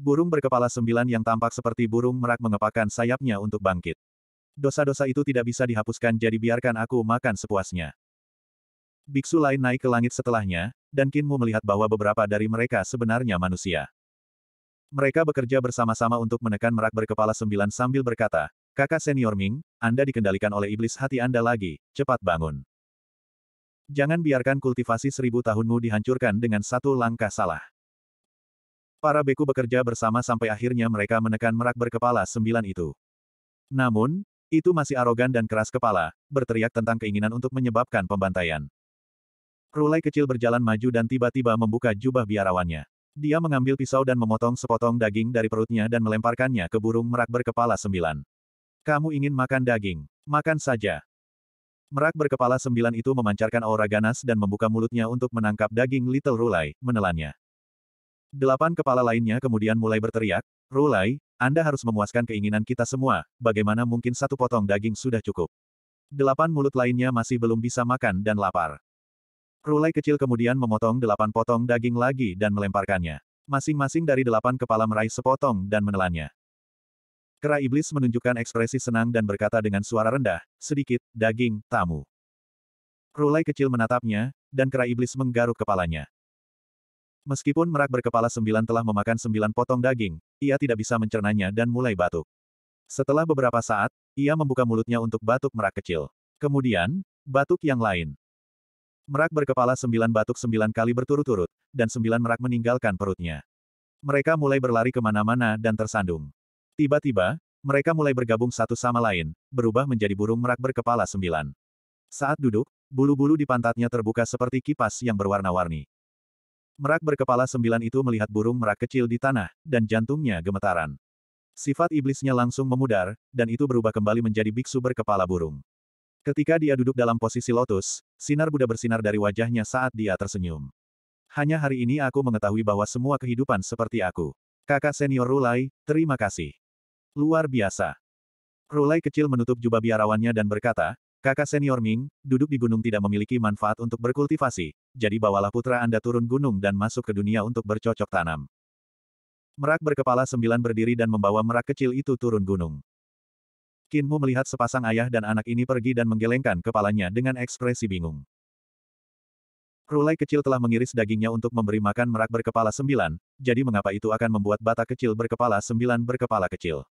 Burung berkepala sembilan yang tampak seperti burung merak mengepakkan sayapnya untuk bangkit. Dosa-dosa itu tidak bisa dihapuskan jadi biarkan aku makan sepuasnya. Biksu lain naik ke langit setelahnya, dan Kinmu melihat bahwa beberapa dari mereka sebenarnya manusia. Mereka bekerja bersama-sama untuk menekan merak berkepala sembilan sambil berkata, Kakak senior Ming, Anda dikendalikan oleh iblis hati Anda lagi, cepat bangun. Jangan biarkan kultivasi seribu tahunmu dihancurkan dengan satu langkah salah. Para beku bekerja bersama sampai akhirnya mereka menekan merak berkepala sembilan itu. Namun, itu masih arogan dan keras kepala, berteriak tentang keinginan untuk menyebabkan pembantaian. Rulai kecil berjalan maju dan tiba-tiba membuka jubah biarawannya. Dia mengambil pisau dan memotong sepotong daging dari perutnya dan melemparkannya ke burung merak berkepala sembilan. Kamu ingin makan daging? Makan saja. Merak berkepala sembilan itu memancarkan aura ganas dan membuka mulutnya untuk menangkap daging Little Rulai, menelannya. Delapan kepala lainnya kemudian mulai berteriak, Rulai, Anda harus memuaskan keinginan kita semua, bagaimana mungkin satu potong daging sudah cukup. Delapan mulut lainnya masih belum bisa makan dan lapar. Krulai kecil kemudian memotong delapan potong daging lagi dan melemparkannya. Masing-masing dari delapan kepala meraih sepotong dan menelannya. Kera iblis menunjukkan ekspresi senang dan berkata dengan suara rendah, sedikit, daging, tamu. Krulai kecil menatapnya, dan kera iblis menggaruk kepalanya. Meskipun merak berkepala sembilan telah memakan sembilan potong daging, ia tidak bisa mencernanya dan mulai batuk. Setelah beberapa saat, ia membuka mulutnya untuk batuk merak kecil. Kemudian, batuk yang lain. Merak berkepala sembilan batuk sembilan kali berturut-turut, dan sembilan merak meninggalkan perutnya. Mereka mulai berlari kemana-mana dan tersandung. Tiba-tiba, mereka mulai bergabung satu sama lain, berubah menjadi burung merak berkepala sembilan. Saat duduk, bulu-bulu di pantatnya terbuka seperti kipas yang berwarna-warni. Merak berkepala sembilan itu melihat burung merak kecil di tanah, dan jantungnya gemetaran. Sifat iblisnya langsung memudar, dan itu berubah kembali menjadi biksu berkepala burung. Ketika dia duduk dalam posisi lotus, sinar Buddha bersinar dari wajahnya saat dia tersenyum. Hanya hari ini aku mengetahui bahwa semua kehidupan seperti aku. Kakak senior Rulai, terima kasih. Luar biasa. Rulai kecil menutup jubah biarawannya dan berkata, Kakak senior Ming, duduk di gunung tidak memiliki manfaat untuk berkultivasi, jadi bawalah putra Anda turun gunung dan masuk ke dunia untuk bercocok tanam. Merak berkepala sembilan berdiri dan membawa merak kecil itu turun gunung. Kinmu melihat sepasang ayah dan anak ini pergi dan menggelengkan kepalanya dengan ekspresi bingung. Rulai kecil telah mengiris dagingnya untuk memberi makan merak berkepala sembilan, jadi mengapa itu akan membuat bata kecil berkepala sembilan berkepala kecil?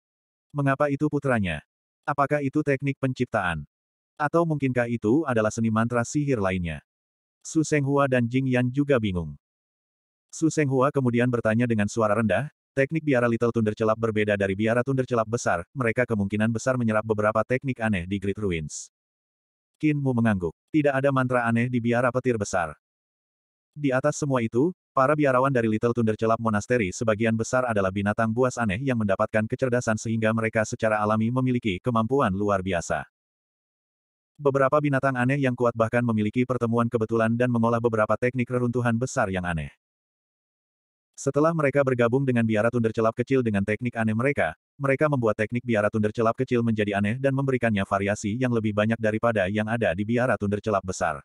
Mengapa itu putranya? Apakah itu teknik penciptaan? Atau mungkinkah itu adalah seni mantra sihir lainnya? Su Senghua dan Jing Yan juga bingung. Su Senghua kemudian bertanya dengan suara rendah, Teknik biara Little Thunder Celap berbeda dari biara Thunder Celap besar, mereka kemungkinan besar menyerap beberapa teknik aneh di Great Ruins. Qin Mu mengangguk. Tidak ada mantra aneh di biara petir besar. Di atas semua itu, para biarawan dari Little Thunder Celap Monasteri sebagian besar adalah binatang buas aneh yang mendapatkan kecerdasan sehingga mereka secara alami memiliki kemampuan luar biasa. Beberapa binatang aneh yang kuat bahkan memiliki pertemuan kebetulan dan mengolah beberapa teknik reruntuhan besar yang aneh. Setelah mereka bergabung dengan biara tunder celap kecil dengan teknik aneh mereka, mereka membuat teknik biara tunder celap kecil menjadi aneh dan memberikannya variasi yang lebih banyak daripada yang ada di biara tunder celap besar.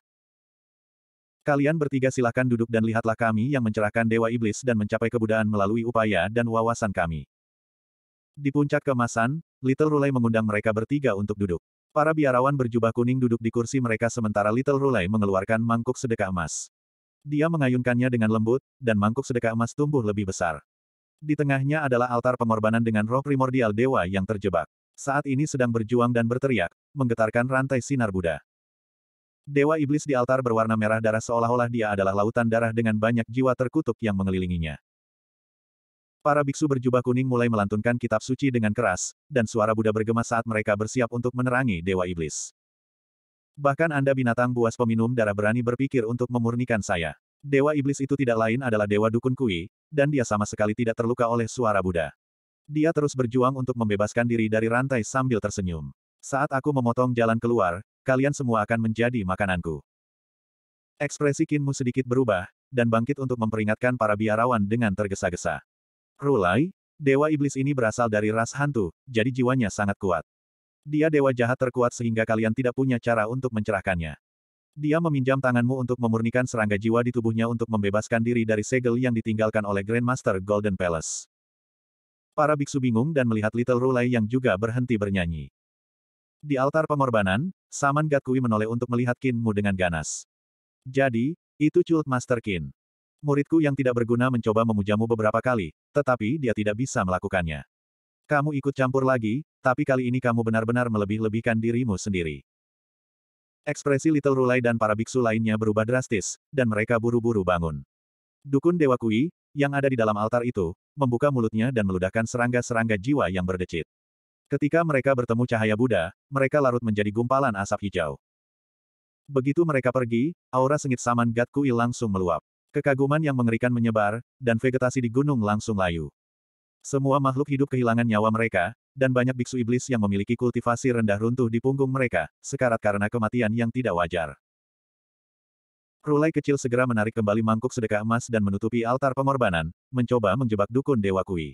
Kalian bertiga silahkan duduk dan lihatlah kami yang mencerahkan Dewa Iblis dan mencapai kebudaan melalui upaya dan wawasan kami. Di puncak kemasan, Little Rulai mengundang mereka bertiga untuk duduk. Para biarawan berjubah kuning duduk di kursi mereka sementara Little Rulai mengeluarkan mangkuk sedekah emas. Dia mengayunkannya dengan lembut, dan mangkuk sedekah emas tumbuh lebih besar. Di tengahnya adalah altar pengorbanan dengan roh primordial dewa yang terjebak. Saat ini sedang berjuang dan berteriak, menggetarkan rantai sinar Buddha. Dewa iblis di altar berwarna merah darah seolah-olah dia adalah lautan darah dengan banyak jiwa terkutuk yang mengelilinginya. Para biksu berjubah kuning mulai melantunkan kitab suci dengan keras, dan suara Buddha bergema saat mereka bersiap untuk menerangi Dewa Iblis. Bahkan Anda binatang buas peminum darah berani berpikir untuk memurnikan saya. Dewa Iblis itu tidak lain adalah Dewa Dukun Kui, dan dia sama sekali tidak terluka oleh suara Buddha. Dia terus berjuang untuk membebaskan diri dari rantai sambil tersenyum. Saat aku memotong jalan keluar, kalian semua akan menjadi makananku. Ekspresi Kinmu sedikit berubah, dan bangkit untuk memperingatkan para biarawan dengan tergesa-gesa. Rulai, Dewa Iblis ini berasal dari ras hantu, jadi jiwanya sangat kuat. Dia dewa jahat terkuat sehingga kalian tidak punya cara untuk mencerahkannya. Dia meminjam tanganmu untuk memurnikan serangga jiwa di tubuhnya untuk membebaskan diri dari segel yang ditinggalkan oleh Grandmaster Golden Palace. Para biksu bingung dan melihat Little Rulai yang juga berhenti bernyanyi. Di altar pengorbanan, Saman Gatkui menoleh untuk melihat Kinmu dengan ganas. Jadi, itu cult Master Kin. Muridku yang tidak berguna mencoba memujamu beberapa kali, tetapi dia tidak bisa melakukannya. Kamu ikut campur lagi, tapi kali ini kamu benar-benar melebih-lebihkan dirimu sendiri. Ekspresi Little Rulai dan para biksu lainnya berubah drastis, dan mereka buru-buru bangun. Dukun Dewa Kui, yang ada di dalam altar itu, membuka mulutnya dan meludahkan serangga-serangga jiwa yang berdecit. Ketika mereka bertemu cahaya Buddha, mereka larut menjadi gumpalan asap hijau. Begitu mereka pergi, aura sengit saman Gat Kui langsung meluap. Kekaguman yang mengerikan menyebar, dan vegetasi di gunung langsung layu. Semua makhluk hidup kehilangan nyawa mereka, dan banyak biksu iblis yang memiliki kultivasi rendah runtuh di punggung mereka, sekarat karena kematian yang tidak wajar. Rulai kecil segera menarik kembali mangkuk sedekah emas dan menutupi altar pengorbanan, mencoba menjebak dukun Dewa Kui.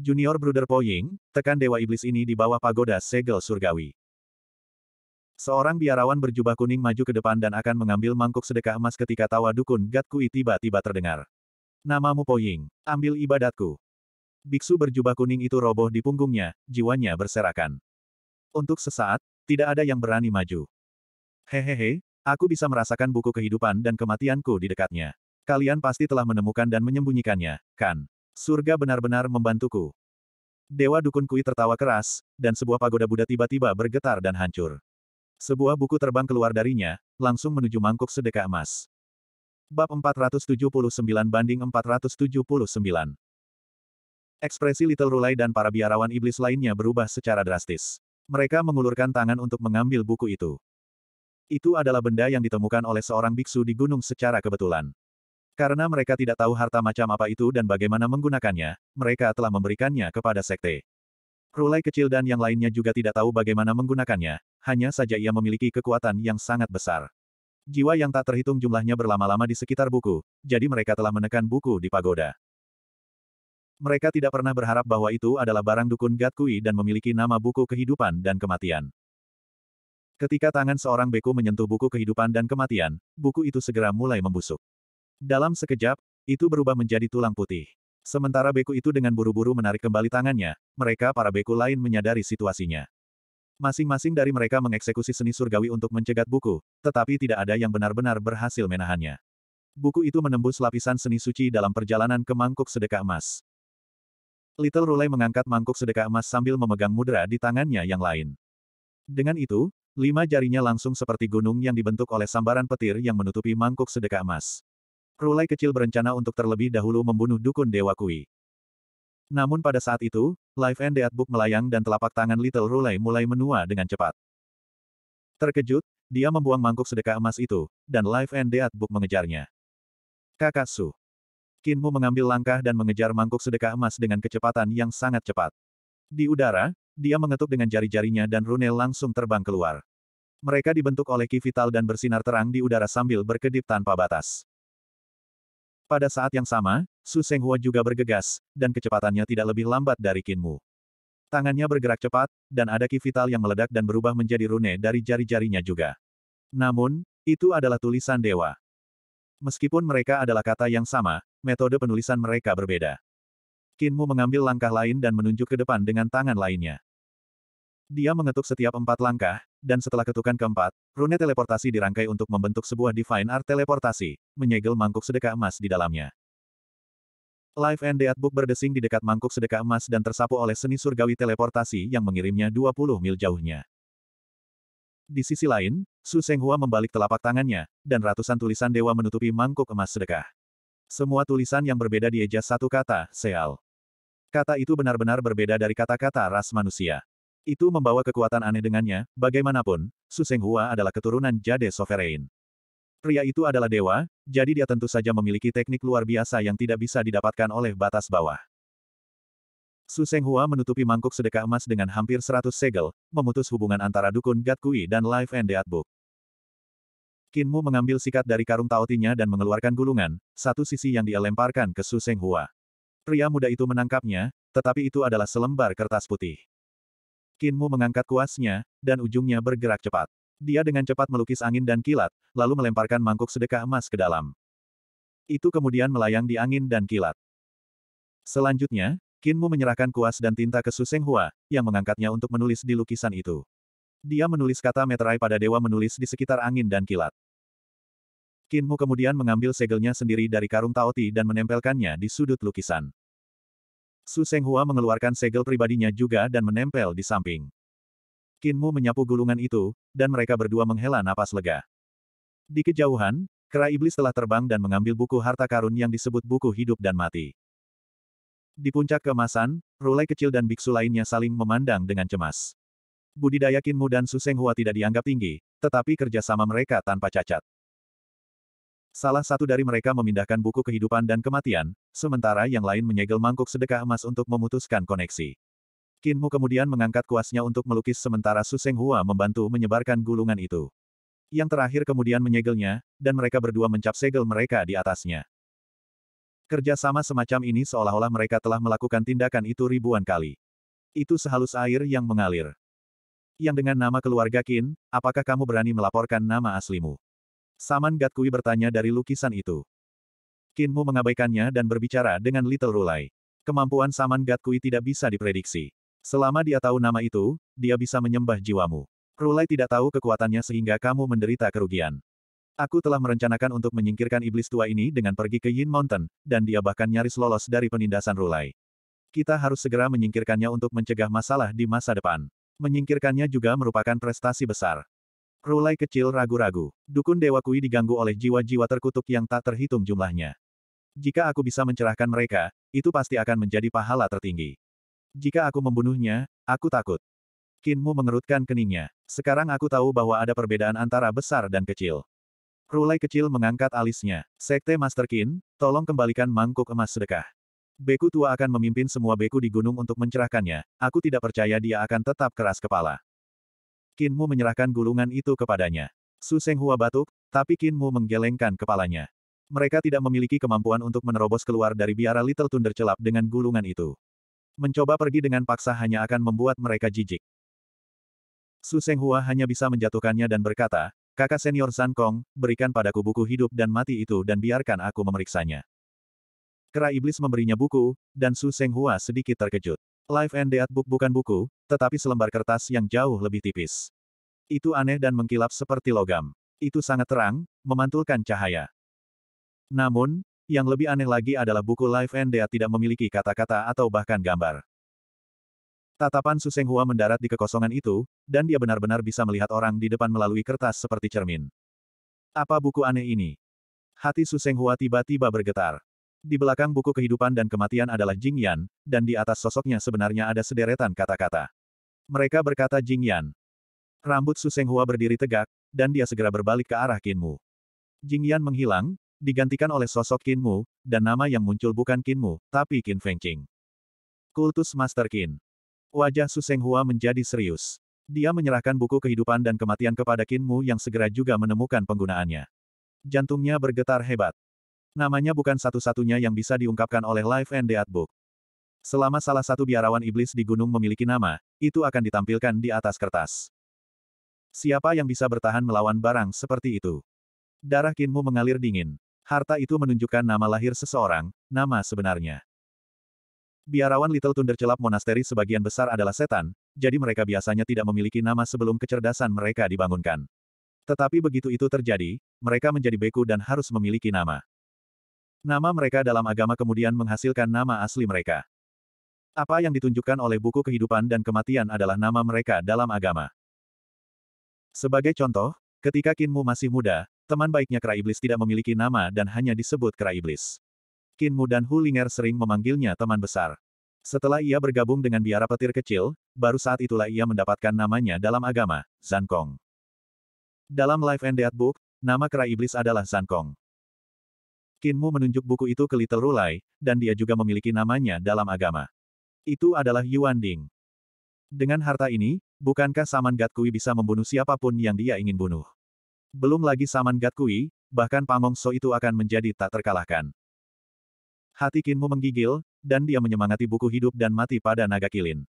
Junior Bruder Poying, tekan Dewa Iblis ini di bawah pagoda segel surgawi. Seorang biarawan berjubah kuning maju ke depan dan akan mengambil mangkuk sedekah emas ketika tawa dukun Gat Kui tiba-tiba terdengar. Namamu Poying, ambil ibadatku. Biksu berjubah kuning itu roboh di punggungnya, jiwanya berserakan. Untuk sesaat, tidak ada yang berani maju. Hehehe, aku bisa merasakan buku kehidupan dan kematianku di dekatnya. Kalian pasti telah menemukan dan menyembunyikannya, kan? Surga benar-benar membantuku. Dewa Dukun Kui tertawa keras, dan sebuah pagoda Buddha tiba-tiba bergetar dan hancur. Sebuah buku terbang keluar darinya, langsung menuju mangkuk sedekah emas. Bab 479 banding 479 Ekspresi Little Rulai dan para biarawan iblis lainnya berubah secara drastis. Mereka mengulurkan tangan untuk mengambil buku itu. Itu adalah benda yang ditemukan oleh seorang biksu di gunung secara kebetulan. Karena mereka tidak tahu harta macam apa itu dan bagaimana menggunakannya, mereka telah memberikannya kepada sekte. Rulai kecil dan yang lainnya juga tidak tahu bagaimana menggunakannya, hanya saja ia memiliki kekuatan yang sangat besar. Jiwa yang tak terhitung jumlahnya berlama-lama di sekitar buku, jadi mereka telah menekan buku di pagoda. Mereka tidak pernah berharap bahwa itu adalah barang dukun Gatkui dan memiliki nama buku kehidupan dan kematian. Ketika tangan seorang beku menyentuh buku kehidupan dan kematian, buku itu segera mulai membusuk. Dalam sekejap, itu berubah menjadi tulang putih. Sementara beku itu dengan buru-buru menarik kembali tangannya, mereka para beku lain menyadari situasinya. Masing-masing dari mereka mengeksekusi seni surgawi untuk mencegat buku, tetapi tidak ada yang benar-benar berhasil menahannya. Buku itu menembus lapisan seni suci dalam perjalanan ke mangkuk sedekah emas. Little Rulai mengangkat mangkuk sedekah emas sambil memegang mudra di tangannya yang lain. Dengan itu, lima jarinya langsung seperti gunung yang dibentuk oleh sambaran petir yang menutupi mangkuk sedekah emas. Rulai kecil berencana untuk terlebih dahulu membunuh dukun Dewa Kui. Namun pada saat itu, Life and Death Book melayang dan telapak tangan Little Rulai mulai menua dengan cepat. Terkejut, dia membuang mangkuk sedekah emas itu, dan Life and Death Book mengejarnya. Kakak Su. Kinmu mengambil langkah dan mengejar mangkuk sedekah emas dengan kecepatan yang sangat cepat. Di udara, dia mengetuk dengan jari-jarinya dan Rune langsung terbang keluar. Mereka dibentuk oleh ki vital dan bersinar terang di udara sambil berkedip tanpa batas. Pada saat yang sama, Su Hua juga bergegas, dan kecepatannya tidak lebih lambat dari Kinmu. Tangannya bergerak cepat, dan ada ki vital yang meledak dan berubah menjadi rune dari jari-jarinya juga. Namun, itu adalah tulisan dewa. Meskipun mereka adalah kata yang sama, metode penulisan mereka berbeda. Kinmu mengambil langkah lain dan menunjuk ke depan dengan tangan lainnya. Dia mengetuk setiap empat langkah, dan setelah ketukan keempat, rune teleportasi dirangkai untuk membentuk sebuah Divine Art teleportasi, menyegel mangkuk sedekah emas di dalamnya. Life and Death Book berdesing di dekat mangkuk sedekah emas dan tersapu oleh seni surgawi teleportasi yang mengirimnya 20 mil jauhnya. Di sisi lain, Su Senghua membalik telapak tangannya, dan ratusan tulisan dewa menutupi mangkuk emas sedekah. Semua tulisan yang berbeda dieja satu kata, Seal. Kata itu benar-benar berbeda dari kata-kata ras manusia. Itu membawa kekuatan aneh dengannya, bagaimanapun, Su Senghua adalah keturunan Jade Sovereign. Pria itu adalah dewa, jadi dia tentu saja memiliki teknik luar biasa yang tidak bisa didapatkan oleh batas bawah. Su Hua menutupi mangkuk sedekah emas dengan hampir 100 segel, memutus hubungan antara dukun Kui dan Life and Death Book. Mu mengambil sikat dari karung taotinya dan mengeluarkan gulungan, satu sisi yang dia lemparkan ke Su Hua. Pria muda itu menangkapnya, tetapi itu adalah selembar kertas putih. Mu mengangkat kuasnya, dan ujungnya bergerak cepat. Dia dengan cepat melukis angin dan kilat, lalu melemparkan mangkuk sedekah emas ke dalam. Itu kemudian melayang di angin dan kilat. Selanjutnya, Kinmu menyerahkan kuas dan tinta ke Su Seng Hua, yang mengangkatnya untuk menulis di lukisan itu. Dia menulis kata meterai pada dewa menulis di sekitar angin dan kilat. Kinmu kemudian mengambil segelnya sendiri dari karung taoti dan menempelkannya di sudut lukisan. Su Seng Hua mengeluarkan segel pribadinya juga dan menempel di samping. Kinmu menyapu gulungan itu, dan mereka berdua menghela napas lega. Di kejauhan, kera iblis telah terbang dan mengambil buku harta karun yang disebut buku hidup dan mati. Di puncak kemasan, Rulai kecil dan biksu lainnya saling memandang dengan cemas. Budidaya Kinmu dan Hua tidak dianggap tinggi, tetapi kerjasama mereka tanpa cacat. Salah satu dari mereka memindahkan buku kehidupan dan kematian, sementara yang lain menyegel mangkuk sedekah emas untuk memutuskan koneksi. Kinmu kemudian mengangkat kuasnya untuk melukis sementara Suseng Hua membantu menyebarkan gulungan itu. Yang terakhir kemudian menyegelnya, dan mereka berdua mencap segel mereka di atasnya. Kerja sama semacam ini seolah-olah mereka telah melakukan tindakan itu ribuan kali. Itu sehalus air yang mengalir. Yang dengan nama keluarga Qin, apakah kamu berani melaporkan nama aslimu? Saman Gatkui bertanya dari lukisan itu. Qinmu mengabaikannya dan berbicara dengan Little Rulai. Kemampuan Saman Gatkui tidak bisa diprediksi. Selama dia tahu nama itu, dia bisa menyembah jiwamu. Rulai tidak tahu kekuatannya sehingga kamu menderita kerugian. Aku telah merencanakan untuk menyingkirkan iblis tua ini dengan pergi ke Yin Mountain, dan dia bahkan nyaris lolos dari penindasan Rulai. Kita harus segera menyingkirkannya untuk mencegah masalah di masa depan. Menyingkirkannya juga merupakan prestasi besar. Rulai kecil ragu-ragu. Dukun Dewa Kui diganggu oleh jiwa-jiwa terkutuk yang tak terhitung jumlahnya. Jika aku bisa mencerahkan mereka, itu pasti akan menjadi pahala tertinggi. Jika aku membunuhnya, aku takut. Kinmu mengerutkan keningnya. Sekarang aku tahu bahwa ada perbedaan antara besar dan kecil. Rulai kecil mengangkat alisnya. Sekte Master Qin, tolong kembalikan mangkuk emas sedekah. Beku tua akan memimpin semua beku di gunung untuk mencerahkannya. Aku tidak percaya dia akan tetap keras kepala. Kinmu menyerahkan gulungan itu kepadanya. Su Senghua batuk, tapi Kinmu menggelengkan kepalanya. Mereka tidak memiliki kemampuan untuk menerobos keluar dari biara Little Thunder celap dengan gulungan itu. Mencoba pergi dengan paksa hanya akan membuat mereka jijik. Su Senghua hanya bisa menjatuhkannya dan berkata, Kakak senior San Kong, berikan padaku buku hidup dan mati itu dan biarkan aku memeriksanya. Kera iblis memberinya buku, dan Su Seng Hua sedikit terkejut. Life and Death Book bukan buku, tetapi selembar kertas yang jauh lebih tipis. Itu aneh dan mengkilap seperti logam. Itu sangat terang, memantulkan cahaya. Namun, yang lebih aneh lagi adalah buku Life and Death tidak memiliki kata-kata atau bahkan gambar. Tatapan Su Seng Hua mendarat di kekosongan itu, dan dia benar-benar bisa melihat orang di depan melalui kertas seperti cermin. Apa buku aneh ini? Hati Su Seng Hua tiba-tiba bergetar. Di belakang buku kehidupan dan kematian adalah Jing Yan, dan di atas sosoknya sebenarnya ada sederetan kata-kata. Mereka berkata Jing Yan. Rambut Su Seng Hua berdiri tegak, dan dia segera berbalik ke arah Kinmu. Jing Yan menghilang, digantikan oleh sosok Kinmu, dan nama yang muncul bukan Kinmu, tapi Qin Qing. Kultus Master Qin. Wajah Hua menjadi serius. Dia menyerahkan buku kehidupan dan kematian kepada Qin Mu yang segera juga menemukan penggunaannya. Jantungnya bergetar hebat. Namanya bukan satu-satunya yang bisa diungkapkan oleh Life and Death Book. Selama salah satu biarawan iblis di gunung memiliki nama, itu akan ditampilkan di atas kertas. Siapa yang bisa bertahan melawan barang seperti itu? Darah Qin Mu mengalir dingin. Harta itu menunjukkan nama lahir seseorang, nama sebenarnya. Biarawan Little Thunder celap monasteri sebagian besar adalah setan, jadi mereka biasanya tidak memiliki nama sebelum kecerdasan mereka dibangunkan. Tetapi begitu itu terjadi, mereka menjadi beku dan harus memiliki nama. Nama mereka dalam agama kemudian menghasilkan nama asli mereka. Apa yang ditunjukkan oleh buku kehidupan dan kematian adalah nama mereka dalam agama. Sebagai contoh, ketika Kinmu masih muda, teman baiknya Kera Iblis tidak memiliki nama dan hanya disebut Kera Iblis. Kinmu dan Hu Ling'er sering memanggilnya teman besar. Setelah ia bergabung dengan biara petir kecil, baru saat itulah ia mendapatkan namanya dalam agama, Zankong. Dalam Life and Death Book, nama kera iblis adalah Zankong. Kinmu menunjuk buku itu ke Little Rulai, dan dia juga memiliki namanya dalam agama. Itu adalah Yuan Ding. Dengan harta ini, bukankah Saman Gatkui bisa membunuh siapapun yang dia ingin bunuh? Belum lagi Saman Gatkui, bahkan Pamong So itu akan menjadi tak terkalahkan. Hati Kinmu menggigil, dan dia menyemangati buku hidup dan mati pada naga kilin.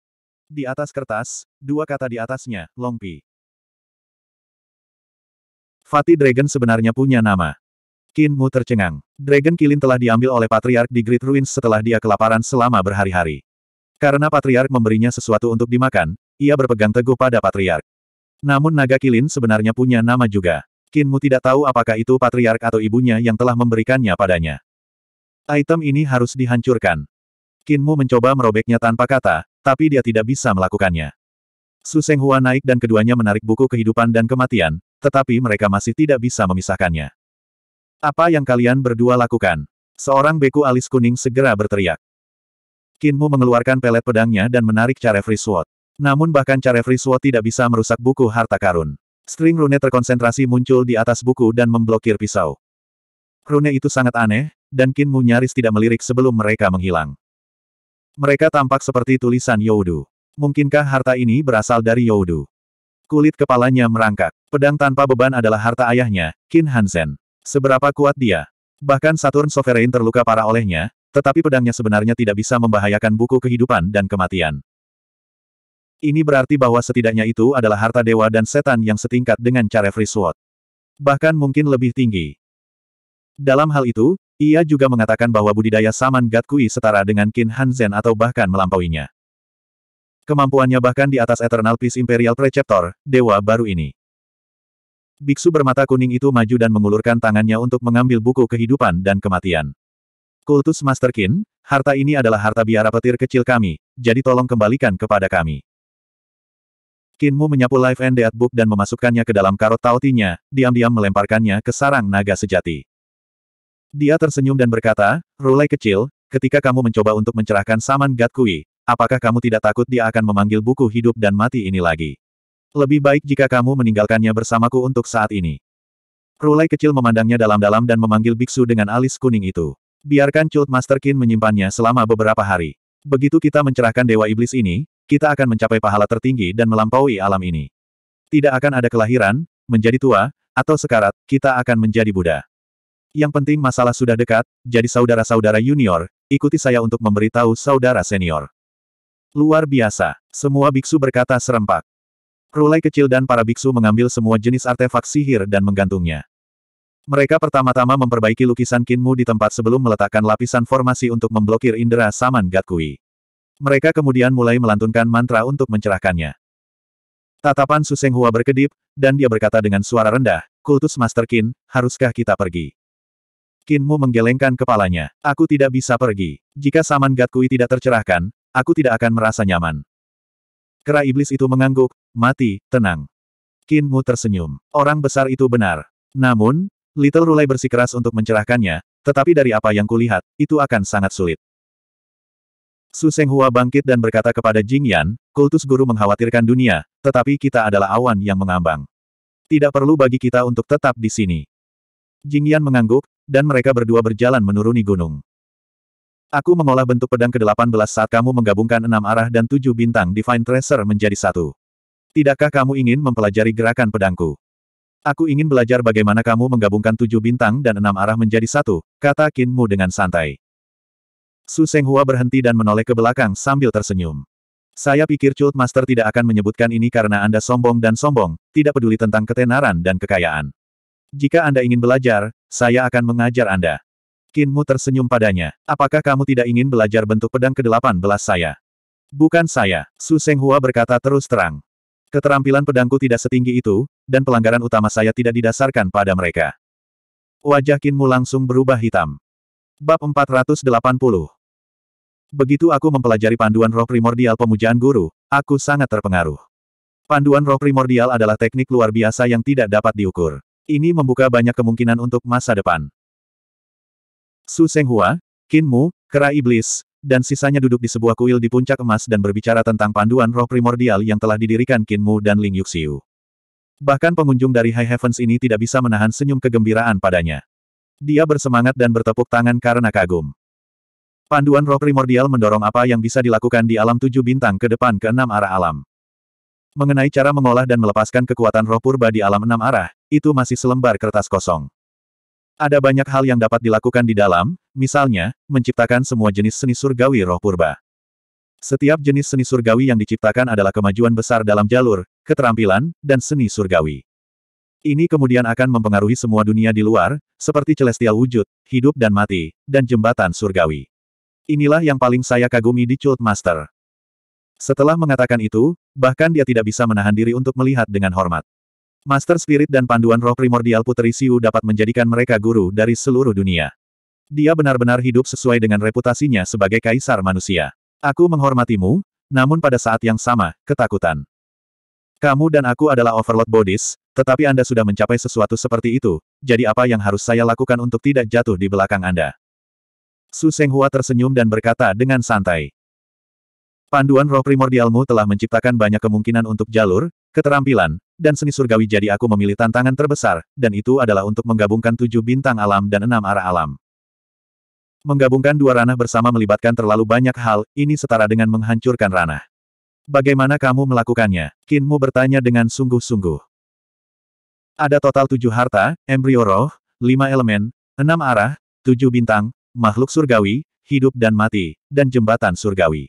Di atas kertas, dua kata di atasnya, Longpi. Fatih Dragon sebenarnya punya nama. Kinmu tercengang. Dragon Kilin telah diambil oleh Patriark di Great Ruins setelah dia kelaparan selama berhari-hari. Karena Patriark memberinya sesuatu untuk dimakan, ia berpegang teguh pada Patriark. Namun naga Kilin sebenarnya punya nama juga. Kinmu tidak tahu apakah itu Patriark atau ibunya yang telah memberikannya padanya. Item ini harus dihancurkan. Kinmu mencoba merobeknya tanpa kata, tapi dia tidak bisa melakukannya. Su Seng Hua naik dan keduanya menarik buku kehidupan dan kematian, tetapi mereka masih tidak bisa memisahkannya. Apa yang kalian berdua lakukan? Seorang beku alis kuning segera berteriak. Kinmu mengeluarkan pelet pedangnya dan menarik Carefree Sword. Namun bahkan Carefree Sword tidak bisa merusak buku harta karun. String rune terkonsentrasi muncul di atas buku dan memblokir pisau. Rune itu sangat aneh, dan Kinmu nyaris tidak melirik sebelum mereka menghilang. Mereka tampak seperti tulisan Youdu. Mungkinkah harta ini berasal dari Youdu? Kulit kepalanya merangkak. Pedang tanpa beban adalah harta ayahnya, Qin Hansen. Seberapa kuat dia? Bahkan Saturn Sovereign terluka parah olehnya, tetapi pedangnya sebenarnya tidak bisa membahayakan buku kehidupan dan kematian. Ini berarti bahwa setidaknya itu adalah harta dewa dan setan yang setingkat dengan Carefree Sword. Bahkan mungkin lebih tinggi. Dalam hal itu, ia juga mengatakan bahwa budidaya Saman Gatkui setara dengan Qin Hanzen atau bahkan melampauinya. Kemampuannya bahkan di atas Eternal Peace Imperial Preceptor, dewa baru ini. Biksu bermata kuning itu maju dan mengulurkan tangannya untuk mengambil buku kehidupan dan kematian. Kultus Master Qin, harta ini adalah harta biara petir kecil kami, jadi tolong kembalikan kepada kami. Kinmu menyapu Life and Death Book dan memasukkannya ke dalam karot tautinya, diam-diam melemparkannya ke sarang naga sejati. Dia tersenyum dan berkata, Rulai kecil, ketika kamu mencoba untuk mencerahkan Saman Gat Kui, apakah kamu tidak takut dia akan memanggil buku hidup dan mati ini lagi? Lebih baik jika kamu meninggalkannya bersamaku untuk saat ini. Rulai kecil memandangnya dalam-dalam dan memanggil biksu dengan alis kuning itu. Biarkan Cult Master Qin menyimpannya selama beberapa hari. Begitu kita mencerahkan Dewa Iblis ini, kita akan mencapai pahala tertinggi dan melampaui alam ini. Tidak akan ada kelahiran, menjadi tua, atau sekarat, kita akan menjadi Buddha. Yang penting masalah sudah dekat, jadi saudara-saudara junior, ikuti saya untuk memberitahu saudara senior. Luar biasa, semua biksu berkata serempak. Rulai kecil dan para biksu mengambil semua jenis artefak sihir dan menggantungnya. Mereka pertama-tama memperbaiki lukisan Kinmu di tempat sebelum meletakkan lapisan formasi untuk memblokir indera Saman Gatkui. Mereka kemudian mulai melantunkan mantra untuk mencerahkannya. Tatapan Suseng Hua berkedip, dan dia berkata dengan suara rendah, Kultus Master Kin, haruskah kita pergi? Kinmu menggelengkan kepalanya. Aku tidak bisa pergi. Jika saman Gatkui tidak tercerahkan, aku tidak akan merasa nyaman. Kera iblis itu mengangguk, mati, tenang. Kinmu tersenyum. Orang besar itu benar. Namun, Little Rulai bersikeras untuk mencerahkannya, tetapi dari apa yang kulihat, itu akan sangat sulit. Su Senghua bangkit dan berkata kepada Jing Yan, kultus guru mengkhawatirkan dunia, tetapi kita adalah awan yang mengambang. Tidak perlu bagi kita untuk tetap di sini. Jing Yan mengangguk, dan mereka berdua berjalan menuruni gunung. Aku mengolah bentuk pedang ke-18 saat kamu menggabungkan enam arah dan tujuh bintang Divine Tracer menjadi satu. Tidakkah kamu ingin mempelajari gerakan pedangku? Aku ingin belajar bagaimana kamu menggabungkan tujuh bintang dan enam arah menjadi satu, kata Kinmu dengan santai. Su Hua berhenti dan menoleh ke belakang sambil tersenyum. Saya pikir Chult Master tidak akan menyebutkan ini karena Anda sombong dan sombong, tidak peduli tentang ketenaran dan kekayaan. Jika Anda ingin belajar, saya akan mengajar Anda. Kinmu tersenyum padanya. Apakah kamu tidak ingin belajar bentuk pedang ke-18 saya? Bukan saya, Su Seng Hua berkata terus terang. Keterampilan pedangku tidak setinggi itu, dan pelanggaran utama saya tidak didasarkan pada mereka. Wajah Kinmu langsung berubah hitam. Bab 480 Begitu aku mempelajari panduan roh primordial pemujaan guru, aku sangat terpengaruh. Panduan roh primordial adalah teknik luar biasa yang tidak dapat diukur. Ini membuka banyak kemungkinan untuk masa depan. Su Senghua, Qin Mu, Kera Iblis, dan sisanya duduk di sebuah kuil di puncak emas dan berbicara tentang panduan roh primordial yang telah didirikan Qin Mu dan Ling Yuxiu. Bahkan pengunjung dari High Heavens ini tidak bisa menahan senyum kegembiraan padanya. Dia bersemangat dan bertepuk tangan karena kagum. Panduan roh primordial mendorong apa yang bisa dilakukan di alam tujuh bintang ke depan ke enam arah alam. Mengenai cara mengolah dan melepaskan kekuatan roh purba di alam enam arah, itu masih selembar kertas kosong. Ada banyak hal yang dapat dilakukan di dalam, misalnya, menciptakan semua jenis seni surgawi roh purba. Setiap jenis seni surgawi yang diciptakan adalah kemajuan besar dalam jalur, keterampilan, dan seni surgawi. Ini kemudian akan mempengaruhi semua dunia di luar, seperti celestial wujud, hidup dan mati, dan jembatan surgawi. Inilah yang paling saya kagumi di Chult Master. Setelah mengatakan itu, bahkan dia tidak bisa menahan diri untuk melihat dengan hormat. Master Spirit dan panduan roh primordial Puteri Siu dapat menjadikan mereka guru dari seluruh dunia. Dia benar-benar hidup sesuai dengan reputasinya sebagai kaisar manusia. Aku menghormatimu, namun pada saat yang sama, ketakutan. Kamu dan aku adalah overload bodies, tetapi Anda sudah mencapai sesuatu seperti itu, jadi apa yang harus saya lakukan untuk tidak jatuh di belakang Anda? Su Senghua tersenyum dan berkata dengan santai. Panduan roh primordialmu telah menciptakan banyak kemungkinan untuk jalur, keterampilan, dan seni surgawi jadi aku memilih tantangan terbesar, dan itu adalah untuk menggabungkan tujuh bintang alam dan enam arah alam. Menggabungkan dua ranah bersama melibatkan terlalu banyak hal, ini setara dengan menghancurkan ranah. Bagaimana kamu melakukannya? Kinmu bertanya dengan sungguh-sungguh. Ada total tujuh harta, embrio roh, lima elemen, enam arah, tujuh bintang, makhluk surgawi, hidup dan mati, dan jembatan surgawi.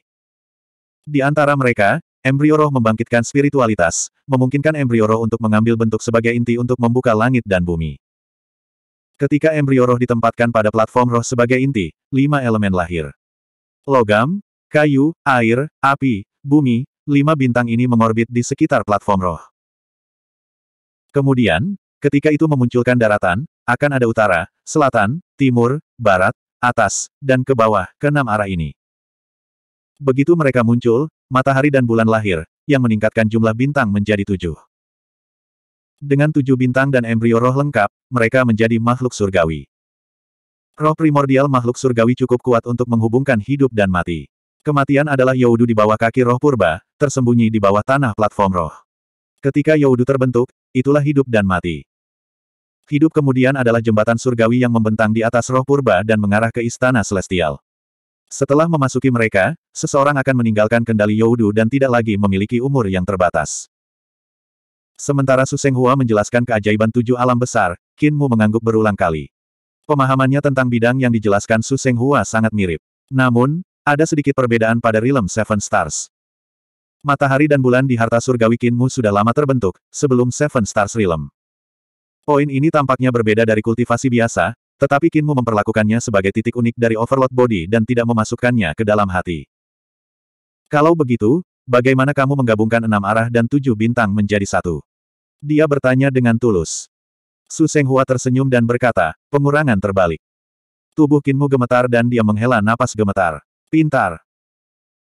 Di antara mereka, Embryo roh membangkitkan spiritualitas, memungkinkan embryo roh untuk mengambil bentuk sebagai inti untuk membuka langit dan bumi. Ketika embryo roh ditempatkan pada platform roh sebagai inti, lima elemen lahir. Logam, kayu, air, api, bumi, lima bintang ini mengorbit di sekitar platform roh. Kemudian, ketika itu memunculkan daratan, akan ada utara, selatan, timur, barat, atas, dan ke bawah, ke enam arah ini. Begitu mereka muncul, matahari dan bulan lahir, yang meningkatkan jumlah bintang menjadi tujuh. Dengan tujuh bintang dan embrio roh lengkap, mereka menjadi makhluk surgawi. Roh primordial makhluk surgawi cukup kuat untuk menghubungkan hidup dan mati. Kematian adalah Yaudu di bawah kaki roh purba, tersembunyi di bawah tanah platform roh. Ketika Yaudu terbentuk, itulah hidup dan mati. Hidup kemudian adalah jembatan surgawi yang membentang di atas roh purba dan mengarah ke istana celestial. Setelah memasuki mereka, seseorang akan meninggalkan kendali Youdu dan tidak lagi memiliki umur yang terbatas. Sementara Suseng Hua menjelaskan keajaiban tujuh alam besar, Qin Mu mengangguk berulang kali. Pemahamannya tentang bidang yang dijelaskan Suseng Hua sangat mirip. Namun, ada sedikit perbedaan pada Realm Seven Stars. Matahari dan bulan di harta surgawi Qin Mu sudah lama terbentuk, sebelum Seven Stars Realm. Poin ini tampaknya berbeda dari kultivasi biasa, tetapi Kinmu memperlakukannya sebagai titik unik dari overload body dan tidak memasukkannya ke dalam hati. Kalau begitu, bagaimana kamu menggabungkan enam arah dan tujuh bintang menjadi satu? Dia bertanya dengan tulus. Su Senghua tersenyum dan berkata, pengurangan terbalik. Tubuh Kinmu gemetar dan dia menghela napas gemetar. Pintar.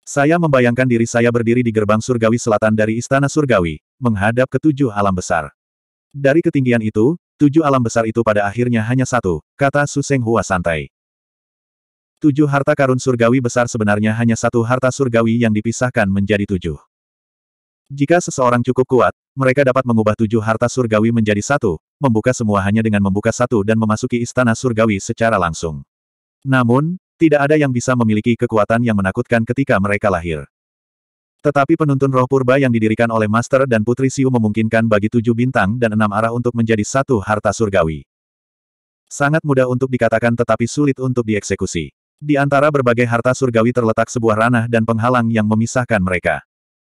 Saya membayangkan diri saya berdiri di gerbang surgawi selatan dari Istana Surgawi, menghadap ketujuh alam besar. Dari ketinggian itu, Tujuh alam besar itu pada akhirnya hanya satu, kata Su Seng Hua santai. Tujuh harta karun surgawi besar sebenarnya hanya satu harta surgawi yang dipisahkan menjadi tujuh. Jika seseorang cukup kuat, mereka dapat mengubah tujuh harta surgawi menjadi satu, membuka semua hanya dengan membuka satu dan memasuki istana surgawi secara langsung. Namun, tidak ada yang bisa memiliki kekuatan yang menakutkan ketika mereka lahir. Tetapi penuntun roh purba yang didirikan oleh Master dan Putri Siu memungkinkan bagi tujuh bintang dan enam arah untuk menjadi satu harta surgawi. Sangat mudah untuk dikatakan tetapi sulit untuk dieksekusi. Di antara berbagai harta surgawi terletak sebuah ranah dan penghalang yang memisahkan mereka.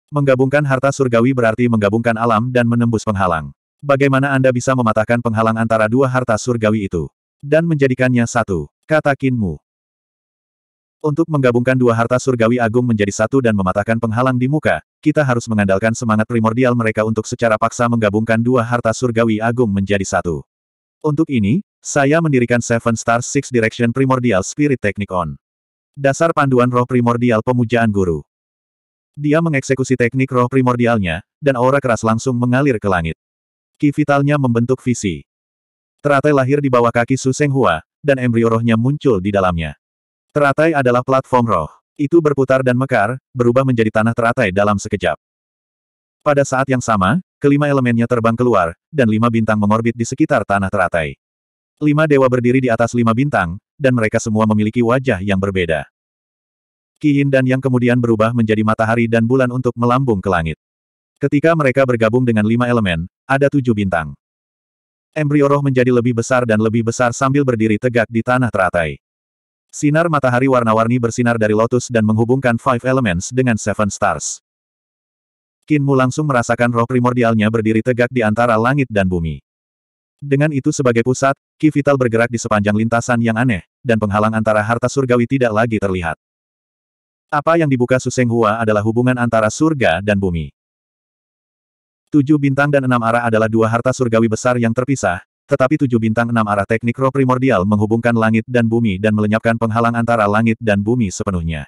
Menggabungkan harta surgawi berarti menggabungkan alam dan menembus penghalang. Bagaimana Anda bisa mematahkan penghalang antara dua harta surgawi itu? Dan menjadikannya satu, kata Kinmu. Untuk menggabungkan dua harta surgawi agung menjadi satu dan mematahkan penghalang di muka, kita harus mengandalkan semangat primordial mereka untuk secara paksa menggabungkan dua harta surgawi agung menjadi satu. Untuk ini, saya mendirikan Seven Stars Six Direction Primordial Spirit Technique On. Dasar panduan roh primordial pemujaan guru. Dia mengeksekusi teknik roh primordialnya, dan aura keras langsung mengalir ke langit. Ki vitalnya membentuk visi. Teratai lahir di bawah kaki Su Seng Hua, dan embrio rohnya muncul di dalamnya. Teratai adalah platform roh. Itu berputar dan mekar, berubah menjadi tanah teratai dalam sekejap. Pada saat yang sama, kelima elemennya terbang keluar, dan lima bintang mengorbit di sekitar tanah teratai. Lima dewa berdiri di atas lima bintang, dan mereka semua memiliki wajah yang berbeda. Kiin dan yang kemudian berubah menjadi matahari dan bulan untuk melambung ke langit. Ketika mereka bergabung dengan lima elemen, ada tujuh bintang. Embrio roh menjadi lebih besar dan lebih besar sambil berdiri tegak di tanah teratai. Sinar matahari warna-warni bersinar dari Lotus dan menghubungkan Five Elements dengan Seven Stars. Kinmu langsung merasakan roh primordialnya berdiri tegak di antara langit dan bumi. Dengan itu sebagai pusat, Ki Vital bergerak di sepanjang lintasan yang aneh, dan penghalang antara harta surgawi tidak lagi terlihat. Apa yang dibuka Suseng Hua adalah hubungan antara surga dan bumi. Tujuh bintang dan enam arah adalah dua harta surgawi besar yang terpisah, tetapi tujuh bintang enam arah teknik roh primordial menghubungkan langit dan bumi dan melenyapkan penghalang antara langit dan bumi sepenuhnya.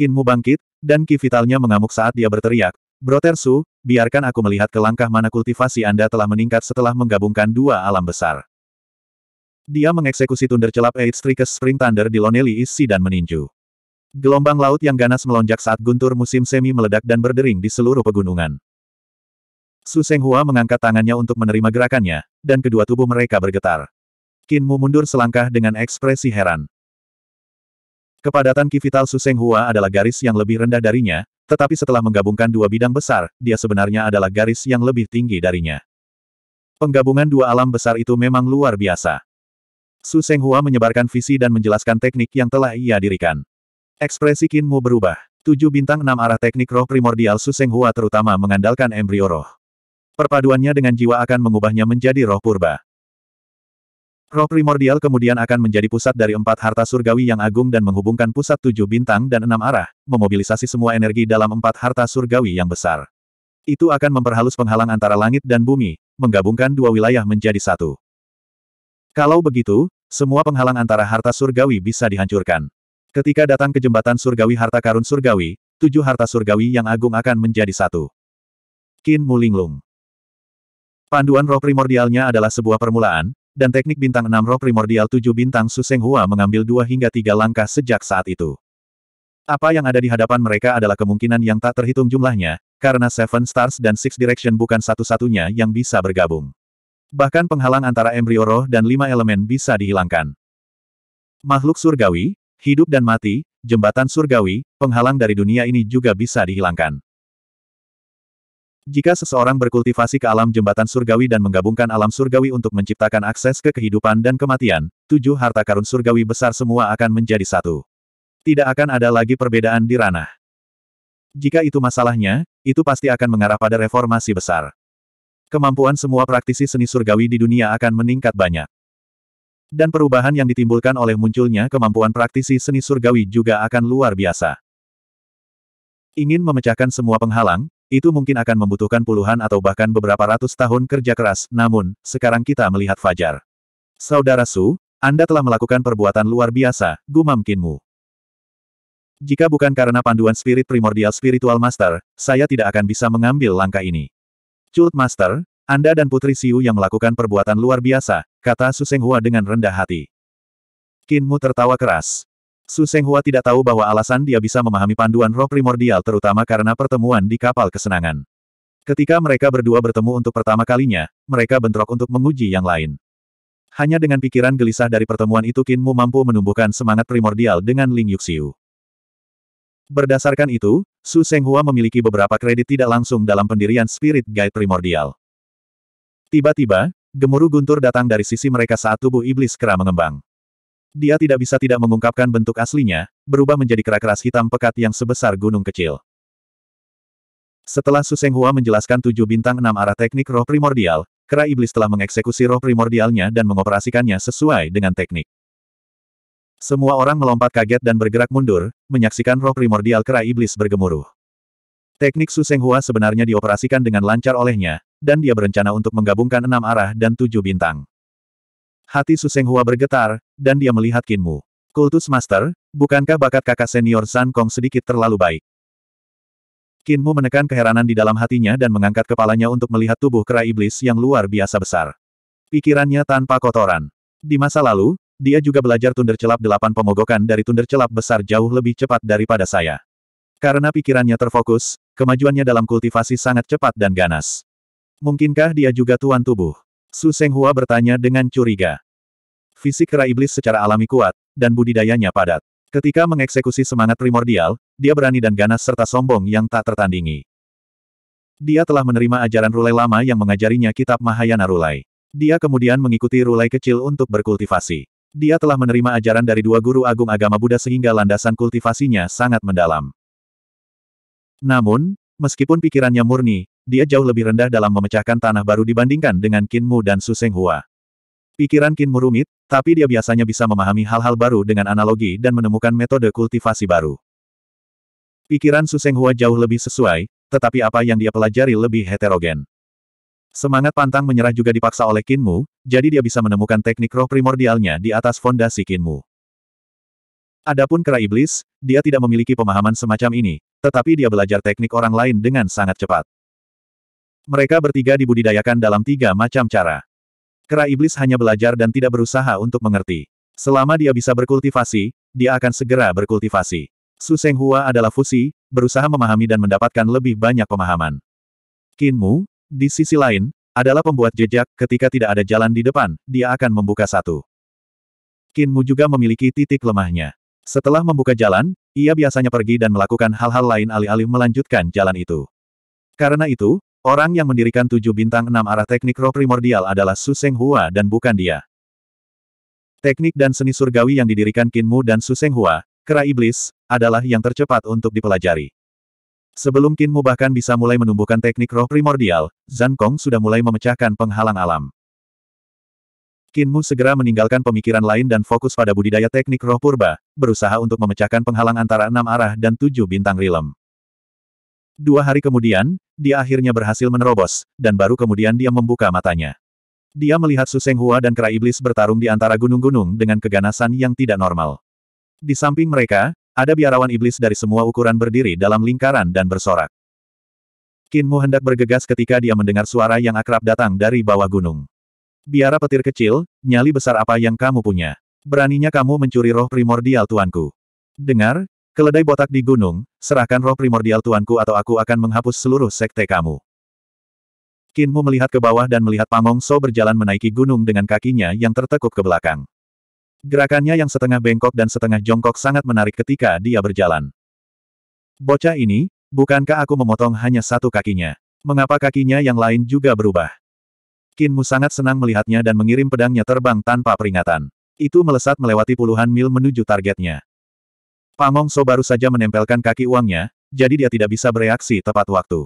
Kinmu bangkit, dan ki vitalnya mengamuk saat dia berteriak, Broter Su, biarkan aku melihat ke langkah mana kultivasi Anda telah meningkat setelah menggabungkan dua alam besar. Dia mengeksekusi tunder celap Eight Strikes Spring Thunder di Lonely Isi dan meninju. Gelombang laut yang ganas melonjak saat guntur musim semi meledak dan berdering di seluruh pegunungan. Su Hua mengangkat tangannya untuk menerima gerakannya, dan kedua tubuh mereka bergetar. Qin Mu mundur selangkah dengan ekspresi heran. Kepadatan Ki Vital Su Hua adalah garis yang lebih rendah darinya, tetapi setelah menggabungkan dua bidang besar, dia sebenarnya adalah garis yang lebih tinggi darinya. Penggabungan dua alam besar itu memang luar biasa. Su Hua menyebarkan visi dan menjelaskan teknik yang telah ia dirikan. Ekspresi Qin Mu berubah. Tujuh bintang enam arah teknik roh primordial Su Hua terutama mengandalkan embrio roh. Perpaduannya dengan jiwa akan mengubahnya menjadi roh purba. Roh primordial kemudian akan menjadi pusat dari empat harta surgawi yang agung dan menghubungkan pusat tujuh bintang dan enam arah, memobilisasi semua energi dalam empat harta surgawi yang besar. Itu akan memperhalus penghalang antara langit dan bumi, menggabungkan dua wilayah menjadi satu. Kalau begitu, semua penghalang antara harta surgawi bisa dihancurkan. Ketika datang ke jembatan surgawi harta karun surgawi, tujuh harta surgawi yang agung akan menjadi satu. Qin Mulinglung Panduan roh primordialnya adalah sebuah permulaan, dan teknik bintang enam roh primordial tujuh bintang Suseng Hua mengambil dua hingga tiga langkah sejak saat itu. Apa yang ada di hadapan mereka adalah kemungkinan yang tak terhitung jumlahnya, karena Seven Stars dan Six Direction bukan satu-satunya yang bisa bergabung. Bahkan penghalang antara embrio roh dan lima elemen bisa dihilangkan. Makhluk surgawi, hidup dan mati, jembatan surgawi, penghalang dari dunia ini juga bisa dihilangkan. Jika seseorang berkultivasi ke alam jembatan surgawi dan menggabungkan alam surgawi untuk menciptakan akses ke kehidupan dan kematian, tujuh harta karun surgawi besar semua akan menjadi satu. Tidak akan ada lagi perbedaan di ranah. Jika itu masalahnya, itu pasti akan mengarah pada reformasi besar. Kemampuan semua praktisi seni surgawi di dunia akan meningkat banyak. Dan perubahan yang ditimbulkan oleh munculnya kemampuan praktisi seni surgawi juga akan luar biasa. Ingin memecahkan semua penghalang, itu mungkin akan membutuhkan puluhan atau bahkan beberapa ratus tahun kerja keras, namun, sekarang kita melihat Fajar. Saudara Su, Anda telah melakukan perbuatan luar biasa, gumam Kinmu. Jika bukan karena panduan spirit primordial spiritual master, saya tidak akan bisa mengambil langkah ini. Cult master, Anda dan Putri Siu yang melakukan perbuatan luar biasa, kata Suseng Hua dengan rendah hati. Kinmu tertawa keras. Su Senghua tidak tahu bahwa alasan dia bisa memahami panduan roh primordial terutama karena pertemuan di kapal kesenangan. Ketika mereka berdua bertemu untuk pertama kalinya, mereka bentrok untuk menguji yang lain. Hanya dengan pikiran gelisah dari pertemuan itu Qin Mu mampu menumbuhkan semangat primordial dengan Ling Yuxiu. Berdasarkan itu, Su Senghua memiliki beberapa kredit tidak langsung dalam pendirian Spirit Guide primordial. Tiba-tiba, gemuruh guntur datang dari sisi mereka saat tubuh iblis kera mengembang. Dia tidak bisa tidak mengungkapkan bentuk aslinya, berubah menjadi kerak-keras hitam pekat yang sebesar gunung kecil. Setelah Suseng Hua menjelaskan tujuh bintang enam arah teknik roh primordial, Kera Iblis telah mengeksekusi roh primordialnya dan mengoperasikannya sesuai dengan teknik. Semua orang melompat kaget dan bergerak mundur, menyaksikan roh primordial Kera Iblis bergemuruh. Teknik Suseng Hua sebenarnya dioperasikan dengan lancar olehnya, dan dia berencana untuk menggabungkan enam arah dan tujuh bintang. Hati Hua bergetar, dan dia melihat Mu. Kultus Master, bukankah bakat kakak senior San Kong sedikit terlalu baik? Mu menekan keheranan di dalam hatinya dan mengangkat kepalanya untuk melihat tubuh kera iblis yang luar biasa besar. Pikirannya tanpa kotoran. Di masa lalu, dia juga belajar tunder celap delapan pemogokan dari tunder celap besar jauh lebih cepat daripada saya. Karena pikirannya terfokus, kemajuannya dalam kultivasi sangat cepat dan ganas. Mungkinkah dia juga tuan tubuh? Su Hua bertanya dengan curiga. Fisik kera iblis secara alami kuat, dan budidayanya padat. Ketika mengeksekusi semangat primordial, dia berani dan ganas serta sombong yang tak tertandingi. Dia telah menerima ajaran Rulai lama yang mengajarinya kitab Mahayana Rulai. Dia kemudian mengikuti Rulai kecil untuk berkultivasi. Dia telah menerima ajaran dari dua guru agung agama Buddha sehingga landasan kultivasinya sangat mendalam. Namun, meskipun pikirannya murni, dia jauh lebih rendah dalam memecahkan tanah baru dibandingkan dengan Kinmu dan Suseng Hua. Pikiran Kinmu rumit, tapi dia biasanya bisa memahami hal-hal baru dengan analogi dan menemukan metode kultivasi baru. Pikiran Suseng Hua jauh lebih sesuai, tetapi apa yang dia pelajari lebih heterogen. Semangat pantang menyerah juga dipaksa oleh Kinmu, jadi dia bisa menemukan teknik roh primordialnya di atas fondasi Kinmu. Adapun kera iblis, dia tidak memiliki pemahaman semacam ini, tetapi dia belajar teknik orang lain dengan sangat cepat. Mereka bertiga dibudidayakan dalam tiga macam cara. Kera iblis hanya belajar dan tidak berusaha untuk mengerti. Selama dia bisa berkultivasi, dia akan segera berkultivasi. Su Seng Hua adalah fusi, berusaha memahami dan mendapatkan lebih banyak pemahaman. Qin Mu, di sisi lain, adalah pembuat jejak, ketika tidak ada jalan di depan, dia akan membuka satu. Qin Mu juga memiliki titik lemahnya. Setelah membuka jalan, ia biasanya pergi dan melakukan hal-hal lain alih-alih melanjutkan jalan itu. Karena itu, Orang yang mendirikan tujuh bintang enam arah teknik roh primordial adalah Su Seng Hua dan bukan dia. Teknik dan seni surgawi yang didirikan Qin Mu dan Su Seng Hua, kera iblis, adalah yang tercepat untuk dipelajari. Sebelum Qin Mu bahkan bisa mulai menumbuhkan teknik roh primordial, Zan Kong sudah mulai memecahkan penghalang alam. Qin Mu segera meninggalkan pemikiran lain dan fokus pada budidaya teknik roh purba, berusaha untuk memecahkan penghalang antara enam arah dan tujuh bintang rilem. Dua hari kemudian, dia akhirnya berhasil menerobos, dan baru kemudian dia membuka matanya. Dia melihat Suseng Hua dan Kera Iblis bertarung di antara gunung-gunung dengan keganasan yang tidak normal. Di samping mereka, ada biarawan iblis dari semua ukuran berdiri dalam lingkaran dan bersorak. Kinmu hendak bergegas ketika dia mendengar suara yang akrab datang dari bawah gunung. Biara petir kecil, nyali besar apa yang kamu punya? Beraninya kamu mencuri roh primordial tuanku. Dengar, Keledai botak di gunung, serahkan roh primordial tuanku atau aku akan menghapus seluruh sekte kamu. Kinmu melihat ke bawah dan melihat Pamong So berjalan menaiki gunung dengan kakinya yang tertekuk ke belakang. Gerakannya yang setengah bengkok dan setengah jongkok sangat menarik ketika dia berjalan. Bocah ini, bukankah aku memotong hanya satu kakinya? Mengapa kakinya yang lain juga berubah? Kinmu sangat senang melihatnya dan mengirim pedangnya terbang tanpa peringatan. Itu melesat melewati puluhan mil menuju targetnya. Pamongso baru saja menempelkan kaki uangnya, jadi dia tidak bisa bereaksi tepat waktu.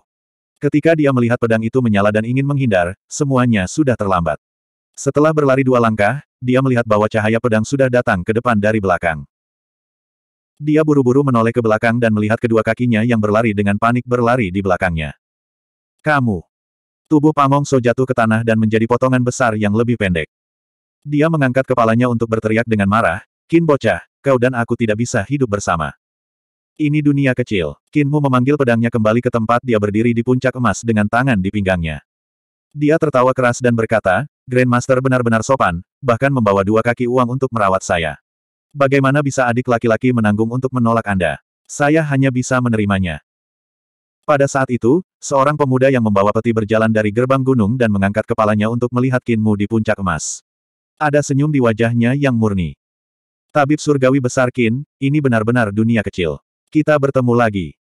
Ketika dia melihat pedang itu menyala dan ingin menghindar, semuanya sudah terlambat. Setelah berlari dua langkah, dia melihat bahwa cahaya pedang sudah datang ke depan dari belakang. Dia buru-buru menoleh ke belakang dan melihat kedua kakinya yang berlari dengan panik berlari di belakangnya. Kamu, Tubuh Pamong jatuh ke tanah dan menjadi potongan besar yang lebih pendek. Dia mengangkat kepalanya untuk berteriak dengan marah, Kin Bocah, kau dan aku tidak bisa hidup bersama. Ini dunia kecil. Kinmu memanggil pedangnya kembali ke tempat dia berdiri di puncak emas dengan tangan di pinggangnya. Dia tertawa keras dan berkata, Grandmaster benar-benar sopan, bahkan membawa dua kaki uang untuk merawat saya. Bagaimana bisa adik laki-laki menanggung untuk menolak Anda? Saya hanya bisa menerimanya. Pada saat itu, seorang pemuda yang membawa peti berjalan dari gerbang gunung dan mengangkat kepalanya untuk melihat Kinmu di puncak emas. Ada senyum di wajahnya yang murni. Tabib surgawi besar Kin, ini benar-benar dunia kecil. Kita bertemu lagi.